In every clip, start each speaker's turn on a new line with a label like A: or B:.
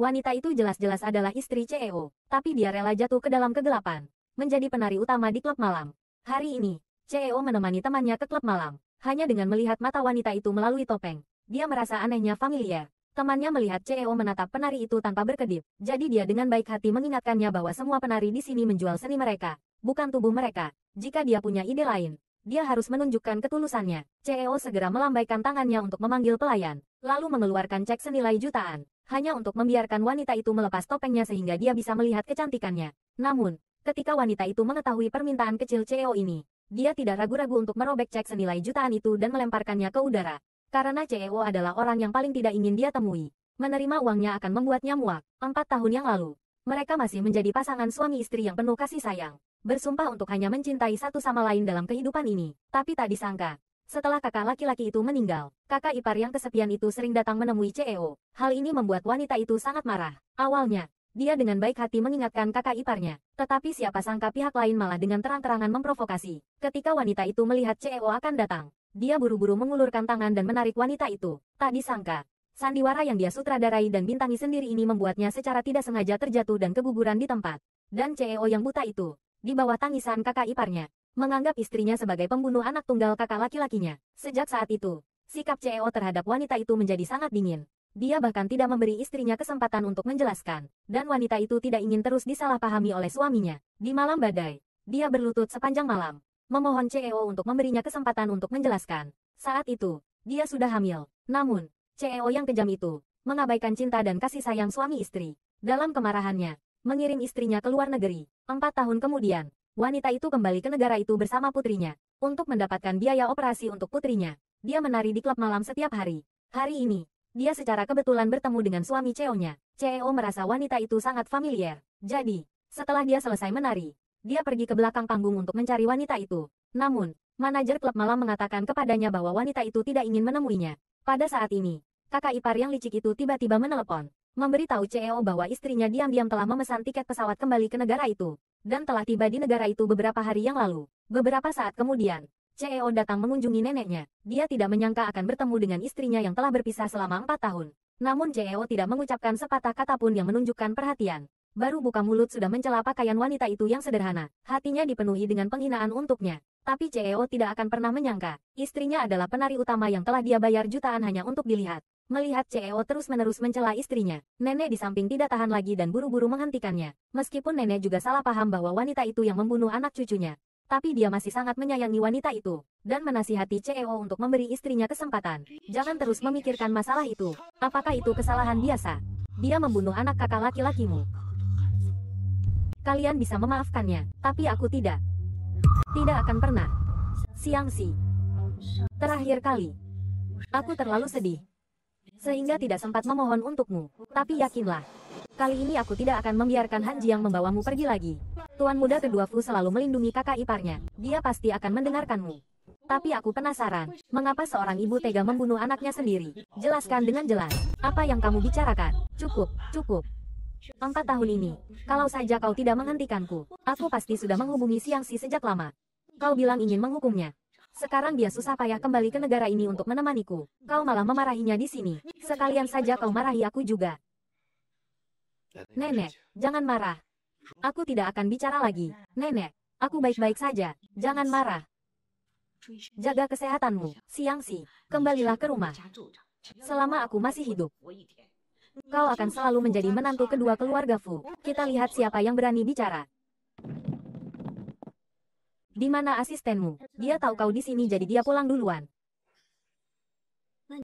A: Wanita itu jelas-jelas adalah istri CEO, tapi dia rela jatuh ke dalam kegelapan. Menjadi penari utama di klub malam. Hari ini, CEO menemani temannya ke klub malam. Hanya dengan melihat mata wanita itu melalui topeng, dia merasa anehnya familiar. Temannya melihat CEO menatap penari itu tanpa berkedip, jadi dia dengan baik hati mengingatkannya bahwa semua penari di sini menjual seni mereka, bukan tubuh mereka. Jika dia punya ide lain, dia harus menunjukkan ketulusannya. CEO segera melambaikan tangannya untuk memanggil pelayan, lalu mengeluarkan cek senilai jutaan hanya untuk membiarkan wanita itu melepas topengnya sehingga dia bisa melihat kecantikannya. Namun, ketika wanita itu mengetahui permintaan kecil CEO ini, dia tidak ragu-ragu untuk merobek cek senilai jutaan itu dan melemparkannya ke udara. Karena CEO adalah orang yang paling tidak ingin dia temui. Menerima uangnya akan membuatnya muak. Empat tahun yang lalu, mereka masih menjadi pasangan suami istri yang penuh kasih sayang. Bersumpah untuk hanya mencintai satu sama lain dalam kehidupan ini. Tapi tak disangka, setelah kakak laki-laki itu meninggal, kakak ipar yang kesepian itu sering datang menemui CEO. Hal ini membuat wanita itu sangat marah. Awalnya, dia dengan baik hati mengingatkan kakak iparnya. Tetapi siapa sangka pihak lain malah dengan terang-terangan memprovokasi. Ketika wanita itu melihat CEO akan datang, dia buru-buru mengulurkan tangan dan menarik wanita itu. Tak disangka, sandiwara yang dia sutradarai dan bintangi sendiri ini membuatnya secara tidak sengaja terjatuh dan keguguran di tempat. Dan CEO yang buta itu, di bawah tangisan kakak iparnya, menganggap istrinya sebagai pembunuh anak tunggal kakak laki-lakinya. Sejak saat itu, sikap CEO terhadap wanita itu menjadi sangat dingin. Dia bahkan tidak memberi istrinya kesempatan untuk menjelaskan, dan wanita itu tidak ingin terus disalahpahami oleh suaminya. Di malam badai, dia berlutut sepanjang malam, memohon CEO untuk memberinya kesempatan untuk menjelaskan. Saat itu, dia sudah hamil. Namun, CEO yang kejam itu, mengabaikan cinta dan kasih sayang suami istri. Dalam kemarahannya, mengirim istrinya ke luar negeri. Empat tahun kemudian, Wanita itu kembali ke negara itu bersama putrinya, untuk mendapatkan biaya operasi untuk putrinya. Dia menari di klub malam setiap hari. Hari ini, dia secara kebetulan bertemu dengan suami CEO-nya. CEO merasa wanita itu sangat familiar. Jadi, setelah dia selesai menari, dia pergi ke belakang panggung untuk mencari wanita itu. Namun, manajer klub malam mengatakan kepadanya bahwa wanita itu tidak ingin menemuinya. Pada saat ini, kakak ipar yang licik itu tiba-tiba menelepon memberitahu CEO bahwa istrinya diam-diam telah memesan tiket pesawat kembali ke negara itu, dan telah tiba di negara itu beberapa hari yang lalu. Beberapa saat kemudian, CEO datang mengunjungi neneknya. Dia tidak menyangka akan bertemu dengan istrinya yang telah berpisah selama empat tahun. Namun CEO tidak mengucapkan sepatah kata pun yang menunjukkan perhatian. Baru buka mulut sudah mencela pakaian wanita itu yang sederhana. Hatinya dipenuhi dengan penghinaan untuknya. Tapi CEO tidak akan pernah menyangka, istrinya adalah penari utama yang telah dia bayar jutaan hanya untuk dilihat. Melihat CEO terus-menerus mencela istrinya, nenek di samping tidak tahan lagi dan buru-buru menghentikannya. Meskipun nenek juga salah paham bahwa wanita itu yang membunuh anak cucunya, tapi dia masih sangat menyayangi wanita itu dan menasihati CEO untuk memberi istrinya kesempatan. Jangan terus memikirkan masalah itu. Apakah itu kesalahan biasa? Dia membunuh anak kakak laki-lakimu. Kalian bisa memaafkannya, tapi aku tidak. Tidak akan pernah. Siang si. Terakhir kali. Aku terlalu sedih sehingga tidak sempat memohon untukmu. Tapi yakinlah, kali ini aku tidak akan membiarkan Hanji yang membawamu pergi lagi. Tuan muda kedua Fu selalu melindungi kakak iparnya, dia pasti akan mendengarkanmu. Tapi aku penasaran, mengapa seorang ibu tega membunuh anaknya sendiri? Jelaskan dengan jelas, apa yang kamu bicarakan? Cukup, cukup. Empat tahun ini, kalau saja kau tidak menghentikanku, aku pasti sudah menghubungi Siang Si sejak lama. Kau bilang ingin menghukumnya, sekarang dia susah payah kembali ke negara ini untuk menemaniku. Kau malah memarahinya di sini. Sekalian saja kau marahi aku juga. Nenek, jangan marah. Aku tidak akan bicara lagi. Nenek, aku baik-baik saja. Jangan marah. Jaga kesehatanmu, Siang Si. Kembalilah ke rumah. Selama aku masih hidup, kau akan selalu menjadi menantu kedua keluarga Fu. Kita lihat siapa yang berani bicara. Di mana asistenmu? Dia tahu kau di sini jadi dia pulang duluan.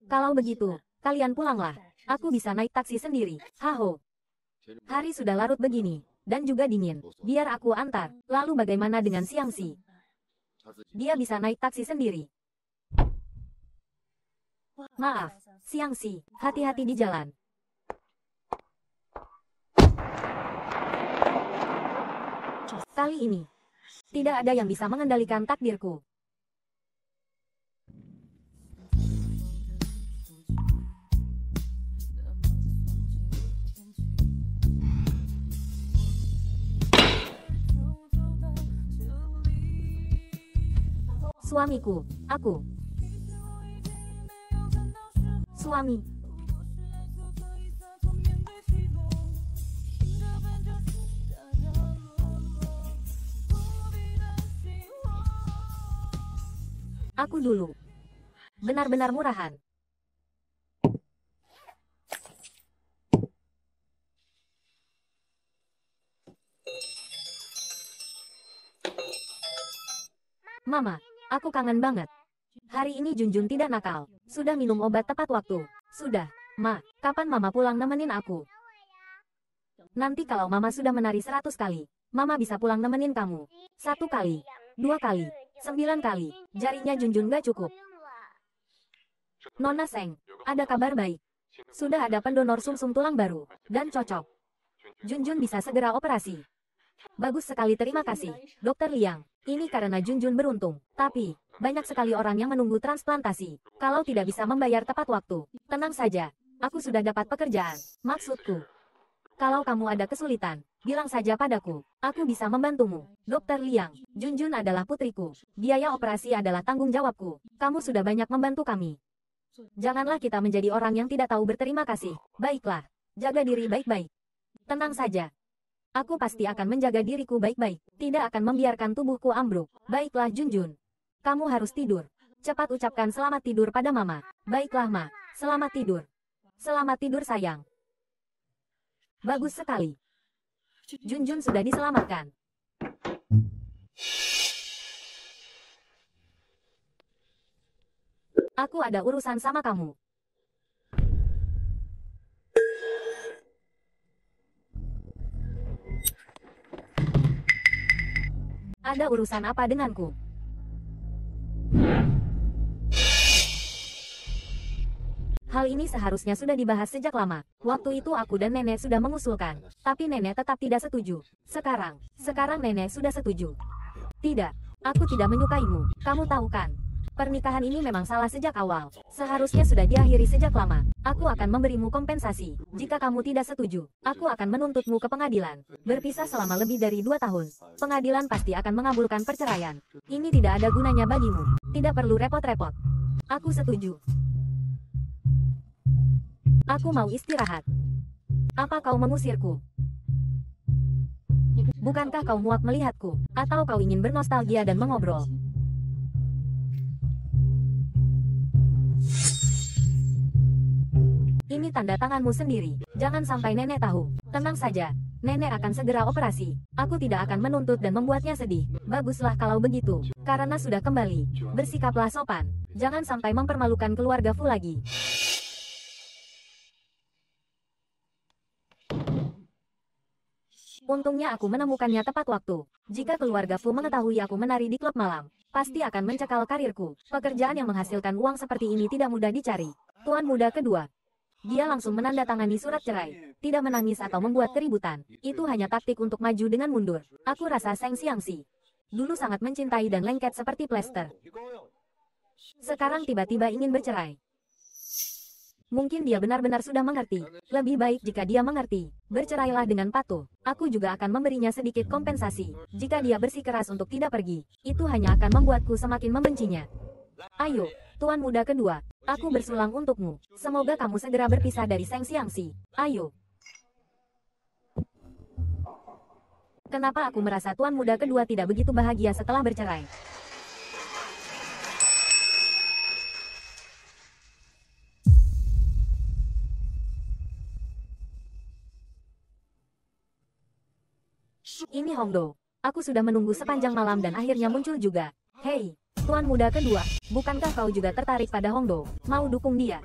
A: Kalau begitu, kalian pulanglah. Aku bisa naik taksi sendiri. Haho. Hari sudah larut begini, dan juga dingin. Biar aku antar. Lalu bagaimana dengan siang si? Dia bisa naik taksi sendiri. Maaf, siang si. Hati-hati di jalan. Kali ini, tidak ada yang bisa mengendalikan takdirku. Suamiku, aku. Suami, Aku dulu. Benar-benar murahan. Mama, aku kangen banget. Hari ini Junjun tidak nakal. Sudah minum obat tepat waktu. Sudah, Ma, kapan Mama pulang nemenin aku? Nanti kalau Mama sudah menari seratus kali, Mama bisa pulang nemenin kamu. Satu kali, dua kali, Sembilan kali. Jarinya Junjun gak cukup. Nona Seng, ada kabar baik. Sudah ada pendonor sumsum -sum tulang baru, dan cocok. Junjun bisa segera operasi. Bagus sekali terima kasih, Dokter Liang. Ini karena Junjun beruntung. Tapi, banyak sekali orang yang menunggu transplantasi. Kalau tidak bisa membayar tepat waktu, tenang saja. Aku sudah dapat pekerjaan. Maksudku, kalau kamu ada kesulitan, bilang saja padaku. Aku bisa membantumu. Dokter Liang, Junjun adalah putriku. Biaya operasi adalah tanggung jawabku. Kamu sudah banyak membantu kami. Janganlah kita menjadi orang yang tidak tahu berterima kasih. Baiklah, jaga diri baik-baik. Tenang saja. Aku pasti akan menjaga diriku baik-baik. Tidak akan membiarkan tubuhku ambruk. Baiklah Junjun. Kamu harus tidur. Cepat ucapkan selamat tidur pada mama. Baiklah ma, selamat tidur. Selamat tidur sayang. Bagus sekali. Junjun sudah diselamatkan. Aku ada urusan sama kamu. Ada urusan apa denganku? Hal ini seharusnya sudah dibahas sejak lama. Waktu itu aku dan nenek sudah mengusulkan, tapi nenek tetap tidak setuju. Sekarang, sekarang nenek sudah setuju. Tidak, aku tidak menyukaimu. Kamu tahu kan? Pernikahan ini memang salah sejak awal. Seharusnya sudah diakhiri sejak lama. Aku akan memberimu kompensasi. Jika kamu tidak setuju, aku akan menuntutmu ke pengadilan. Berpisah selama lebih dari dua tahun. Pengadilan pasti akan mengabulkan perceraian. Ini tidak ada gunanya bagimu. Tidak perlu repot-repot. Aku setuju. Aku mau istirahat. Apa kau mengusirku? Bukankah kau muak melihatku? Atau kau ingin bernostalgia dan mengobrol? Ini tanda tanganmu sendiri. Jangan sampai nenek tahu. Tenang saja. Nenek akan segera operasi. Aku tidak akan menuntut dan membuatnya sedih. Baguslah kalau begitu. Karena sudah kembali. Bersikaplah sopan. Jangan sampai mempermalukan keluarga Fu lagi. Untungnya aku menemukannya tepat waktu. Jika keluarga Fu mengetahui aku menari di klub malam, pasti akan mencekal karirku. Pekerjaan yang menghasilkan uang seperti ini tidak mudah dicari. Tuan muda kedua. Dia langsung menandatangani surat cerai. Tidak menangis atau membuat keributan. Itu hanya taktik untuk maju dengan mundur. Aku rasa Seng Siang Si. Dulu sangat mencintai dan lengket seperti plester. Sekarang tiba-tiba ingin bercerai. Mungkin dia benar-benar sudah mengerti. Lebih baik jika dia mengerti. Bercerailah dengan patuh. Aku juga akan memberinya sedikit kompensasi. Jika dia bersikeras untuk tidak pergi, itu hanya akan membuatku semakin membencinya. Ayo, Tuan Muda kedua, aku bersulang untukmu. Semoga kamu segera berpisah dari Seng Siangsi. Ayo. Kenapa aku merasa Tuan Muda kedua tidak begitu bahagia setelah bercerai? Ini Hongdo. Aku sudah menunggu sepanjang malam dan akhirnya muncul juga. Hei, tuan muda kedua, bukankah kau juga tertarik pada Hongdo? Mau dukung dia?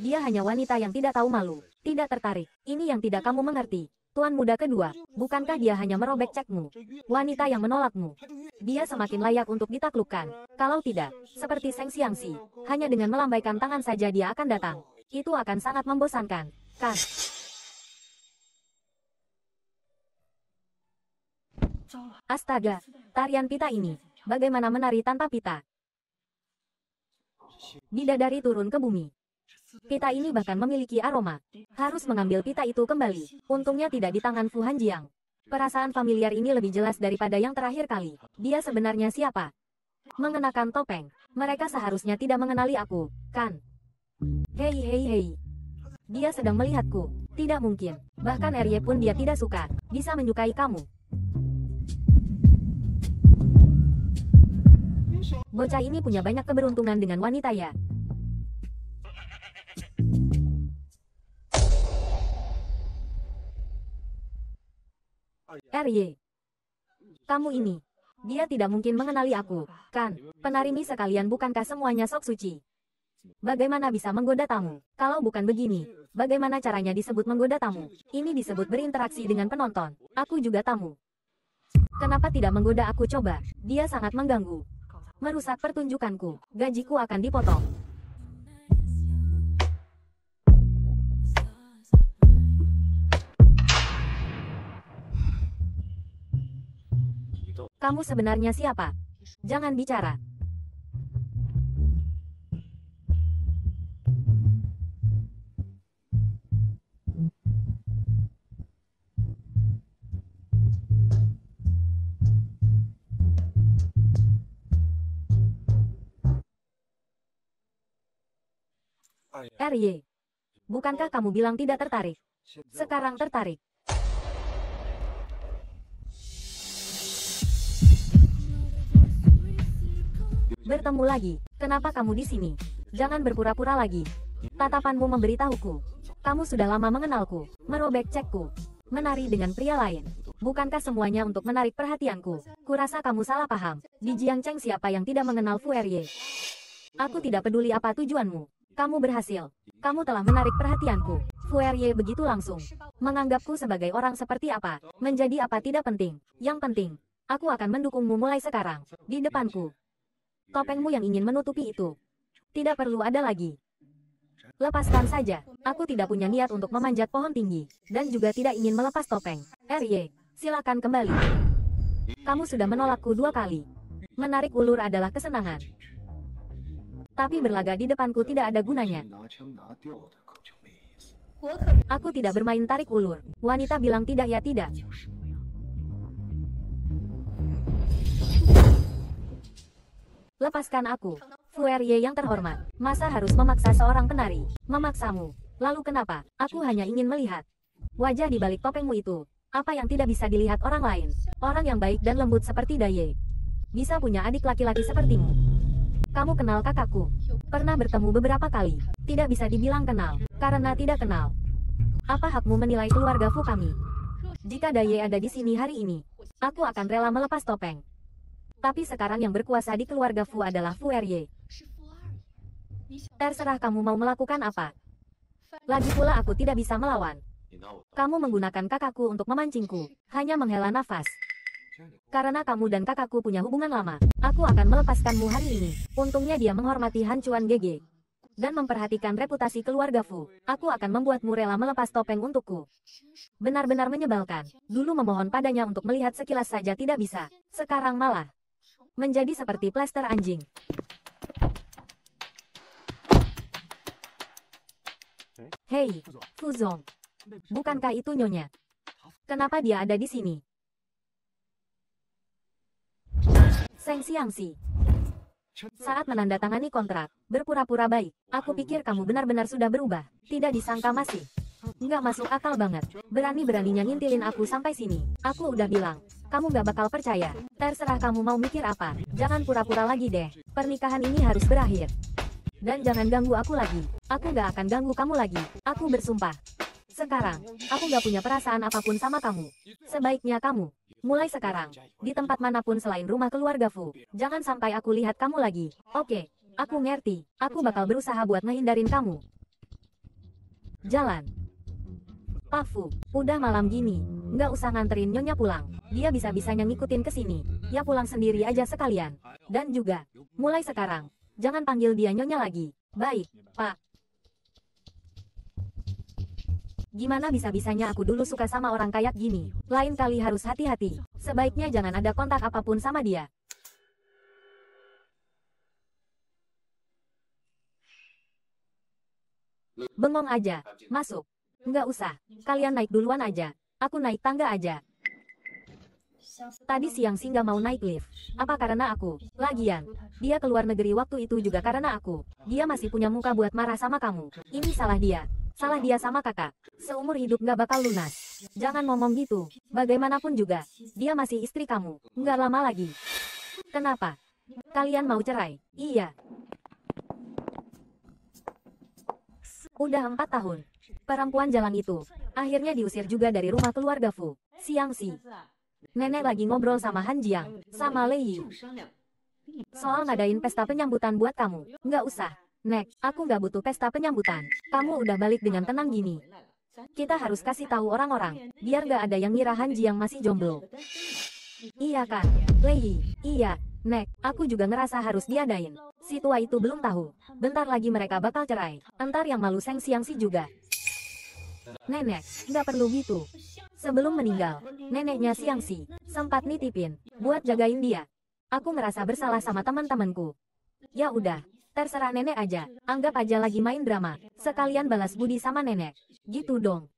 A: Dia hanya wanita yang tidak tahu malu. Tidak tertarik. Ini yang tidak kamu mengerti. Tuan muda kedua, bukankah dia hanya merobek cekmu? Wanita yang menolakmu. Dia semakin layak untuk ditaklukkan. Kalau tidak, seperti Seng Si, hanya dengan melambaikan tangan saja dia akan datang. Itu akan sangat membosankan. Kan? Astaga, tarian pita ini. Bagaimana menari tanpa pita? Bidadari turun ke bumi. Pita ini bahkan memiliki aroma. Harus mengambil pita itu kembali. Untungnya tidak di tangan Fu Hanjiang. Perasaan familiar ini lebih jelas daripada yang terakhir kali. Dia sebenarnya siapa? Mengenakan topeng. Mereka seharusnya tidak mengenali aku, kan? Hei hei hei. Dia sedang melihatku. Tidak mungkin. Bahkan Erie pun dia tidak suka. Bisa menyukai kamu. Bocah ini punya banyak keberuntungan dengan wanita ya. RY. Kamu ini. Dia tidak mungkin mengenali aku, kan? Penari Penarimi sekalian bukankah semuanya sok suci? Bagaimana bisa menggoda tamu? Kalau bukan begini, bagaimana caranya disebut menggoda tamu? Ini disebut berinteraksi dengan penonton. Aku juga tamu. Kenapa tidak menggoda aku coba? Dia sangat mengganggu. Merusak pertunjukanku. Gajiku akan dipotong. Kamu sebenarnya siapa? Jangan bicara. Ah, iya. RY. Bukankah kamu bilang tidak tertarik? Sekarang tertarik. Bertemu lagi. Kenapa kamu di sini? Jangan berpura-pura lagi. Tatapanmu memberitahuku. Kamu sudah lama mengenalku, merobek cekku, menari dengan pria lain. Bukankah semuanya untuk menarik perhatianku? Kurasa kamu salah paham. Di Jiang Cheng siapa yang tidak mengenal Fu Fuerie? Aku tidak peduli apa tujuanmu. Kamu berhasil. Kamu telah menarik perhatianku. Fu Fuerie begitu langsung. Menganggapku sebagai orang seperti apa, menjadi apa tidak penting. Yang penting, aku akan mendukungmu mulai sekarang. Di depanku, Topengmu yang ingin menutupi itu. Tidak perlu ada lagi. Lepaskan saja. Aku tidak punya niat untuk memanjat pohon tinggi, dan juga tidak ingin melepas topeng. R.Y., silakan kembali. Kamu sudah menolakku dua kali. Menarik ulur adalah kesenangan. Tapi berlaga di depanku tidak ada gunanya. Aku tidak bermain tarik ulur. Wanita bilang tidak ya tidak. Lepaskan aku. Fuerye yang terhormat. Masa harus memaksa seorang penari? Memaksamu. Lalu kenapa? Aku hanya ingin melihat. Wajah di balik topengmu itu. Apa yang tidak bisa dilihat orang lain? Orang yang baik dan lembut seperti Daye. Bisa punya adik laki-laki sepertimu. Kamu kenal kakakku. Pernah bertemu beberapa kali. Tidak bisa dibilang kenal. Karena tidak kenal. Apa hakmu menilai keluarga Fu kami? Jika Daye ada di sini hari ini, aku akan rela melepas topeng. Tapi sekarang yang berkuasa di keluarga Fu adalah Fu Erye. Terserah kamu mau melakukan apa. Lagi pula aku tidak bisa melawan. Kamu menggunakan kakakku untuk memancingku, hanya menghela nafas. Karena kamu dan kakakku punya hubungan lama, aku akan melepaskanmu hari ini. Untungnya dia menghormati Han GG. Dan memperhatikan reputasi keluarga Fu. Aku akan membuatmu rela melepas topeng untukku. Benar-benar menyebalkan. Dulu memohon padanya untuk melihat sekilas saja tidak bisa. Sekarang malah menjadi seperti plester anjing. Hei, Fuzong. Bukankah itu Nyonya? Kenapa dia ada di sini? Seng Siang sih. Saat menandatangani kontrak, berpura-pura baik. Aku pikir kamu benar-benar sudah berubah. Tidak disangka masih. Nggak masuk akal banget. Berani-beraninya ngintilin aku sampai sini. Aku udah bilang, kamu nggak bakal percaya. Terserah kamu mau mikir apa. Jangan pura-pura lagi deh. Pernikahan ini harus berakhir. Dan jangan ganggu aku lagi. Aku nggak akan ganggu kamu lagi. Aku bersumpah. Sekarang, aku nggak punya perasaan apapun sama kamu. Sebaiknya kamu, mulai sekarang, di tempat manapun selain rumah keluarga Fu, jangan sampai aku lihat kamu lagi. Oke, aku ngerti, aku bakal berusaha buat ngehindarin kamu. Jalan. Pafu, udah malam gini, nggak usah nganterin Nyonya pulang. Dia bisa-bisanya ngikutin ke sini. Ya pulang sendiri aja sekalian. Dan juga, mulai sekarang, jangan panggil dia Nyonya lagi. Baik, Pak. Gimana bisa-bisanya aku dulu suka sama orang kayak gini? Lain kali harus hati-hati. Sebaiknya jangan ada kontak apapun sama dia. Bengong aja, masuk. Nggak usah, kalian naik duluan aja. Aku naik tangga aja. Tadi siang sih mau naik lift. Apa karena aku? Lagian, dia keluar negeri waktu itu juga karena aku. Dia masih punya muka buat marah sama kamu. Ini salah dia. Salah dia sama kakak. Seumur hidup nggak bakal lunas. Jangan ngomong gitu. Bagaimanapun juga, dia masih istri kamu. Nggak lama lagi. Kenapa? Kalian mau cerai? Iya. Udah empat tahun. Perempuan jalan itu akhirnya diusir juga dari rumah keluarga Fu. Siang Si. Nenek lagi ngobrol sama Han Jiang, sama Lei Yi. Soal ngadain pesta penyambutan buat kamu, nggak usah. Nek, aku nggak butuh pesta penyambutan. Kamu udah balik dengan tenang gini. Kita harus kasih tahu orang-orang, biar nggak ada yang ngira Han Jiang masih jomblo. Iya kan, Lei, Yi. iya, Nek, aku juga ngerasa harus diadain. Si tua itu belum tahu. Bentar lagi mereka bakal cerai. Entar yang malu Seng Siang Si juga. Nenek, nggak perlu gitu. Sebelum meninggal, neneknya Siang Si sempat nitipin buat jagain dia. Aku ngerasa bersalah sama teman-temanku. Ya udah, terserah nenek aja. Anggap aja lagi main drama. Sekalian balas budi sama nenek. Gitu dong.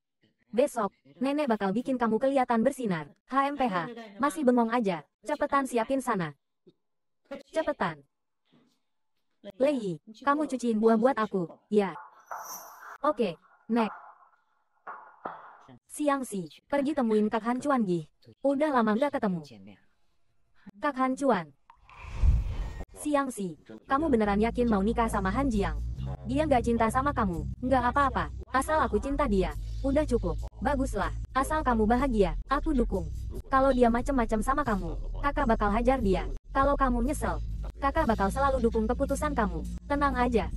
A: Besok, nenek bakal bikin kamu kelihatan bersinar. HMPH, masih bengong aja. Cepetan siapin sana. Cepetan. Lei, kamu cuciin buah buat aku, ya. Oke, okay, Nek. Siang Si, pergi temuin Kak Han Chuan Gi. Udah lama nggak ketemu. Kak Han Chuan. Siang Si, kamu beneran yakin mau nikah sama Han Jiang? Dia nggak cinta sama kamu, nggak apa-apa. Asal aku cinta dia, udah cukup. Baguslah, asal kamu bahagia, aku dukung. Kalau dia macem-macem sama kamu, kakak bakal hajar dia. Kalau kamu nyesel, kakak bakal selalu dukung keputusan kamu. Tenang aja.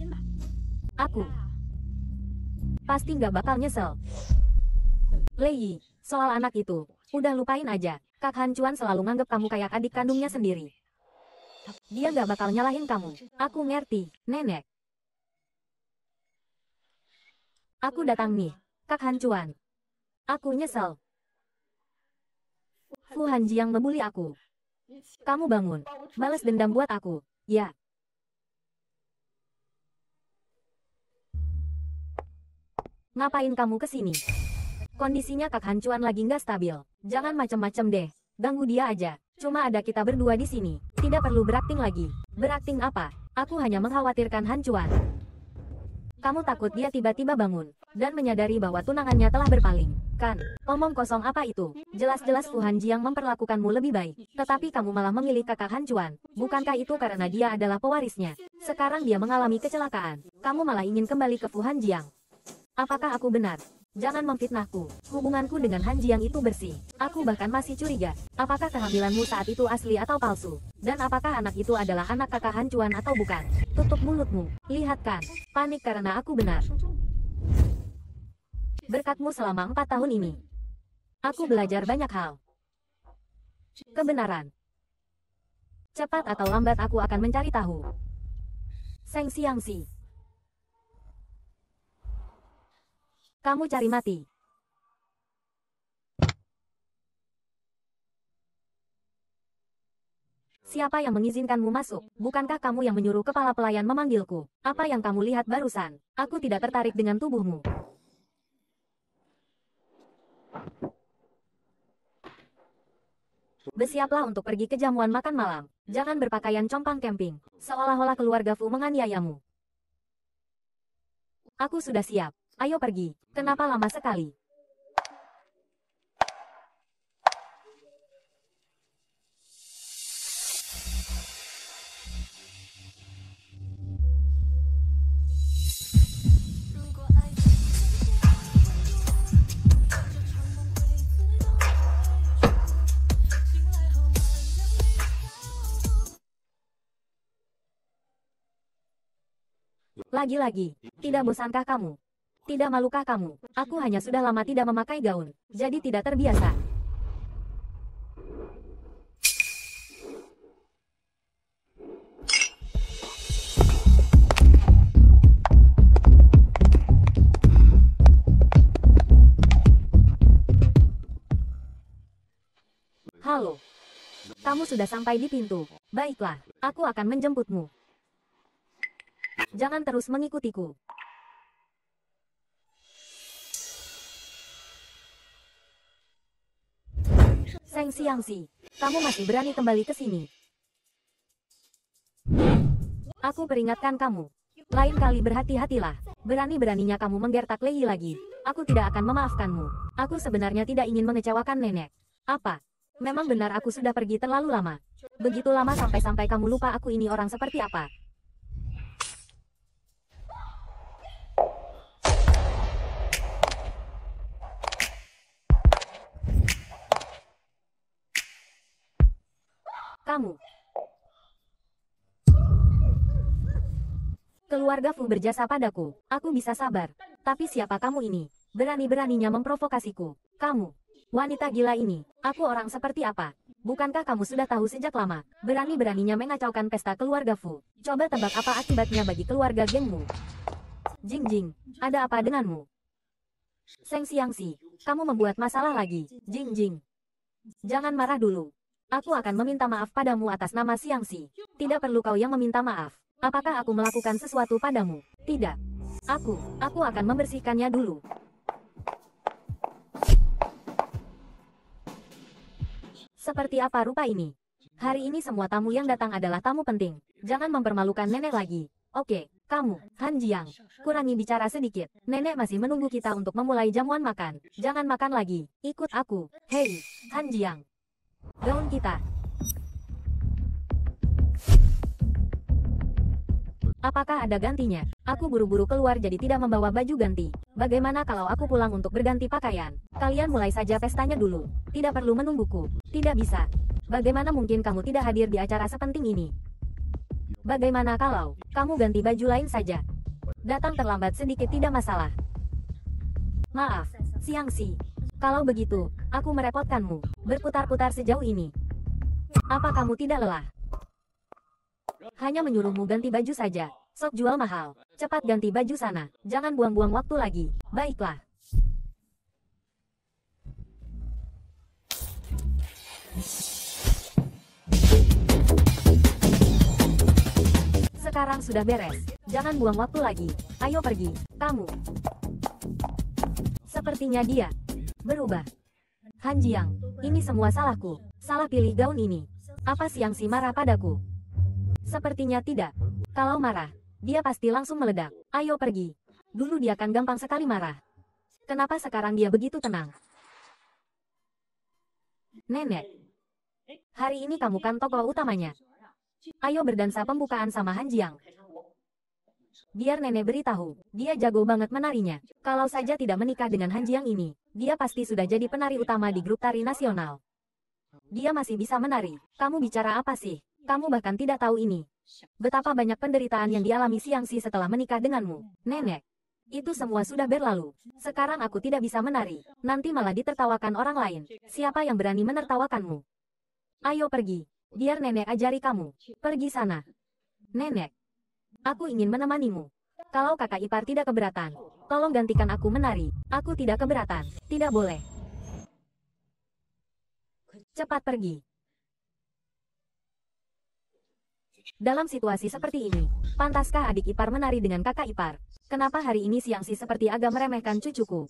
A: Aku pasti nggak bakal nyesel. Lei, soal anak itu, udah lupain aja. Kak Han Chuan selalu nganggep kamu kayak adik kandungnya sendiri. Dia gak bakal nyalahin kamu. Aku ngerti, nenek. Aku datang nih, Kak Han Chuan. Aku nyesel. Fu Hanji yang memuli aku. Kamu bangun, balas dendam buat aku, ya. Ngapain kamu kesini? Kondisinya kak hancuan lagi nggak stabil. Jangan macem-macem deh. Ganggu dia aja. Cuma ada kita berdua di sini. Tidak perlu berakting lagi. Berakting apa? Aku hanya mengkhawatirkan hancuan. Kamu takut dia tiba-tiba bangun. Dan menyadari bahwa tunangannya telah berpaling. Kan, omong kosong apa itu? Jelas-jelas Tuhan Jiang memperlakukanmu lebih baik. Tetapi kamu malah memilih kakak hancuan. Bukankah itu karena dia adalah pewarisnya? Sekarang dia mengalami kecelakaan. Kamu malah ingin kembali ke Tuhan Jiang. Apakah aku benar? Jangan memfitnahku. Hubunganku dengan Han Jiang itu bersih. Aku bahkan masih curiga. Apakah kehamilanmu saat itu asli atau palsu? Dan apakah anak itu adalah anak kakak Han Cuan atau bukan? Tutup mulutmu. Lihatkan. Panik karena aku benar. Berkatmu selama empat tahun ini. Aku belajar banyak hal. Kebenaran. Cepat atau lambat aku akan mencari tahu. Seng Siang Si. Kamu cari mati. Siapa yang mengizinkanmu masuk? Bukankah kamu yang menyuruh kepala pelayan memanggilku? Apa yang kamu lihat barusan? Aku tidak tertarik dengan tubuhmu. Bersiaplah untuk pergi ke jamuan makan malam. Jangan berpakaian compang camping, seolah-olah keluarga Fu menganiayamu. Aku sudah siap. Ayo pergi. Kenapa lama sekali? Lagi-lagi, tidak bosankah kamu? Tidak malukah kamu? Aku hanya sudah lama tidak memakai gaun, jadi tidak terbiasa. Halo. Kamu sudah sampai di pintu. Baiklah, aku akan menjemputmu. Jangan terus mengikutiku. Seng si, kamu masih berani kembali ke sini. Aku peringatkan kamu. Lain kali berhati-hatilah. Berani-beraninya kamu menggertak Lei lagi. Aku tidak akan memaafkanmu. Aku sebenarnya tidak ingin mengecewakan nenek. Apa? Memang benar aku sudah pergi terlalu lama. Begitu lama sampai-sampai kamu lupa aku ini orang seperti apa. kamu. Keluarga Fu berjasa padaku. Aku bisa sabar. Tapi siapa kamu ini? Berani-beraninya memprovokasiku. Kamu. Wanita gila ini. Aku orang seperti apa? Bukankah kamu sudah tahu sejak lama? Berani-beraninya mengacaukan pesta keluarga Fu. Coba tebak apa akibatnya bagi keluarga gengmu. Jing Jing, ada apa denganmu? Seng Siang Si, kamu membuat masalah lagi. Jing Jing. Jangan marah dulu. Aku akan meminta maaf padamu atas nama Siangsi. Tidak perlu kau yang meminta maaf. Apakah aku melakukan sesuatu padamu? Tidak. Aku, aku akan membersihkannya dulu. Seperti apa rupa ini? Hari ini semua tamu yang datang adalah tamu penting. Jangan mempermalukan nenek lagi. Oke, kamu, Han Jiang, kurangi bicara sedikit. Nenek masih menunggu kita untuk memulai jamuan makan. Jangan makan lagi. Ikut aku. Hei, Han Jiang, Gaun kita. Apakah ada gantinya? Aku buru-buru keluar jadi tidak membawa baju ganti. Bagaimana kalau aku pulang untuk berganti pakaian? Kalian mulai saja pestanya dulu. Tidak perlu menungguku. Tidak bisa. Bagaimana mungkin kamu tidak hadir di acara sepenting ini? Bagaimana kalau kamu ganti baju lain saja? Datang terlambat sedikit tidak masalah. Maaf, siang sih. Kalau begitu, aku merepotkanmu, berputar-putar sejauh ini. Apa kamu tidak lelah? Hanya menyuruhmu ganti baju saja, sok jual mahal. Cepat ganti baju sana, jangan buang-buang waktu lagi. Baiklah. Sekarang sudah beres. Jangan buang waktu lagi. Ayo pergi, kamu. Sepertinya dia berubah. Han Jiang, ini semua salahku. Salah pilih gaun ini. Apa siang si marah padaku? Sepertinya tidak. Kalau marah, dia pasti langsung meledak. Ayo pergi. Dulu dia kan gampang sekali marah. Kenapa sekarang dia begitu tenang? Nenek. Hari ini kamu kan tokoh utamanya. Ayo berdansa pembukaan sama Han Jiang. Biar nenek beritahu, dia jago banget menarinya. Kalau saja tidak menikah dengan Hanjiang ini, dia pasti sudah jadi penari utama di grup tari nasional. Dia masih bisa menari. Kamu bicara apa sih? Kamu bahkan tidak tahu ini. Betapa banyak penderitaan yang dialami siang si setelah menikah denganmu, nenek. Itu semua sudah berlalu. Sekarang aku tidak bisa menari. Nanti malah ditertawakan orang lain. Siapa yang berani menertawakanmu? Ayo pergi. Biar nenek ajari kamu. Pergi sana. Nenek. Aku ingin menemanimu. Kalau kakak ipar tidak keberatan, tolong gantikan aku menari. Aku tidak keberatan. Tidak boleh. Cepat pergi. Dalam situasi seperti ini, pantaskah adik ipar menari dengan kakak ipar? Kenapa hari ini siang si seperti agak meremehkan cucuku?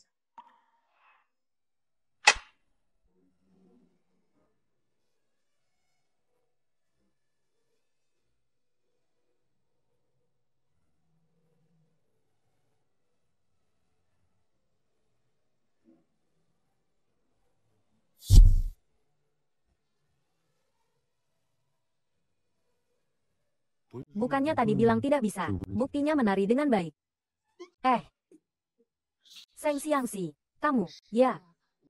A: Bukannya tadi bilang tidak bisa. Buktinya menari dengan baik. Eh. Seng si, Kamu. Ya.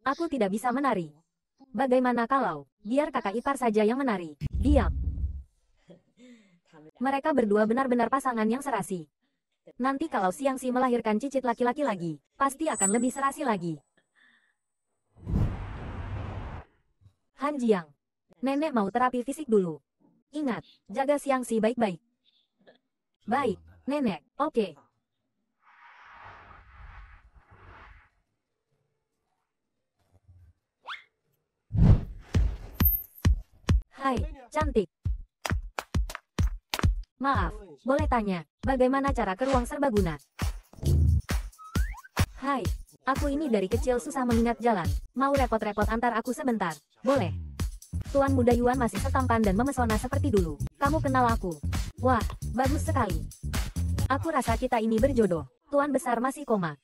A: Aku tidak bisa menari. Bagaimana kalau, biar kakak ipar saja yang menari. Diam. Mereka berdua benar-benar pasangan yang serasi. Nanti kalau Siang Si melahirkan cicit laki-laki lagi, pasti akan lebih serasi lagi. Han Jiang. Nenek mau terapi fisik dulu. Ingat, jaga Siang Si baik-baik. Baik, nenek, oke. Okay. Hai, cantik. Maaf, boleh tanya, bagaimana cara ke ruang serbaguna? Hai, aku ini dari kecil susah mengingat jalan. Mau repot-repot antar aku sebentar, boleh? Tuan muda Yuan masih setampan dan memesona seperti dulu. Kamu kenal aku, Wah, bagus sekali. Aku rasa kita ini berjodoh. Tuan besar masih koma.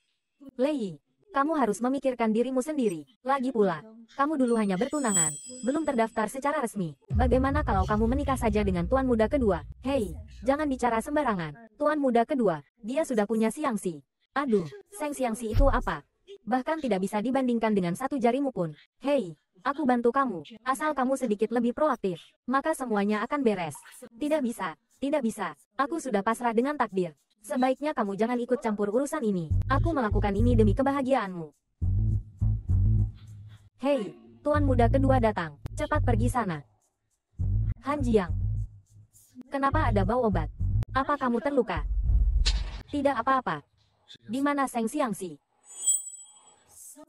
A: Lei, kamu harus memikirkan dirimu sendiri. Lagi pula, kamu dulu hanya bertunangan, belum terdaftar secara resmi. Bagaimana kalau kamu menikah saja dengan tuan muda kedua? Hei, jangan bicara sembarangan. Tuan muda kedua, dia sudah punya siang siangsi. Aduh, seng si itu apa? Bahkan tidak bisa dibandingkan dengan satu jarimu pun. Hei, aku bantu kamu, asal kamu sedikit lebih proaktif, maka semuanya akan beres. Tidak bisa, tidak bisa. Aku sudah pasrah dengan takdir. Sebaiknya kamu jangan ikut campur urusan ini. Aku melakukan ini demi kebahagiaanmu. Hei, tuan muda kedua datang. Cepat pergi sana. Han Jiang. Kenapa ada bau obat? Apa kamu terluka? Tidak apa-apa. Di mana Seng Siangsi?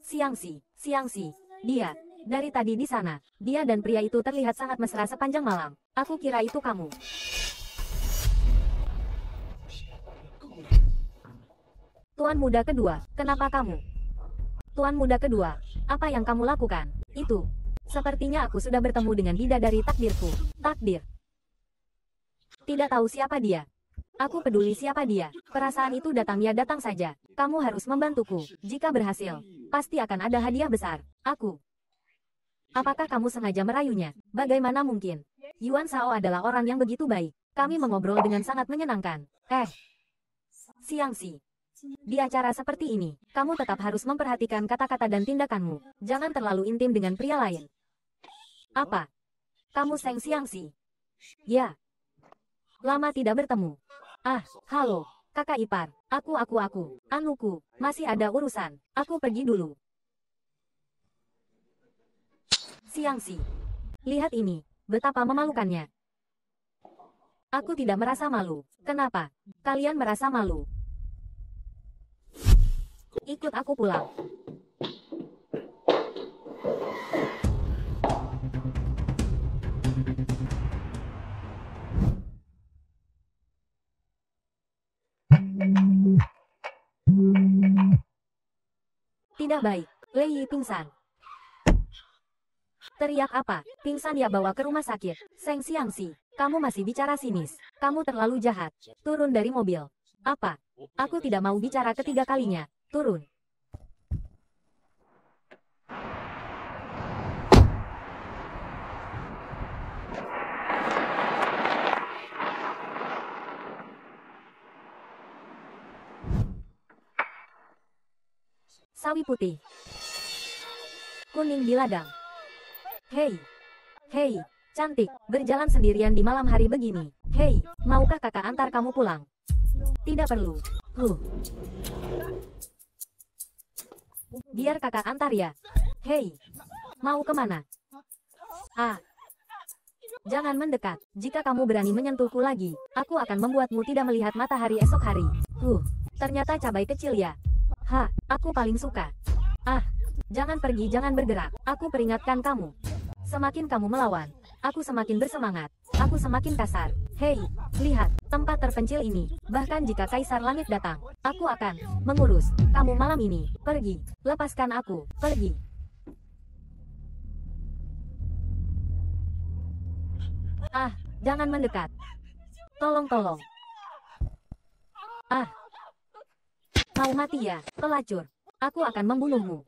A: Siangsi, Siangsi, dia, dari tadi di sana, dia dan pria itu terlihat sangat mesra sepanjang malam. Aku kira itu kamu. Tuan muda kedua, kenapa kamu? Tuan muda kedua, apa yang kamu lakukan? Itu. Sepertinya aku sudah bertemu dengan dari takdirku. Takdir. Tidak tahu siapa dia. Aku peduli siapa dia. Perasaan itu datang ya datang saja. Kamu harus membantuku. Jika berhasil, pasti akan ada hadiah besar. Aku. Apakah kamu sengaja merayunya? Bagaimana mungkin? Yuan Sao adalah orang yang begitu baik. Kami mengobrol dengan sangat menyenangkan. Eh. Siang sih. Di acara seperti ini, kamu tetap harus memperhatikan kata-kata dan tindakanmu. Jangan terlalu intim dengan pria lain. Apa? Kamu Seng sih? Ya. Lama tidak bertemu. Ah, halo, kakak ipar. Aku aku aku, anuku, masih ada urusan. Aku pergi dulu. Siang sih. Lihat ini, betapa memalukannya. Aku tidak merasa malu. Kenapa? Kalian merasa malu. Ikut aku pulang. Tidak baik, Lei pingsan. Teriak apa? Pingsan ya bawa ke rumah sakit. Seng Siang Si, kamu masih bicara sinis. Kamu terlalu jahat. Turun dari mobil. Apa? Aku tidak mau bicara ketiga kalinya. Turun. Sawi putih. Kuning di ladang. Hei. Hei, cantik, berjalan sendirian di malam hari begini. Hei, maukah kakak antar kamu pulang? Tidak perlu. Huh. Biar kakak antar ya. Hei, mau kemana? Ah, jangan mendekat. Jika kamu berani menyentuhku lagi, aku akan membuatmu tidak melihat matahari esok hari. Huh, ternyata cabai kecil ya. Ha, aku paling suka. Ah, jangan pergi, jangan bergerak. Aku peringatkan kamu. Semakin kamu melawan, aku semakin bersemangat. Aku semakin kasar. Hei, lihat, tempat terpencil ini. Bahkan jika Kaisar Langit datang, aku akan mengurus kamu malam ini. Pergi, lepaskan aku, pergi. Ah, jangan mendekat. Tolong, tolong. Ah, mau mati ya, pelacur. Aku akan membunuhmu.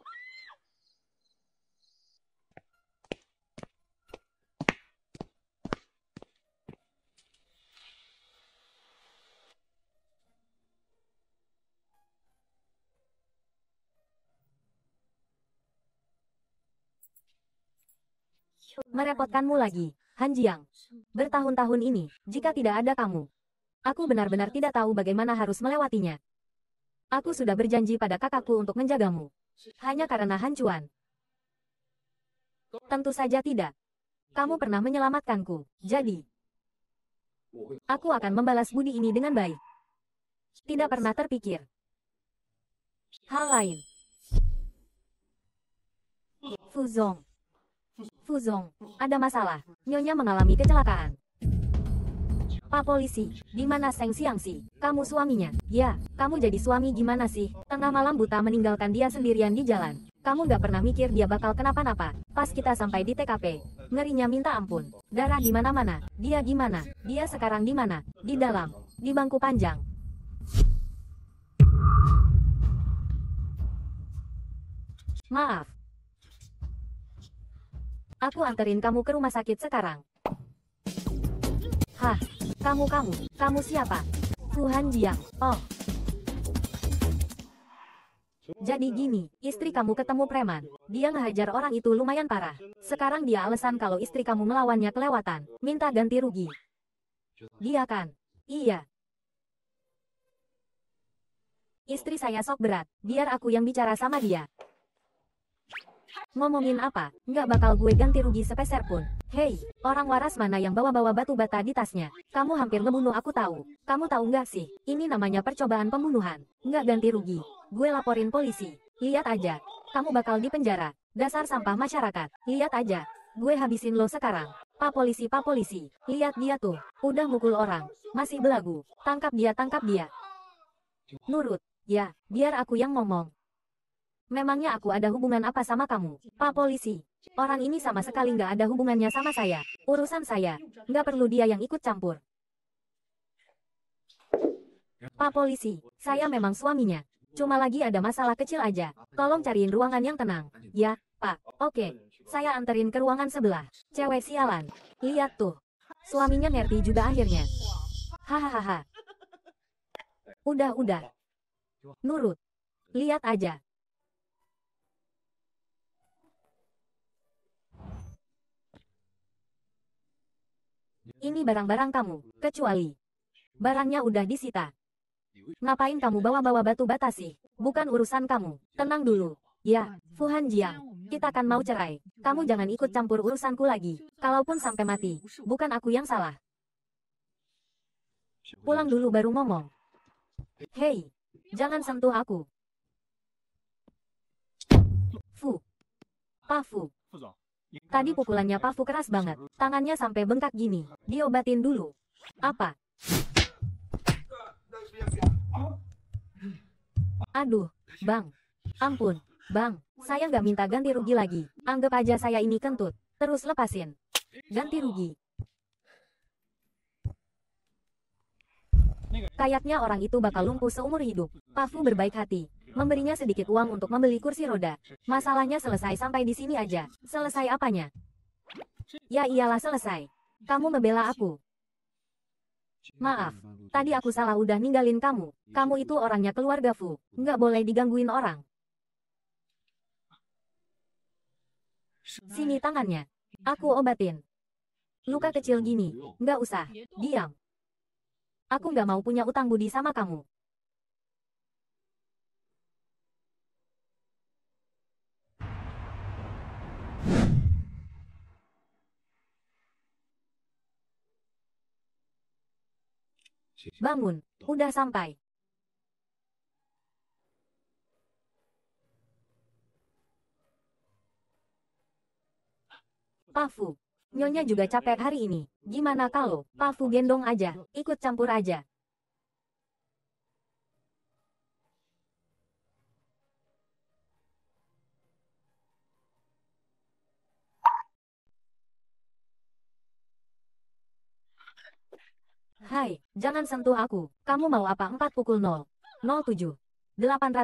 A: Merepotkanmu lagi, Han Jiang. Bertahun-tahun ini, jika tidak ada kamu, aku benar-benar tidak tahu bagaimana harus melewatinya. Aku sudah berjanji pada kakakku untuk menjagamu. Hanya karena Han Tentu saja tidak. Kamu pernah menyelamatkanku, jadi... Aku akan membalas budi ini dengan baik. Tidak pernah terpikir. Hal lain. Fuzong. Fuzong, ada masalah. Nyonya mengalami kecelakaan. Pak polisi, di mana Seng sih? Kamu suaminya? Ya, kamu jadi suami gimana sih? Tengah malam buta meninggalkan dia sendirian di jalan. Kamu gak pernah mikir dia bakal kenapa-napa. Pas kita sampai di TKP, ngerinya minta ampun. Darah di mana-mana. Dia gimana? Dia sekarang di mana? Di dalam, di bangku panjang. Maaf, Aku anterin kamu ke rumah sakit sekarang. Hah, kamu kamu, kamu siapa? Tuhan Jiang, oh. Jadi gini, istri kamu ketemu preman. Dia ngehajar orang itu lumayan parah. Sekarang dia alasan kalau istri kamu melawannya kelewatan, minta ganti rugi. Dia kan? Iya, Istri saya sok berat, biar aku yang bicara sama dia. Ngomongin apa? Nggak bakal gue ganti rugi sepeser pun. Hei, orang waras mana yang bawa-bawa batu bata di tasnya? Kamu hampir ngebunuh aku tahu. Kamu tahu nggak sih? Ini namanya percobaan pembunuhan. Nggak ganti rugi. Gue laporin polisi. Lihat aja. Kamu bakal dipenjara. Dasar sampah masyarakat. Lihat aja. Gue habisin lo sekarang. Pak polisi, pak polisi. Lihat dia tuh. Udah mukul orang. Masih belagu. Tangkap dia, tangkap dia. Nurut. Ya, biar aku yang ngomong. Memangnya aku ada hubungan apa sama kamu? Pak polisi, orang ini sama sekali nggak ada hubungannya sama saya. Urusan saya, nggak perlu dia yang ikut campur. Pak polisi, saya memang suaminya. Cuma lagi ada masalah kecil aja. Tolong cariin ruangan yang tenang. Ya, Pak. Oke, saya anterin ke ruangan sebelah. Cewek sialan. Lihat tuh. Suaminya ngerti juga akhirnya. Hahaha. Udah-udah. Nurut. Lihat aja, Ini barang-barang kamu, kecuali barangnya udah disita. Ngapain kamu bawa-bawa batu bata sih? Bukan urusan kamu. Tenang dulu. Ya, Fuhan Jiang, kita akan mau cerai. Kamu jangan ikut campur urusanku lagi. Kalaupun sampai mati, bukan aku yang salah. Pulang dulu baru ngomong. Hei, jangan sentuh aku. Fu. Pa Fu. Tadi pukulannya Pafu keras banget. Tangannya sampai bengkak gini. Diobatin dulu. Apa? Aduh, Bang. Ampun, Bang. Saya nggak minta ganti rugi lagi. Anggap aja saya ini kentut. Terus lepasin. Ganti rugi. Kayaknya orang itu bakal lumpuh seumur hidup. Pafu berbaik hati memberinya sedikit uang untuk membeli kursi roda. Masalahnya selesai sampai di sini aja. Selesai apanya? Ya iyalah selesai. Kamu membela aku. Maaf, tadi aku salah udah ninggalin kamu. Kamu itu orangnya keluarga Fu. Nggak boleh digangguin orang. Sini tangannya. Aku obatin. Luka kecil gini. Nggak usah. Diam. Aku nggak mau punya utang budi sama kamu. Bangun, udah sampai. Pafu, nyonya juga capek hari ini. Gimana kalau Pafu gendong aja, ikut campur aja. Hai, jangan sentuh aku. Kamu mau apa 4 pukul 0? 07. 800.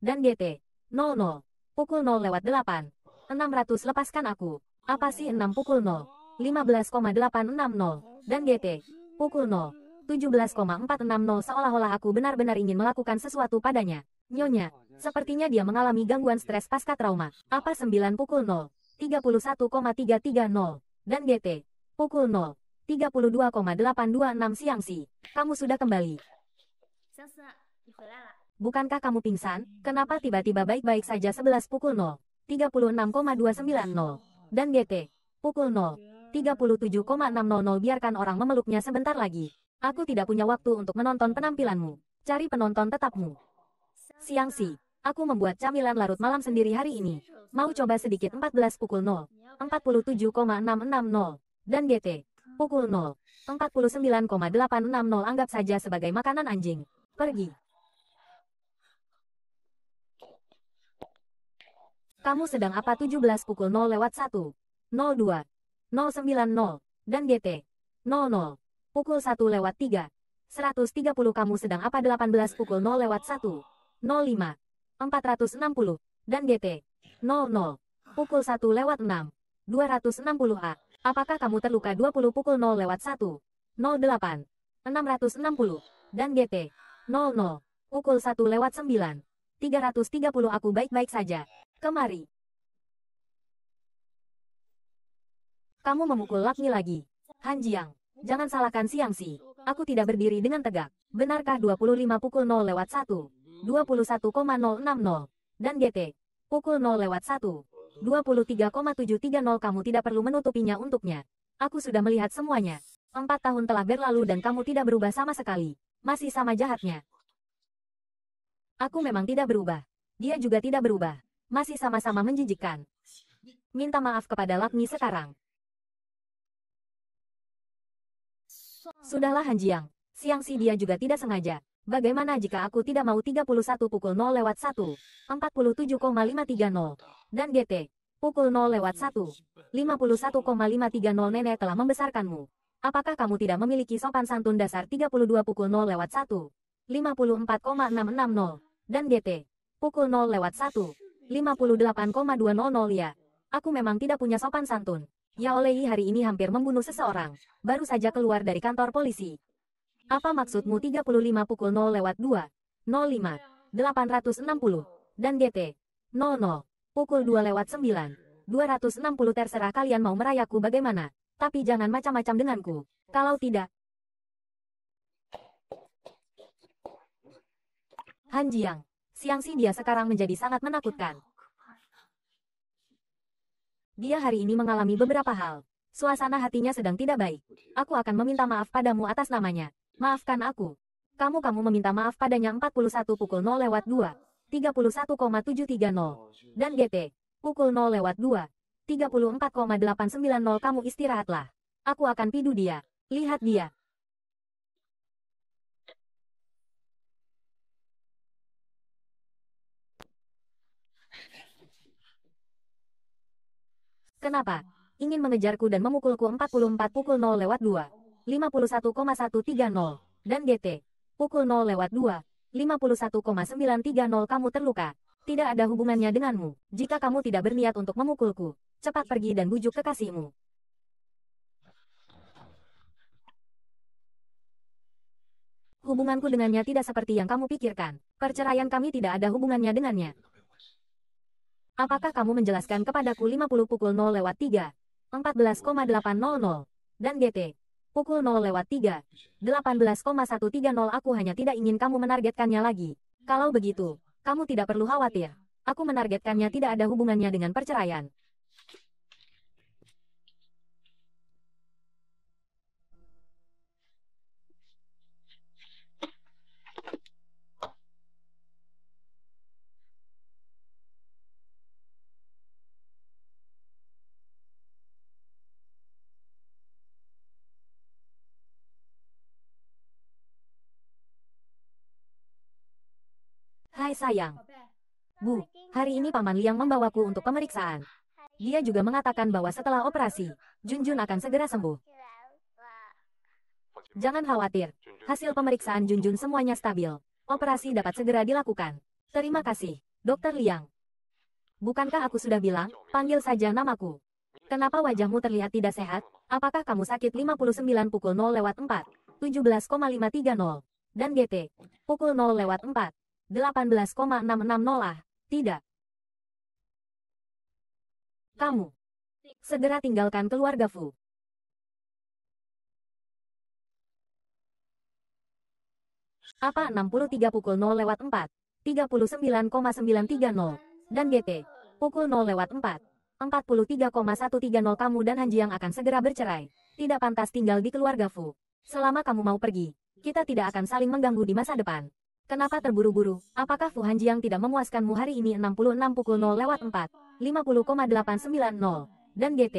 A: Dan GT. 00. Pukul 0 lewat 8. 600 lepaskan aku. Apa sih 6 pukul 0? 15,860. Dan GT. Pukul 0. 17,460 seolah-olah aku benar-benar ingin melakukan sesuatu padanya. Nyonya, sepertinya dia mengalami gangguan stres pasca trauma. Apa 9 pukul 0? 31,330. Dan GT. Pukul 0. 32,826 siang si. Kamu sudah kembali. Bukankah kamu pingsan? Kenapa tiba-tiba baik-baik saja 11 pukul 0? 36,290. Dan GT. Pukul 0. 37,600 biarkan orang memeluknya sebentar lagi. Aku tidak punya waktu untuk menonton penampilanmu. Cari penonton tetapmu. Siang si. Aku membuat camilan larut malam sendiri hari ini. Mau coba sedikit 14 pukul 0. 47,660. Iya, Dan GT. Pukul 0.49,860 anggap saja sebagai makanan anjing. Pergi. Kamu sedang apa 17 pukul 0 lewat 1, 02, 090, dan GT, 00, pukul 1 lewat 3, 130 kamu sedang apa 18 pukul 0 lewat 1, 05, 460, dan GT, 00, pukul 1 lewat 6, 260 A. Apakah kamu terluka 20 pukul 0 lewat 1? 08. 660. Dan GT. 00. Pukul 1 lewat 9. 330 aku baik-baik saja. Kemari. Kamu memukul Lakmi lagi. Han Jiang. Jangan salahkan Siang Si. Aku tidak berdiri dengan tegak. Benarkah 25 pukul 0 lewat 1? 21,060. Dan GT. Pukul 0 lewat 1. 23,730 kamu tidak perlu menutupinya untuknya. Aku sudah melihat semuanya. Empat tahun telah berlalu dan kamu tidak berubah sama sekali. Masih sama jahatnya. Aku memang tidak berubah. Dia juga tidak berubah. Masih sama-sama menjijikkan. Minta maaf kepada Lakmi sekarang. Sudahlah Hanjiang. Siang si dia juga tidak sengaja. Bagaimana jika aku tidak mau 31 pukul 0 lewat 1, 47,530, dan GT, pukul 0 lewat 1, 51,530 nenek telah membesarkanmu. Apakah kamu tidak memiliki sopan santun dasar 32 pukul 0 lewat 1, 54,660, dan GT, pukul 0 lewat 1, 58,200 ya. Aku memang tidak punya sopan santun. Ya Olehi hari ini hampir membunuh seseorang, baru saja keluar dari kantor polisi. Apa maksudmu 35 pukul 0 lewat 2, 05, 860, dan GT, 00, pukul 2 lewat 9, 260 terserah kalian mau merayaku bagaimana, tapi jangan macam-macam denganku, kalau tidak. Han Jiang, siang si dia sekarang menjadi sangat menakutkan. Dia hari ini mengalami beberapa hal. Suasana hatinya sedang tidak baik. Aku akan meminta maaf padamu atas namanya. Maafkan aku. Kamu-kamu meminta maaf padanya 41 pukul 0 lewat 2, 31,730. Dan GT, pukul 0 lewat 2, 34,890 kamu istirahatlah. Aku akan pidu dia. Lihat dia. Kenapa? Ingin mengejarku dan memukulku 44 pukul 0 lewat 2. 51,130, dan GT, pukul 0 lewat 2, 51,930 kamu terluka. Tidak ada hubungannya denganmu. Jika kamu tidak berniat untuk memukulku, cepat pergi dan bujuk kekasihmu. Hubunganku dengannya tidak seperti yang kamu pikirkan. Perceraian kami tidak ada hubungannya dengannya. Apakah kamu menjelaskan kepadaku 50 pukul 0 lewat 3, 14,800, dan GT, pukul 0 lewat 3. 18,130 Aku hanya tidak ingin kamu menargetkannya lagi. Kalau begitu, kamu tidak perlu khawatir. Aku menargetkannya tidak ada hubungannya dengan perceraian. Hai sayang. Bu, hari ini Paman Liang membawaku untuk pemeriksaan. Dia juga mengatakan bahwa setelah operasi, Junjun akan segera sembuh. Jangan khawatir. Hasil pemeriksaan Junjun semuanya stabil. Operasi dapat segera dilakukan. Terima kasih, Dokter Liang. Bukankah aku sudah bilang, panggil saja namaku. Kenapa wajahmu terlihat tidak sehat? Apakah kamu sakit 59 pukul 0 lewat 4, 17,530, dan GT, pukul 0 lewat 4, 18,660 ah, tidak. Kamu. Segera
B: tinggalkan keluarga Fu.
A: Apa 63 pukul 0 lewat 4, 39,930, dan GT, pukul 0 lewat 4, 43,130 kamu dan Hanji yang akan segera bercerai. Tidak pantas tinggal di keluarga Fu. Selama kamu mau pergi, kita tidak akan saling mengganggu di masa depan. Kenapa terburu-buru? Apakah Fu Hanjiang tidak memuaskanmu hari ini 66 pukul 0 lewat 4, 50,890, dan GT,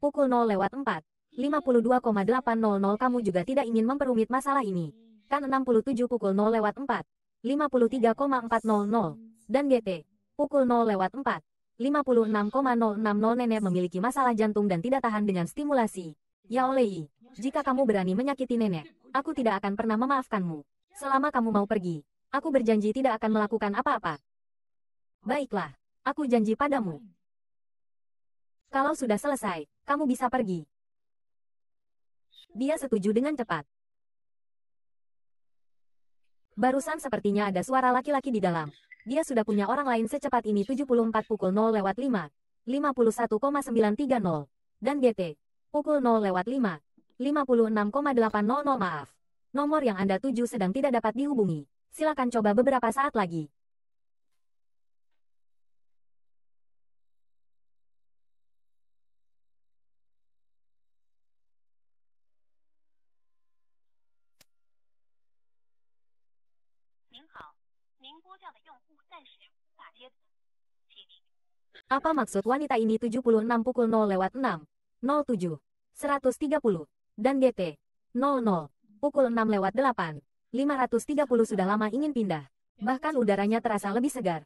A: pukul 0 lewat 4, 52,800 kamu juga tidak ingin memperumit masalah ini. Kan 67 pukul 0 lewat 4, 53,400, dan GT, pukul 0 lewat 4, 56,060 nenek memiliki masalah jantung dan tidak tahan dengan stimulasi. Ya Olei, jika kamu berani menyakiti nenek, aku tidak akan pernah memaafkanmu. Selama kamu mau pergi, aku berjanji tidak akan melakukan apa-apa. Baiklah, aku janji padamu. Kalau sudah selesai, kamu bisa pergi. Dia setuju dengan cepat. Barusan sepertinya ada suara laki-laki di dalam. Dia sudah punya orang lain secepat ini 74 pukul 0 lewat 5, 51,930. Dan GT, pukul 0 lewat 5, 56,800 maaf nomor yang Anda tuju sedang tidak dapat dihubungi. Silakan coba beberapa saat lagi. Apa maksud wanita ini 76 pukul 0 lewat 6, 07, 130, dan GT, 00? pukul 6 lewat 8. 530 sudah lama ingin pindah. Bahkan udaranya terasa lebih segar.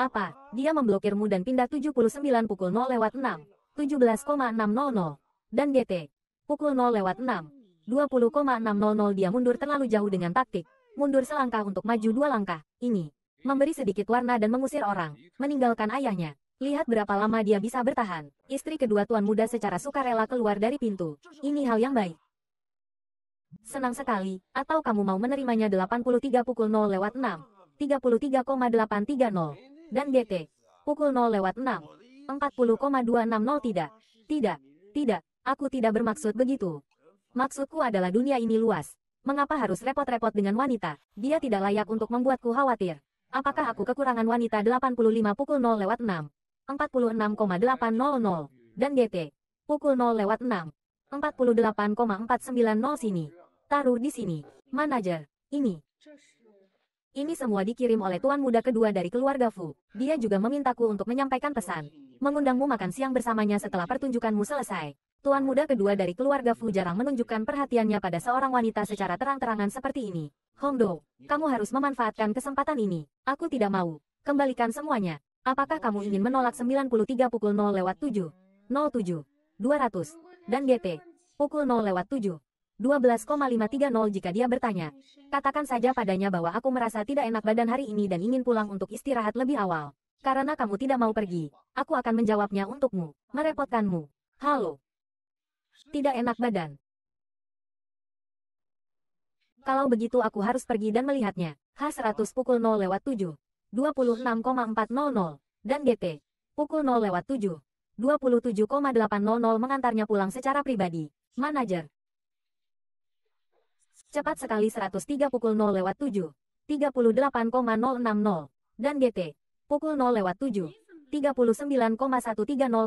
A: Apa? Dia memblokirmu dan pindah 79 pukul 0 lewat 6. 17,600. Dan GT. Pukul 0 lewat 6. 20,600 dia mundur terlalu jauh dengan taktik. Mundur selangkah untuk maju dua langkah. Ini. Memberi sedikit warna dan mengusir orang. Meninggalkan ayahnya. Lihat berapa lama dia bisa bertahan. Istri kedua tuan muda secara sukarela keluar dari pintu. Ini hal yang baik. Senang sekali, atau kamu mau menerimanya 83 pukul 0 lewat 6, 33,830, dan GT, pukul 0 lewat 6, 40,260 tidak, tidak, tidak, aku tidak bermaksud begitu. Maksudku adalah dunia ini luas. Mengapa harus repot-repot dengan wanita? Dia tidak layak untuk membuatku khawatir. Apakah aku kekurangan wanita 85 pukul 0 lewat 6? 46,800 dan GT pukul 0 lewat 6 48,490 sini. Taruh di sini. Manajer, ini. Ini semua dikirim oleh tuan muda kedua dari keluarga Fu. Dia juga memintaku untuk menyampaikan pesan. Mengundangmu makan siang bersamanya setelah pertunjukanmu selesai. Tuan muda kedua dari keluarga Fu jarang menunjukkan perhatiannya pada seorang wanita secara terang-terangan seperti ini. Hongdo, kamu harus memanfaatkan kesempatan ini. Aku tidak mau. Kembalikan semuanya. Apakah kamu ingin menolak 93 pukul 0 lewat 7, 07, 200, dan GT, pukul 0 lewat 7, 12,530 jika dia bertanya. Katakan saja padanya bahwa aku merasa tidak enak badan hari ini dan ingin pulang untuk istirahat lebih awal. Karena kamu tidak mau pergi, aku akan menjawabnya untukmu, merepotkanmu. Halo. Tidak enak badan. Kalau begitu aku harus pergi dan melihatnya. H100 pukul 0 lewat 7, 26,400, dan GT, pukul 0 lewat 7, 27,800 mengantarnya pulang secara pribadi, manajer. Cepat sekali 103 pukul 0 lewat 7, 38,060, dan GT, pukul 0 lewat 7, 39,130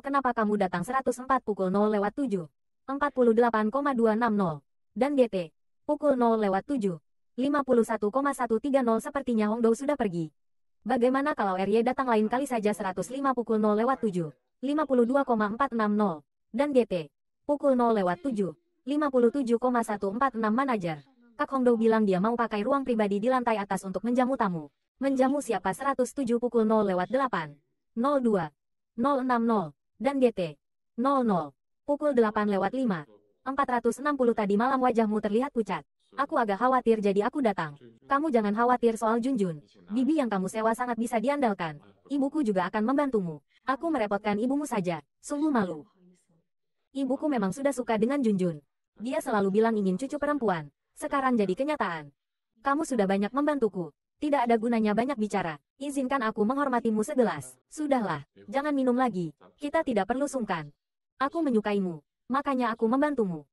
A: kenapa kamu datang 104 pukul 0 lewat 7, 48,260, dan GT, pukul 0 lewat 7, 51,130 sepertinya Hongdou sudah pergi. Bagaimana kalau RY datang lain kali saja 105 pukul 0 lewat 7, 52,460, dan GT, pukul 0 lewat 7, 57,146 manajer. Kak Hongdo bilang dia mau pakai ruang pribadi di lantai atas untuk menjamu tamu. Menjamu siapa 107 pukul 0 lewat 8, 02, 060, dan GT, 00, pukul 8 lewat 5, 460 tadi malam wajahmu terlihat pucat. Aku agak khawatir jadi aku datang. Kamu jangan khawatir soal Junjun. Bibi yang kamu sewa sangat bisa diandalkan. Ibuku juga akan membantumu. Aku merepotkan ibumu saja. Sungguh malu. Ibuku memang sudah suka dengan Junjun. Dia selalu bilang ingin cucu perempuan. Sekarang jadi kenyataan. Kamu sudah banyak membantuku. Tidak ada gunanya banyak bicara. Izinkan aku menghormatimu segelas. Sudahlah, jangan minum lagi. Kita tidak perlu sungkan. Aku menyukaimu. Makanya aku membantumu.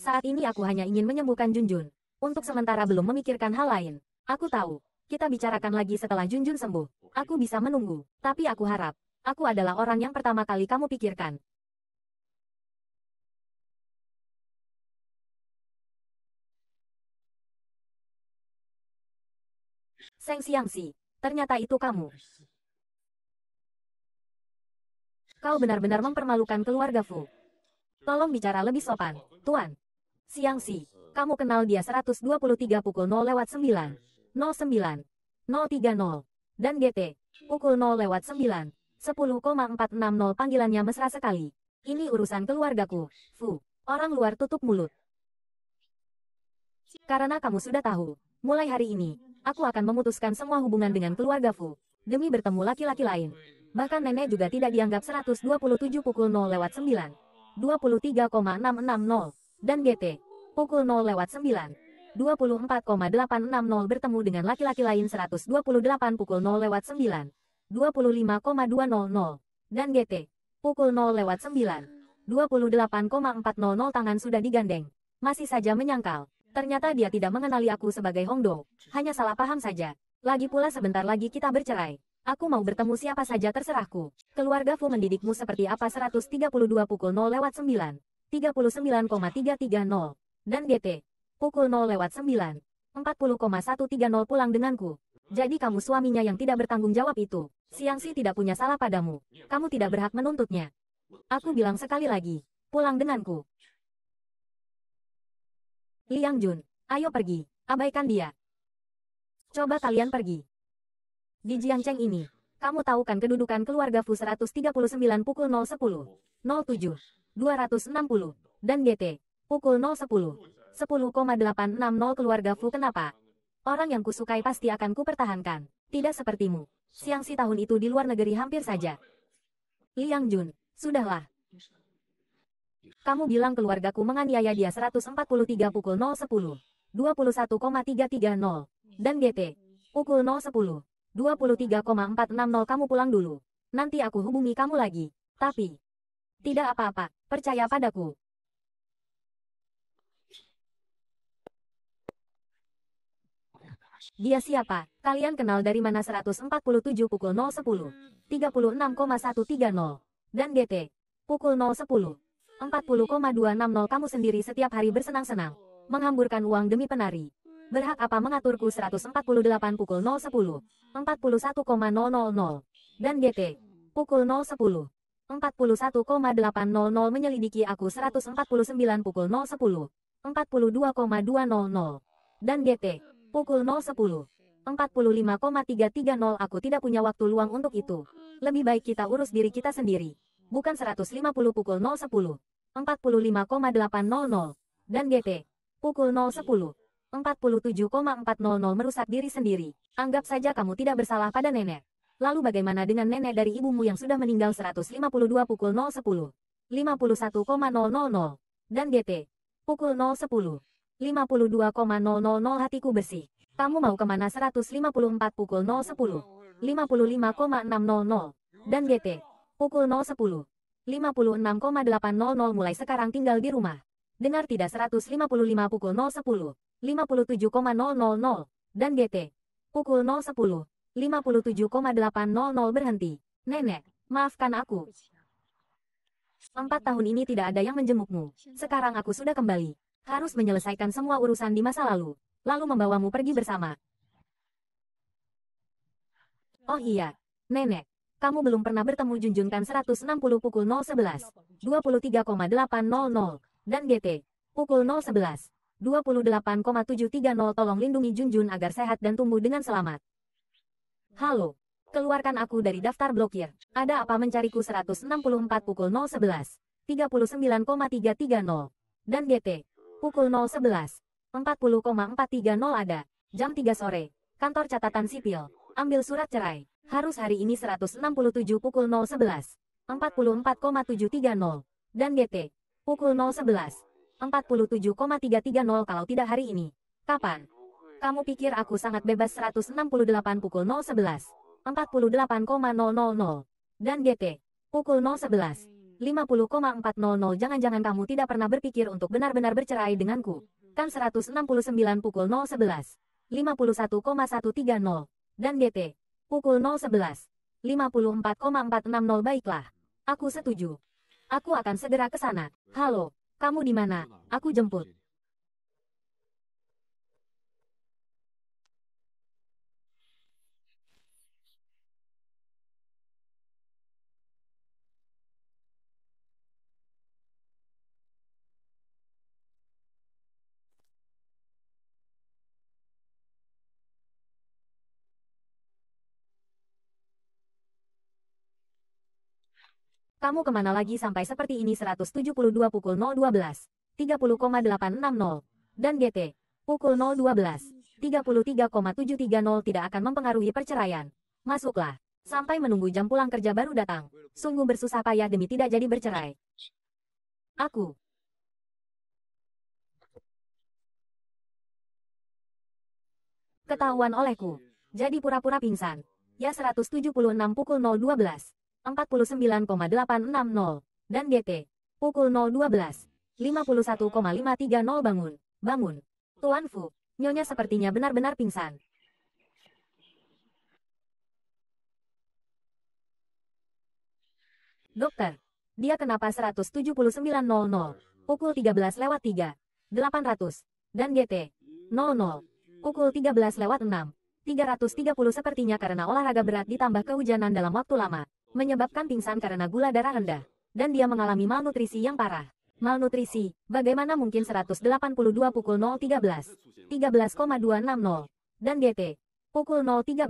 A: Saat ini aku hanya ingin menyembuhkan Junjun. Untuk sementara belum memikirkan hal lain. Aku tahu. Kita bicarakan lagi setelah Junjun sembuh. Aku bisa menunggu. Tapi aku harap. Aku adalah orang yang pertama kali kamu pikirkan.
B: Seng Si, ternyata itu kamu.
A: Kau benar-benar mempermalukan keluarga Fu. Tolong bicara lebih sopan, Tuan. Siang Si, iya. kamu kenal dia 123 pukul 0 lewat 9, 09, 030, dan GT, pukul 0 lewat 9, 10,460 panggilannya mesra sekali. Ini urusan keluargaku, Fu. Orang luar tutup mulut. Karena kamu sudah tahu, mulai hari ini, aku akan memutuskan semua hubungan dengan keluarga Fu, demi bertemu laki-laki lain. Bahkan nenek juga tidak dianggap 127 pukul 0 lewat 9, 23,660 dan GT. Pukul 0 lewat 9. 24,860 bertemu dengan laki-laki lain 128 pukul 0 lewat 9. 25,200 dan GT. Pukul 0 lewat 9. 28,400 tangan sudah digandeng. Masih saja menyangkal. Ternyata dia tidak mengenali aku sebagai Hongdo. Hanya salah paham saja. Lagi pula sebentar lagi kita bercerai. Aku mau bertemu siapa saja terserahku. Keluarga Fu mendidikmu seperti apa 132 pukul 0 lewat 9. 39,330, dan DT, pukul 0 lewat 9, 40,130 pulang denganku. Jadi kamu suaminya yang tidak bertanggung jawab itu. siang sih tidak punya salah padamu. Kamu tidak berhak menuntutnya. Aku bilang sekali lagi, pulang denganku. Liang Jun, ayo pergi, abaikan dia. Coba kalian pergi. Di Jiang Cheng ini, kamu tahu kan kedudukan keluarga Fu 139 pukul 010, 07, 260, dan GT, pukul 010. 10,860 keluarga Fu kenapa? Orang yang kusukai pasti akan kupertahankan. Tidak sepertimu. Siang si tahun itu di luar negeri hampir saja. Liang Jun, sudahlah. Kamu bilang keluargaku menganiaya dia 143 pukul 010, 21,330, dan GT, pukul 010, 23,460 kamu pulang dulu. Nanti aku hubungi kamu lagi. Tapi, tidak apa-apa, Percaya padaku. Dia siapa? Kalian kenal dari mana 147 pukul 010, 36,130, dan GT, pukul 010, 40,260 kamu sendiri setiap hari bersenang-senang, menghamburkan uang demi penari. Berhak apa mengaturku 148 pukul 010, 41,000, dan GT, pukul 010, 41,800 menyelidiki aku 149 pukul 010, 42,200, dan GT, pukul 010, 45,330 aku tidak punya waktu luang untuk itu. Lebih baik kita urus diri kita sendiri. Bukan 150 pukul 010, 45,800, dan GT, pukul 010, 47,400 merusak diri sendiri. Anggap saja kamu tidak bersalah pada nenek. Lalu bagaimana dengan nenek dari ibumu yang sudah meninggal 152 pukul 010? 51,000 dan GT pukul 010 52,000 hatiku besi. Kamu mau kemana 154 pukul 010 55,600 dan GT pukul 010 56,800 mulai sekarang tinggal di rumah. Dengar tidak 155 pukul 010 57,000 dan GT pukul 010 57,800 berhenti. Nenek, maafkan aku. Empat tahun ini tidak ada yang menjemukmu Sekarang aku sudah kembali. Harus menyelesaikan semua urusan di masa lalu. Lalu membawamu pergi bersama. Oh iya, Nenek. Kamu belum pernah bertemu junjun kan 160 pukul 011, 23,800, dan GT, pukul 011, 28,730 tolong lindungi Junjun agar sehat dan tumbuh dengan selamat. Halo. Keluarkan aku dari daftar blokir. Ada apa mencariku 164 pukul 011, 39,330. Dan GT, pukul 011, 40,430 ada. Jam 3 sore, kantor catatan sipil. Ambil surat cerai. Harus hari ini 167 pukul 011, 44,730. Dan GT, pukul 011, 47,330 kalau tidak hari ini. Kapan? Kamu pikir aku sangat bebas 168 pukul 011, 48,000, dan GT, pukul 011, 50,400 jangan-jangan kamu tidak pernah berpikir untuk benar-benar bercerai denganku. Kan 169 pukul 011, 51,130, dan GT. pukul 011, 54,460 baiklah. Aku setuju. Aku akan segera ke sana. Halo, kamu di mana? Aku jemput. Kamu kemana lagi sampai seperti ini 172 pukul 012, 30,860. Dan GT, pukul 012, 33,730 tidak akan mempengaruhi perceraian. Masuklah. Sampai menunggu jam pulang kerja baru datang. Sungguh bersusah payah demi tidak jadi bercerai. Aku, ketahuan olehku. Jadi pura-pura pingsan. Ya 176 pukul 012, 49,860, dan GT pukul 012, 51,530 bangun, bangun. Tuan Fu, Nyonya sepertinya benar-benar pingsan. Dokter, dia kenapa 179.00, pukul 13 lewat 3, 800, dan GT, 00, pukul 13 lewat 6, 330 sepertinya karena olahraga berat ditambah kehujanan dalam waktu lama menyebabkan pingsan karena gula darah rendah, dan dia mengalami malnutrisi yang parah. Malnutrisi, bagaimana mungkin 182 pukul 013, 13,260, dan DT, pukul 013,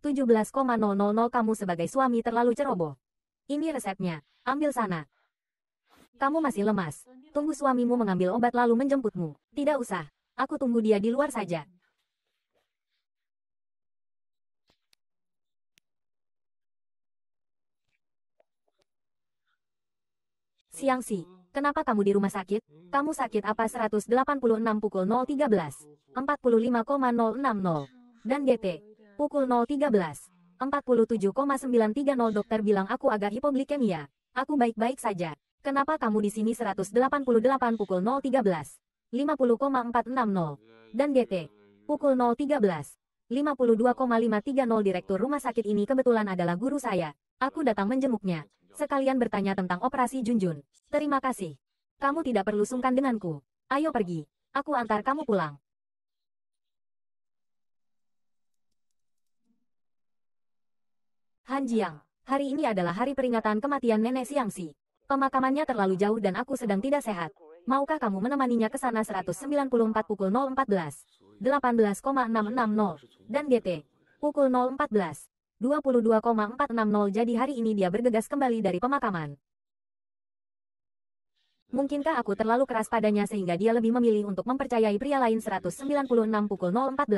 A: 17,000 kamu sebagai suami terlalu ceroboh. Ini resepnya, ambil sana. Kamu masih lemas, tunggu suamimu mengambil obat lalu menjemputmu. Tidak usah, aku tunggu dia di luar saja. Siang si, kenapa kamu di rumah sakit? Kamu sakit apa 186 pukul 013, 45,060. Dan GT. pukul 013, 47,930 dokter bilang aku agak hipoglikemia. Aku baik-baik saja. Kenapa kamu di sini 188 pukul 013, 50,460. Dan GT. pukul 013, 52,530 direktur rumah sakit ini kebetulan adalah guru saya. Aku datang menjemuknya. Sekalian bertanya tentang operasi Junjun. Terima kasih. Kamu tidak perlu sungkan denganku. Ayo pergi. Aku antar kamu pulang. Han Jiang, hari ini adalah hari peringatan kematian nenek Siangsi. Pemakamannya terlalu jauh dan aku sedang tidak sehat. Maukah kamu menemaninya ke sana 194 pukul 014, 18660, dan GT, pukul 014. 22,460 jadi hari ini dia bergegas kembali dari pemakaman. Mungkinkah aku terlalu keras padanya sehingga dia lebih memilih untuk mempercayai pria lain 196 pukul 014,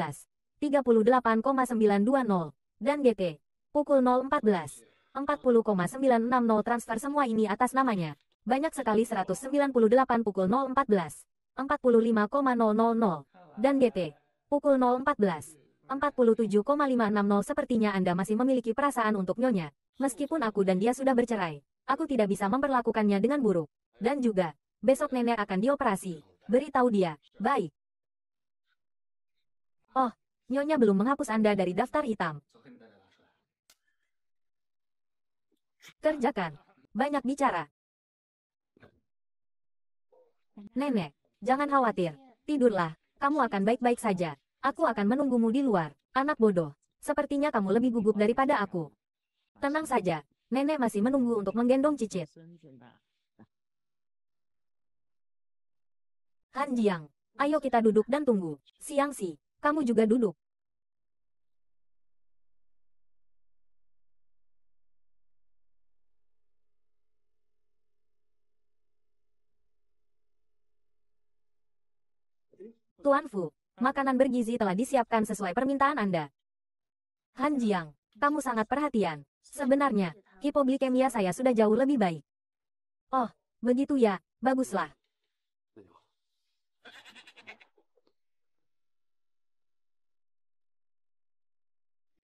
A: 38,920, dan GT, pukul 014, 40,960 transfer semua ini atas namanya. Banyak sekali 198 pukul 014, 45,000, dan GT, pukul 014, 47,560 sepertinya Anda masih memiliki perasaan untuk Nyonya. Meskipun aku dan dia sudah bercerai, aku tidak bisa memperlakukannya dengan buruk. Dan juga, besok nenek akan dioperasi. Beritahu dia, baik. Oh, Nyonya belum menghapus Anda dari daftar hitam. Kerjakan. Banyak bicara. Nenek, jangan khawatir. Tidurlah, kamu akan baik-baik saja. Aku akan menunggumu di luar, anak bodoh. Sepertinya kamu lebih gugup daripada aku. Tenang saja, nenek masih menunggu untuk menggendong cicit. Han Jiang, ayo kita duduk dan tunggu. Siang Si, kamu juga duduk. Tuan Fu, Makanan bergizi telah disiapkan sesuai permintaan Anda. Han Jiang, kamu sangat perhatian. Sebenarnya, hipoglikemia saya sudah jauh lebih baik. Oh, begitu ya, baguslah.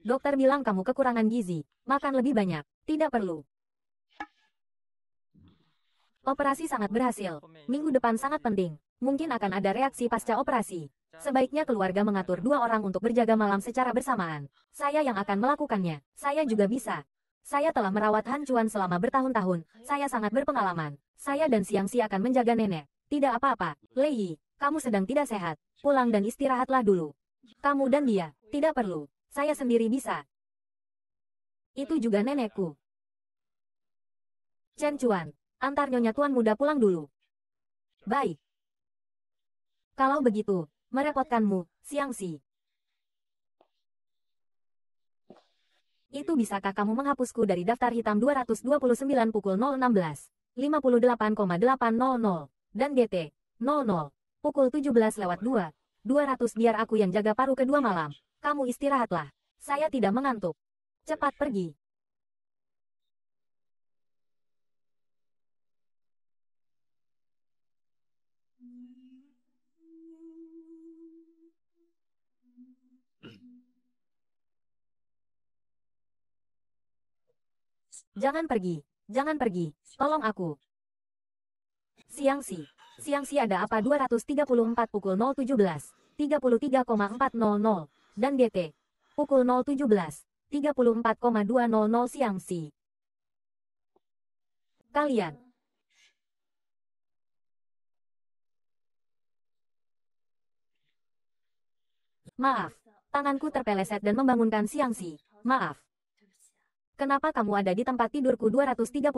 A: Dokter bilang kamu kekurangan gizi, makan lebih banyak, tidak perlu. Operasi sangat berhasil. Minggu depan sangat penting. Mungkin akan ada reaksi pasca operasi. Sebaiknya keluarga mengatur dua orang untuk berjaga malam secara bersamaan. Saya yang akan melakukannya. Saya juga bisa. Saya telah merawat Han Chuan selama bertahun-tahun. Saya sangat berpengalaman. Saya dan Siang Si akan menjaga nenek. Tidak apa-apa. Lei, Yi, kamu sedang tidak sehat. Pulang dan istirahatlah dulu. Kamu dan dia, tidak perlu. Saya sendiri bisa. Itu juga nenekku. Chen Chuan, antar nyonya tuan muda pulang dulu. Baik. Kalau begitu, Merepotkanmu, siang si. Itu bisakah kamu menghapusku dari daftar hitam 229 pukul 016, 58,800, dan GT, 00, pukul 17 lewat 2, 200 biar aku yang jaga paru kedua malam. Kamu istirahatlah. Saya tidak mengantuk. Cepat pergi. Jangan pergi, jangan pergi, tolong aku. Siang Si, Siang Si ada apa 234 pukul 017, 33,400, dan DT, pukul 017, 34,200 Siang Si. Kalian, Maaf, tanganku terpeleset dan membangunkan Siang Si. Maaf. Kenapa kamu ada di tempat tidurku 238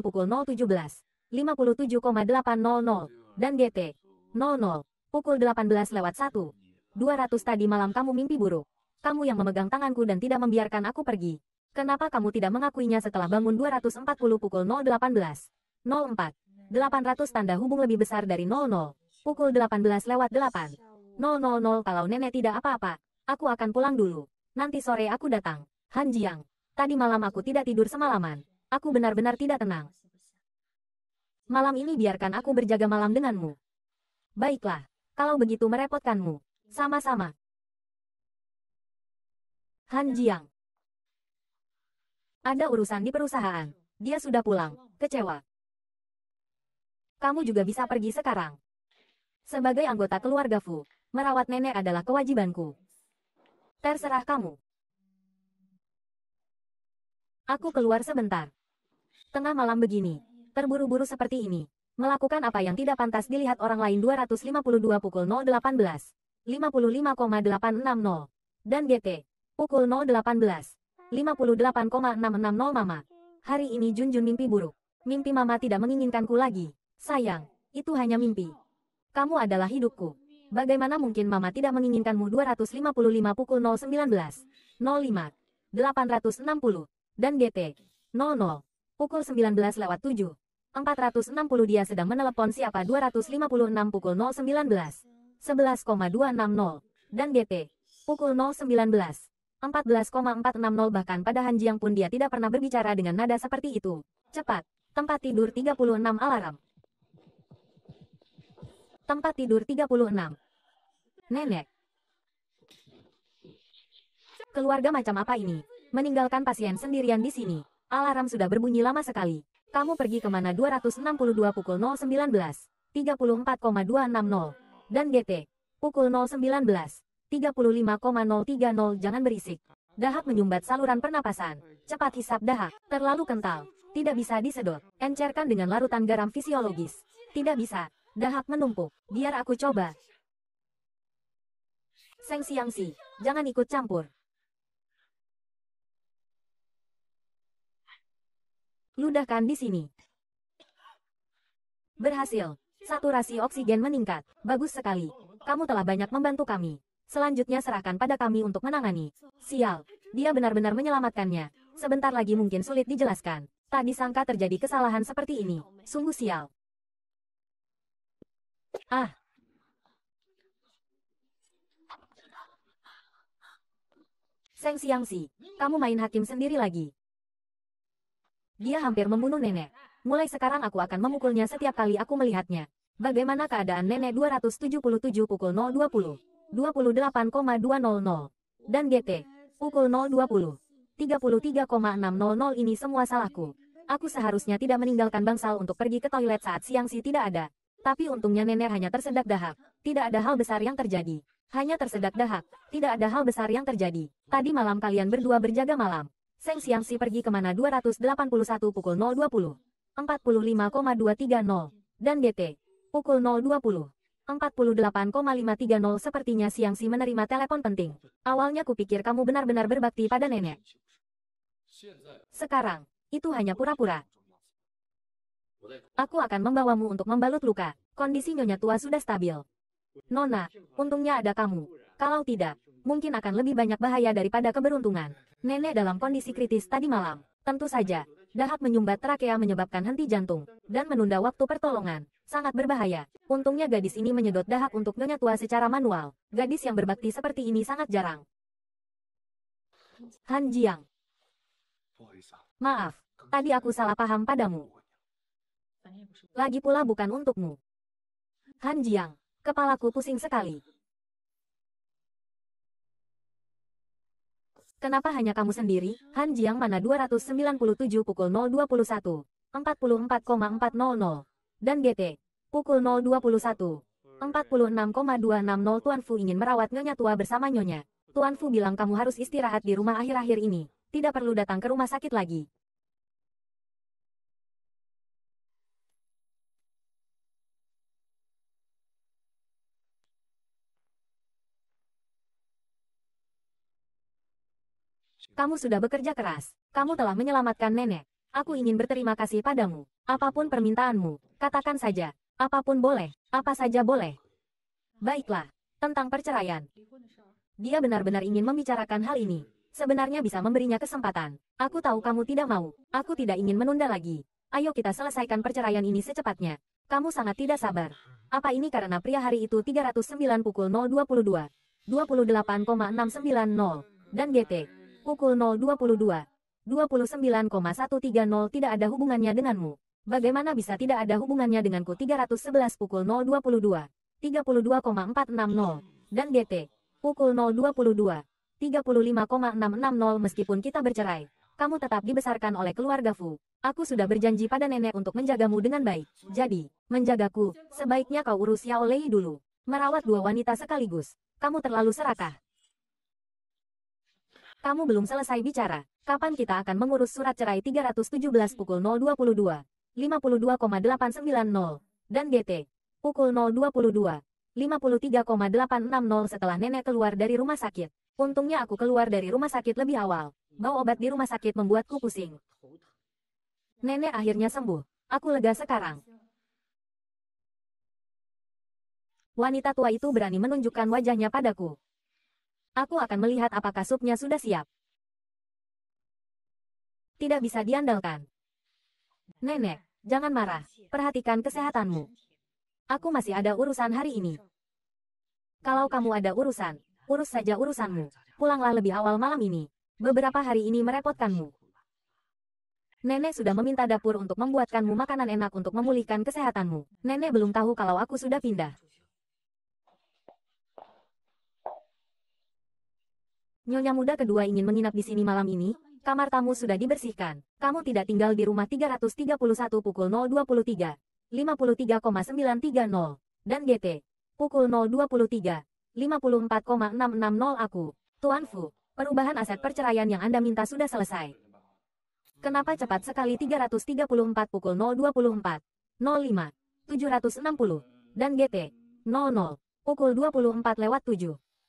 A: pukul 017, 57,800, dan GT 00, pukul 18 lewat 1. 200 tadi malam kamu mimpi buruk. Kamu yang memegang tanganku dan tidak membiarkan aku pergi. Kenapa kamu tidak mengakuinya setelah bangun 240 pukul 018, 04, 800 tanda hubung lebih besar dari 00, pukul 18 lewat 8. 000 kalau nenek tidak apa-apa, aku akan pulang dulu. Nanti sore aku datang. Han Jiang. Tadi malam aku tidak tidur semalaman. Aku benar-benar tidak tenang. Malam ini biarkan aku berjaga malam denganmu. Baiklah, kalau begitu merepotkanmu. Sama-sama. Han Jiang. Ada urusan di perusahaan. Dia sudah pulang, kecewa. Kamu juga bisa pergi sekarang. Sebagai anggota keluarga Fu, merawat nenek adalah kewajibanku. Terserah kamu. Aku keluar sebentar. Tengah malam begini, terburu-buru seperti ini, melakukan apa yang tidak pantas dilihat orang lain 252 pukul 018, 55,860, dan GT, pukul 018, 58,660 Mama. Hari ini Junjun mimpi buruk. Mimpi Mama tidak menginginkanku lagi. Sayang, itu hanya mimpi. Kamu adalah hidupku. Bagaimana mungkin Mama tidak menginginkanmu 255 pukul 019, 05, 860, dan GT. 00. Pukul 19 lewat 7. 460 dia sedang menelepon siapa 256 pukul 019. 11,260. Dan GT. Pukul 019. 14,460 bahkan pada Hanjiang pun dia tidak pernah berbicara dengan nada seperti itu. Cepat. Tempat tidur 36 alarm. Tempat tidur 36. Nenek. Keluarga macam apa ini? Meninggalkan pasien sendirian di sini. Alarm sudah berbunyi lama sekali. Kamu pergi kemana 262 pukul 019, 34,260. Dan GT, pukul 019, 35,030 jangan berisik. Dahak menyumbat saluran pernapasan. Cepat hisap dahak, terlalu kental. Tidak bisa disedot. Encerkan dengan larutan garam fisiologis. Tidak bisa. Dahak menumpuk. Biar aku coba. Seng Siang Si, jangan ikut campur. ludahkan di sini. Berhasil. Saturasi oksigen meningkat. Bagus sekali. Kamu telah banyak membantu kami. Selanjutnya serahkan pada kami untuk menangani. Sial. Dia benar-benar menyelamatkannya. Sebentar lagi mungkin sulit dijelaskan. Tak disangka terjadi kesalahan seperti ini. Sungguh sial. Ah. Seng Siang Si, kamu main hakim sendiri lagi. Dia hampir membunuh nenek. Mulai sekarang aku akan memukulnya setiap kali aku melihatnya. Bagaimana keadaan nenek 277 pukul 020? 28,200. Dan GT, pukul 020. 33,600 ini semua salahku. Aku seharusnya tidak meninggalkan bangsal untuk pergi ke toilet saat siang si tidak ada. Tapi untungnya nenek hanya tersedak dahak. Tidak ada hal besar yang terjadi. Hanya tersedak dahak. Tidak ada hal besar yang terjadi. Tadi malam kalian berdua berjaga malam. Seng Siangsi pergi kemana 281 pukul 020, 45,230, dan DT, pukul 020, 48,530 sepertinya si menerima telepon penting. Awalnya kupikir kamu benar-benar berbakti pada nenek. Sekarang, itu hanya pura-pura. Aku akan membawamu untuk membalut luka. Kondisi nyonya tua sudah stabil. Nona, untungnya ada kamu. Kalau tidak, mungkin akan lebih banyak bahaya daripada keberuntungan. Nenek dalam kondisi kritis tadi malam. Tentu saja, dahak menyumbat trakea menyebabkan henti jantung, dan menunda waktu pertolongan. Sangat berbahaya. Untungnya gadis ini menyedot dahak untuk nyonya tua secara manual. Gadis yang berbakti seperti ini sangat jarang. Han Jiang. Maaf, tadi aku salah paham padamu. Lagi pula bukan untukmu. Han Jiang, kepalaku pusing sekali. Kenapa hanya kamu sendiri? Han Jiang mana 297 pukul 021. 44,400. Dan GT. Pukul 021. 46,260 Tuan Fu ingin merawat Nyonya tua bersama Nyonya. Tuan Fu bilang kamu harus istirahat di rumah akhir-akhir ini. Tidak perlu datang ke rumah sakit lagi. Kamu sudah bekerja keras. Kamu telah menyelamatkan nenek. Aku ingin berterima kasih padamu. Apapun permintaanmu, katakan saja. Apapun boleh, apa saja boleh. Baiklah, tentang perceraian. Dia benar-benar ingin membicarakan hal ini. Sebenarnya bisa memberinya kesempatan. Aku tahu kamu tidak mau. Aku tidak ingin menunda lagi. Ayo kita selesaikan perceraian ini secepatnya. Kamu sangat tidak sabar. Apa ini karena pria hari itu 309 pukul 022, 28,690, dan GT, Pukul 0.22. 29,130 tidak ada hubungannya denganmu. Bagaimana bisa tidak ada hubungannya denganku 311 pukul 0.22. 32,460. Dan GT. Pukul 0.22. 35,660 meskipun kita bercerai. Kamu tetap dibesarkan oleh keluarga Fu. Aku sudah berjanji pada nenek untuk menjagamu dengan baik. Jadi, menjagaku, sebaiknya kau urus Yaolei dulu. Merawat dua wanita sekaligus. Kamu terlalu serakah. Kamu belum selesai bicara. Kapan kita akan mengurus surat cerai 317 pukul 022, 52,890, dan GT, pukul 022, 53,860 setelah nenek keluar dari rumah sakit. Untungnya aku keluar dari rumah sakit lebih awal. Bau obat di rumah sakit membuatku pusing. Nenek akhirnya sembuh. Aku lega sekarang. Wanita tua itu berani menunjukkan wajahnya padaku. Aku akan melihat apakah supnya sudah siap. Tidak bisa diandalkan. Nenek, jangan marah. Perhatikan kesehatanmu. Aku masih ada urusan hari ini. Kalau kamu ada urusan, urus saja urusanmu. Pulanglah lebih awal malam ini. Beberapa hari ini merepotkanmu. Nenek sudah meminta dapur untuk membuatkanmu makanan enak untuk memulihkan kesehatanmu. Nenek belum tahu kalau aku sudah pindah. Nyonya muda kedua ingin menginap di sini malam ini, kamar tamu sudah dibersihkan. Kamu tidak tinggal di rumah 331 pukul 023, 53,930, dan GT, pukul 023, 54,660 aku. Tuan Fu, perubahan aset perceraian yang Anda minta sudah selesai. Kenapa cepat sekali 334 pukul 024, 05, 760, dan GT, 00, pukul 24 lewat 7.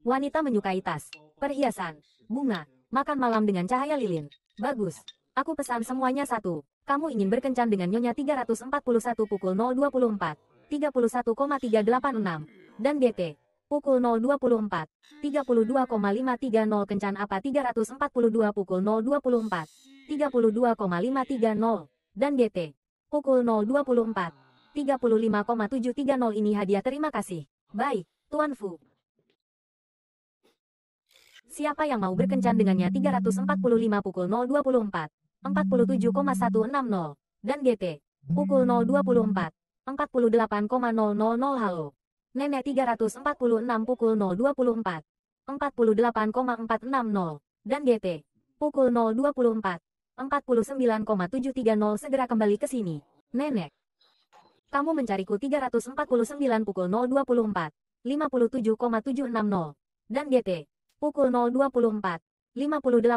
A: Wanita menyukai tas, perhiasan, bunga, makan malam dengan cahaya lilin. Bagus. Aku pesan semuanya satu. Kamu ingin berkencan dengan Nyonya 341 pukul 024, 31,386. Dan BT pukul 024, 32,530 kencan apa 342 pukul 024, 32,530. Dan BT pukul 024, 35,730 ini hadiah terima kasih. Baik, Tuan Fu. Siapa yang mau berkencan dengannya 345 pukul 024, 47,160, dan GT, pukul 024, 48,000 halo. Nenek 346 pukul 024, 48,460, dan GT, pukul 024, 49,730 segera kembali ke sini, Nenek. Kamu mencariku 349 pukul 024, 57,760, dan GT, pukul 0.24, 58,730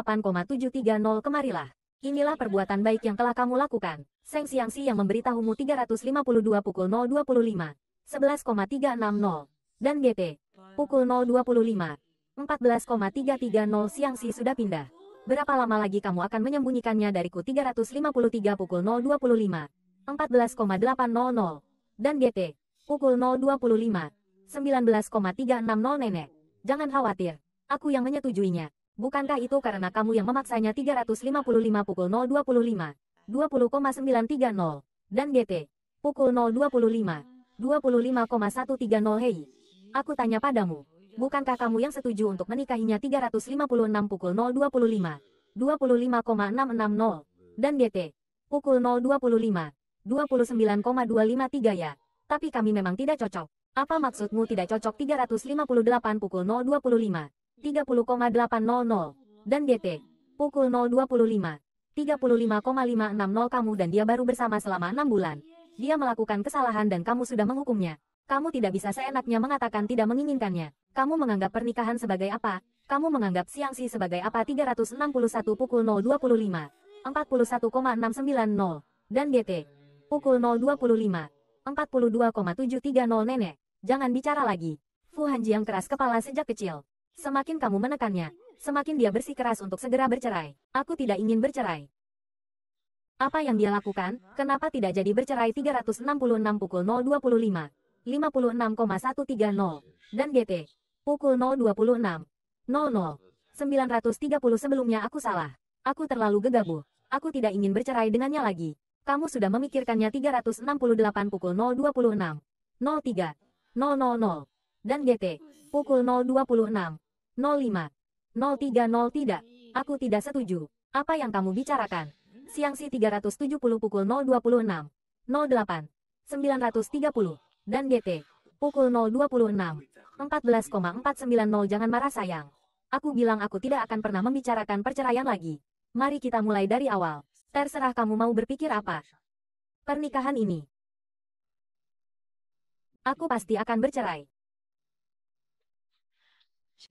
A: kemarilah. Inilah perbuatan baik yang telah kamu lakukan. Seng Si yang memberitahumu 352 pukul 0.25, 11,360. Dan GT, pukul 0.25, 14,330 si sudah pindah. Berapa lama lagi kamu akan menyembunyikannya dariku 353 pukul 025, 14,800, dan GT, pukul 025, 19,360 nenek. Jangan khawatir, Aku yang menyetujuinya. Bukankah itu karena kamu yang memaksanya 355 pukul 025, 20,930, dan GT, pukul 025, 25,130 Hei. Aku tanya padamu, bukankah kamu yang setuju untuk menikahinya 356 pukul 025, 25,660, dan GT, pukul 025, 29,253 ya. Tapi kami memang tidak cocok. Apa maksudmu tidak cocok 358 pukul 025, 30,800, dan DT, pukul 0.25, 35,560 kamu dan dia baru bersama selama 6 bulan. Dia melakukan kesalahan dan kamu sudah menghukumnya. Kamu tidak bisa seenaknya mengatakan tidak menginginkannya. Kamu menganggap pernikahan sebagai apa? Kamu menganggap siang siang sebagai apa 361 pukul 0.25, 41,690, dan DT, pukul 0.25, 42,730 nenek. Jangan bicara lagi. Fu Hanji yang keras kepala sejak kecil. Semakin kamu menekannya, semakin dia bersikeras untuk segera bercerai. Aku tidak ingin bercerai. Apa yang dia lakukan, kenapa tidak jadi bercerai 366 pukul 025, 56,130, dan GT, pukul 026, 00, 930 sebelumnya aku salah. Aku terlalu gegabah. Aku tidak ingin bercerai dengannya lagi. Kamu sudah memikirkannya 368 pukul 026, 03, 000, dan GT, pukul 026, 05. 030 tidak, aku tidak setuju. Apa yang kamu bicarakan? Siang si 370 pukul 026. 08. 930. Dan GT. Pukul 026. 14,490 Jangan marah sayang. Aku bilang aku tidak akan pernah membicarakan perceraian lagi. Mari kita mulai dari awal. Terserah kamu mau berpikir apa. Pernikahan ini. Aku pasti akan bercerai.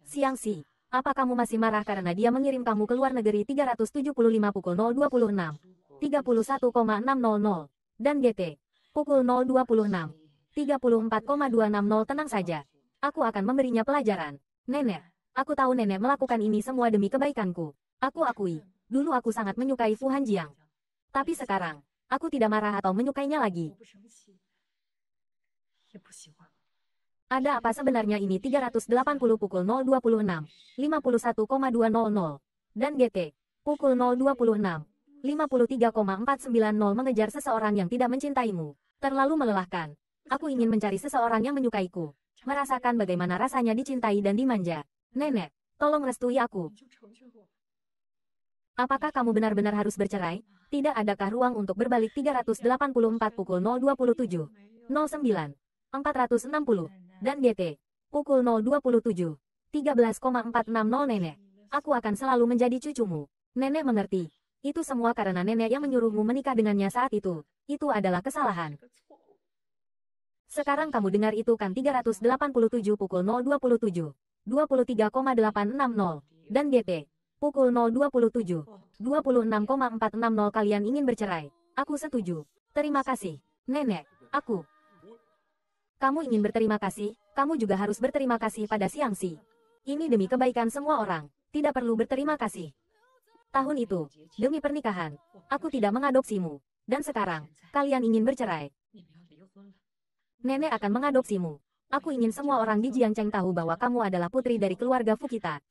A: Siang Si, apa kamu masih marah karena dia mengirim kamu ke luar negeri 375 pukul 026, 31,600, dan GT, pukul 026, 34,260 tenang saja. Aku akan memberinya pelajaran. Nenek, aku tahu nenek melakukan ini semua demi kebaikanku. Aku akui, dulu aku sangat menyukai Fu Hanjiang. Tapi sekarang, aku tidak marah atau menyukainya lagi. Ada apa sebenarnya ini 380 pukul 026, 51,200, dan GT, pukul 026, 53,490 mengejar seseorang yang tidak mencintaimu. Terlalu melelahkan. Aku ingin mencari seseorang yang menyukaiku. Merasakan bagaimana rasanya dicintai dan dimanja. Nenek, tolong restui aku. Apakah kamu benar-benar harus bercerai? Tidak adakah ruang untuk berbalik 384 pukul 027, 09, 460? dan GT. Pukul 0.27. 13,460 nenek. Aku akan selalu menjadi cucumu. Nenek mengerti. Itu semua karena nenek yang menyuruhmu menikah dengannya saat itu. Itu adalah kesalahan. Sekarang kamu dengar itu kan 387 pukul 0.27. 23,860. Dan GT. Pukul 0.27. 26,460 kalian ingin bercerai. Aku setuju. Terima kasih. Nenek, aku, kamu ingin berterima kasih, kamu juga harus berterima kasih pada Siang Si. Ini demi kebaikan semua orang, tidak perlu berterima kasih. Tahun itu, demi pernikahan, aku tidak mengadopsimu. Dan sekarang, kalian ingin bercerai. Nenek akan mengadopsimu. Aku ingin semua orang di Jiangcheng tahu bahwa kamu adalah putri dari keluarga Fukita.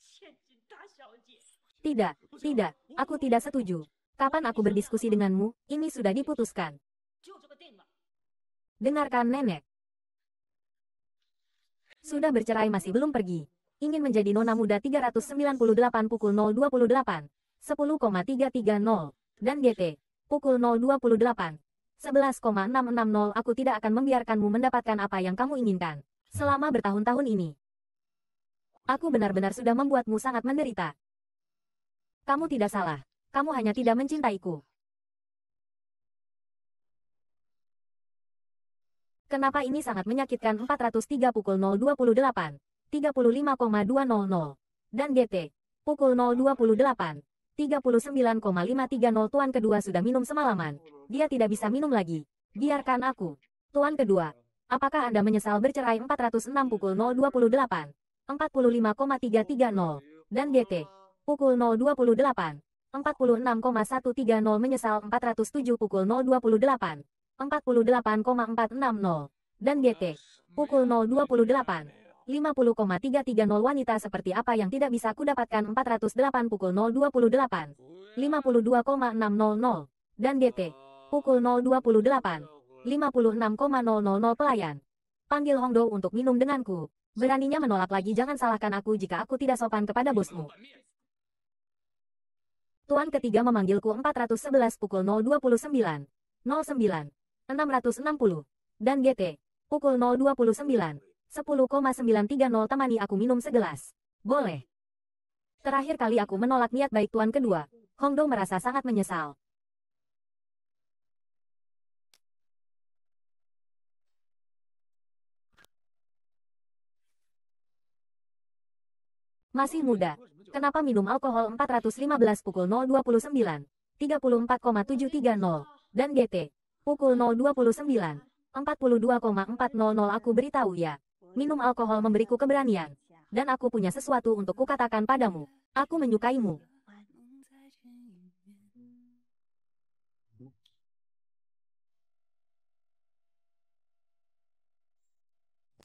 A: Tidak, tidak, aku tidak setuju. Kapan aku berdiskusi denganmu, ini sudah diputuskan. Dengarkan nenek. Sudah bercerai masih belum pergi. Ingin menjadi nona muda 398 pukul 028, 10,330, dan GT, pukul 028, 11,660 aku tidak akan membiarkanmu mendapatkan apa yang kamu inginkan, selama bertahun-tahun ini. Aku benar-benar sudah membuatmu sangat menderita. Kamu tidak salah, kamu hanya tidak mencintaiku. Kenapa ini sangat menyakitkan 403 pukul 028, 35,200. Dan GT, pukul 028, 39,530 Tuan kedua sudah minum semalaman, dia tidak bisa minum lagi. Biarkan aku. Tuan kedua, apakah Anda menyesal bercerai 406 pukul 028, 45,330. Dan GT, pukul 028, 46,130 menyesal 407 pukul 028, 48,460, dan GT, pukul 0.28, 50,330 wanita seperti apa yang tidak bisa kudapatkan 408 pukul 0.28, 52,600, dan GT, pukul 0.28, 56,000 pelayan. Panggil Hongdo untuk minum denganku. Beraninya menolak lagi jangan salahkan aku jika aku tidak sopan kepada bosmu. Tuan ketiga memanggilku 411 pukul 029, 09, 660. Dan GT. Pukul 0.29. 10,930 temani aku minum segelas. Boleh. Terakhir kali aku menolak niat baik tuan kedua, Hongdo merasa sangat menyesal. Masih muda. Kenapa minum alkohol 415 pukul 029? 34,730. Dan GT. Pukul 029.42,400 aku beritahu ya. Minum alkohol memberiku keberanian. Dan aku punya sesuatu untuk kukatakan padamu. Aku menyukaimu.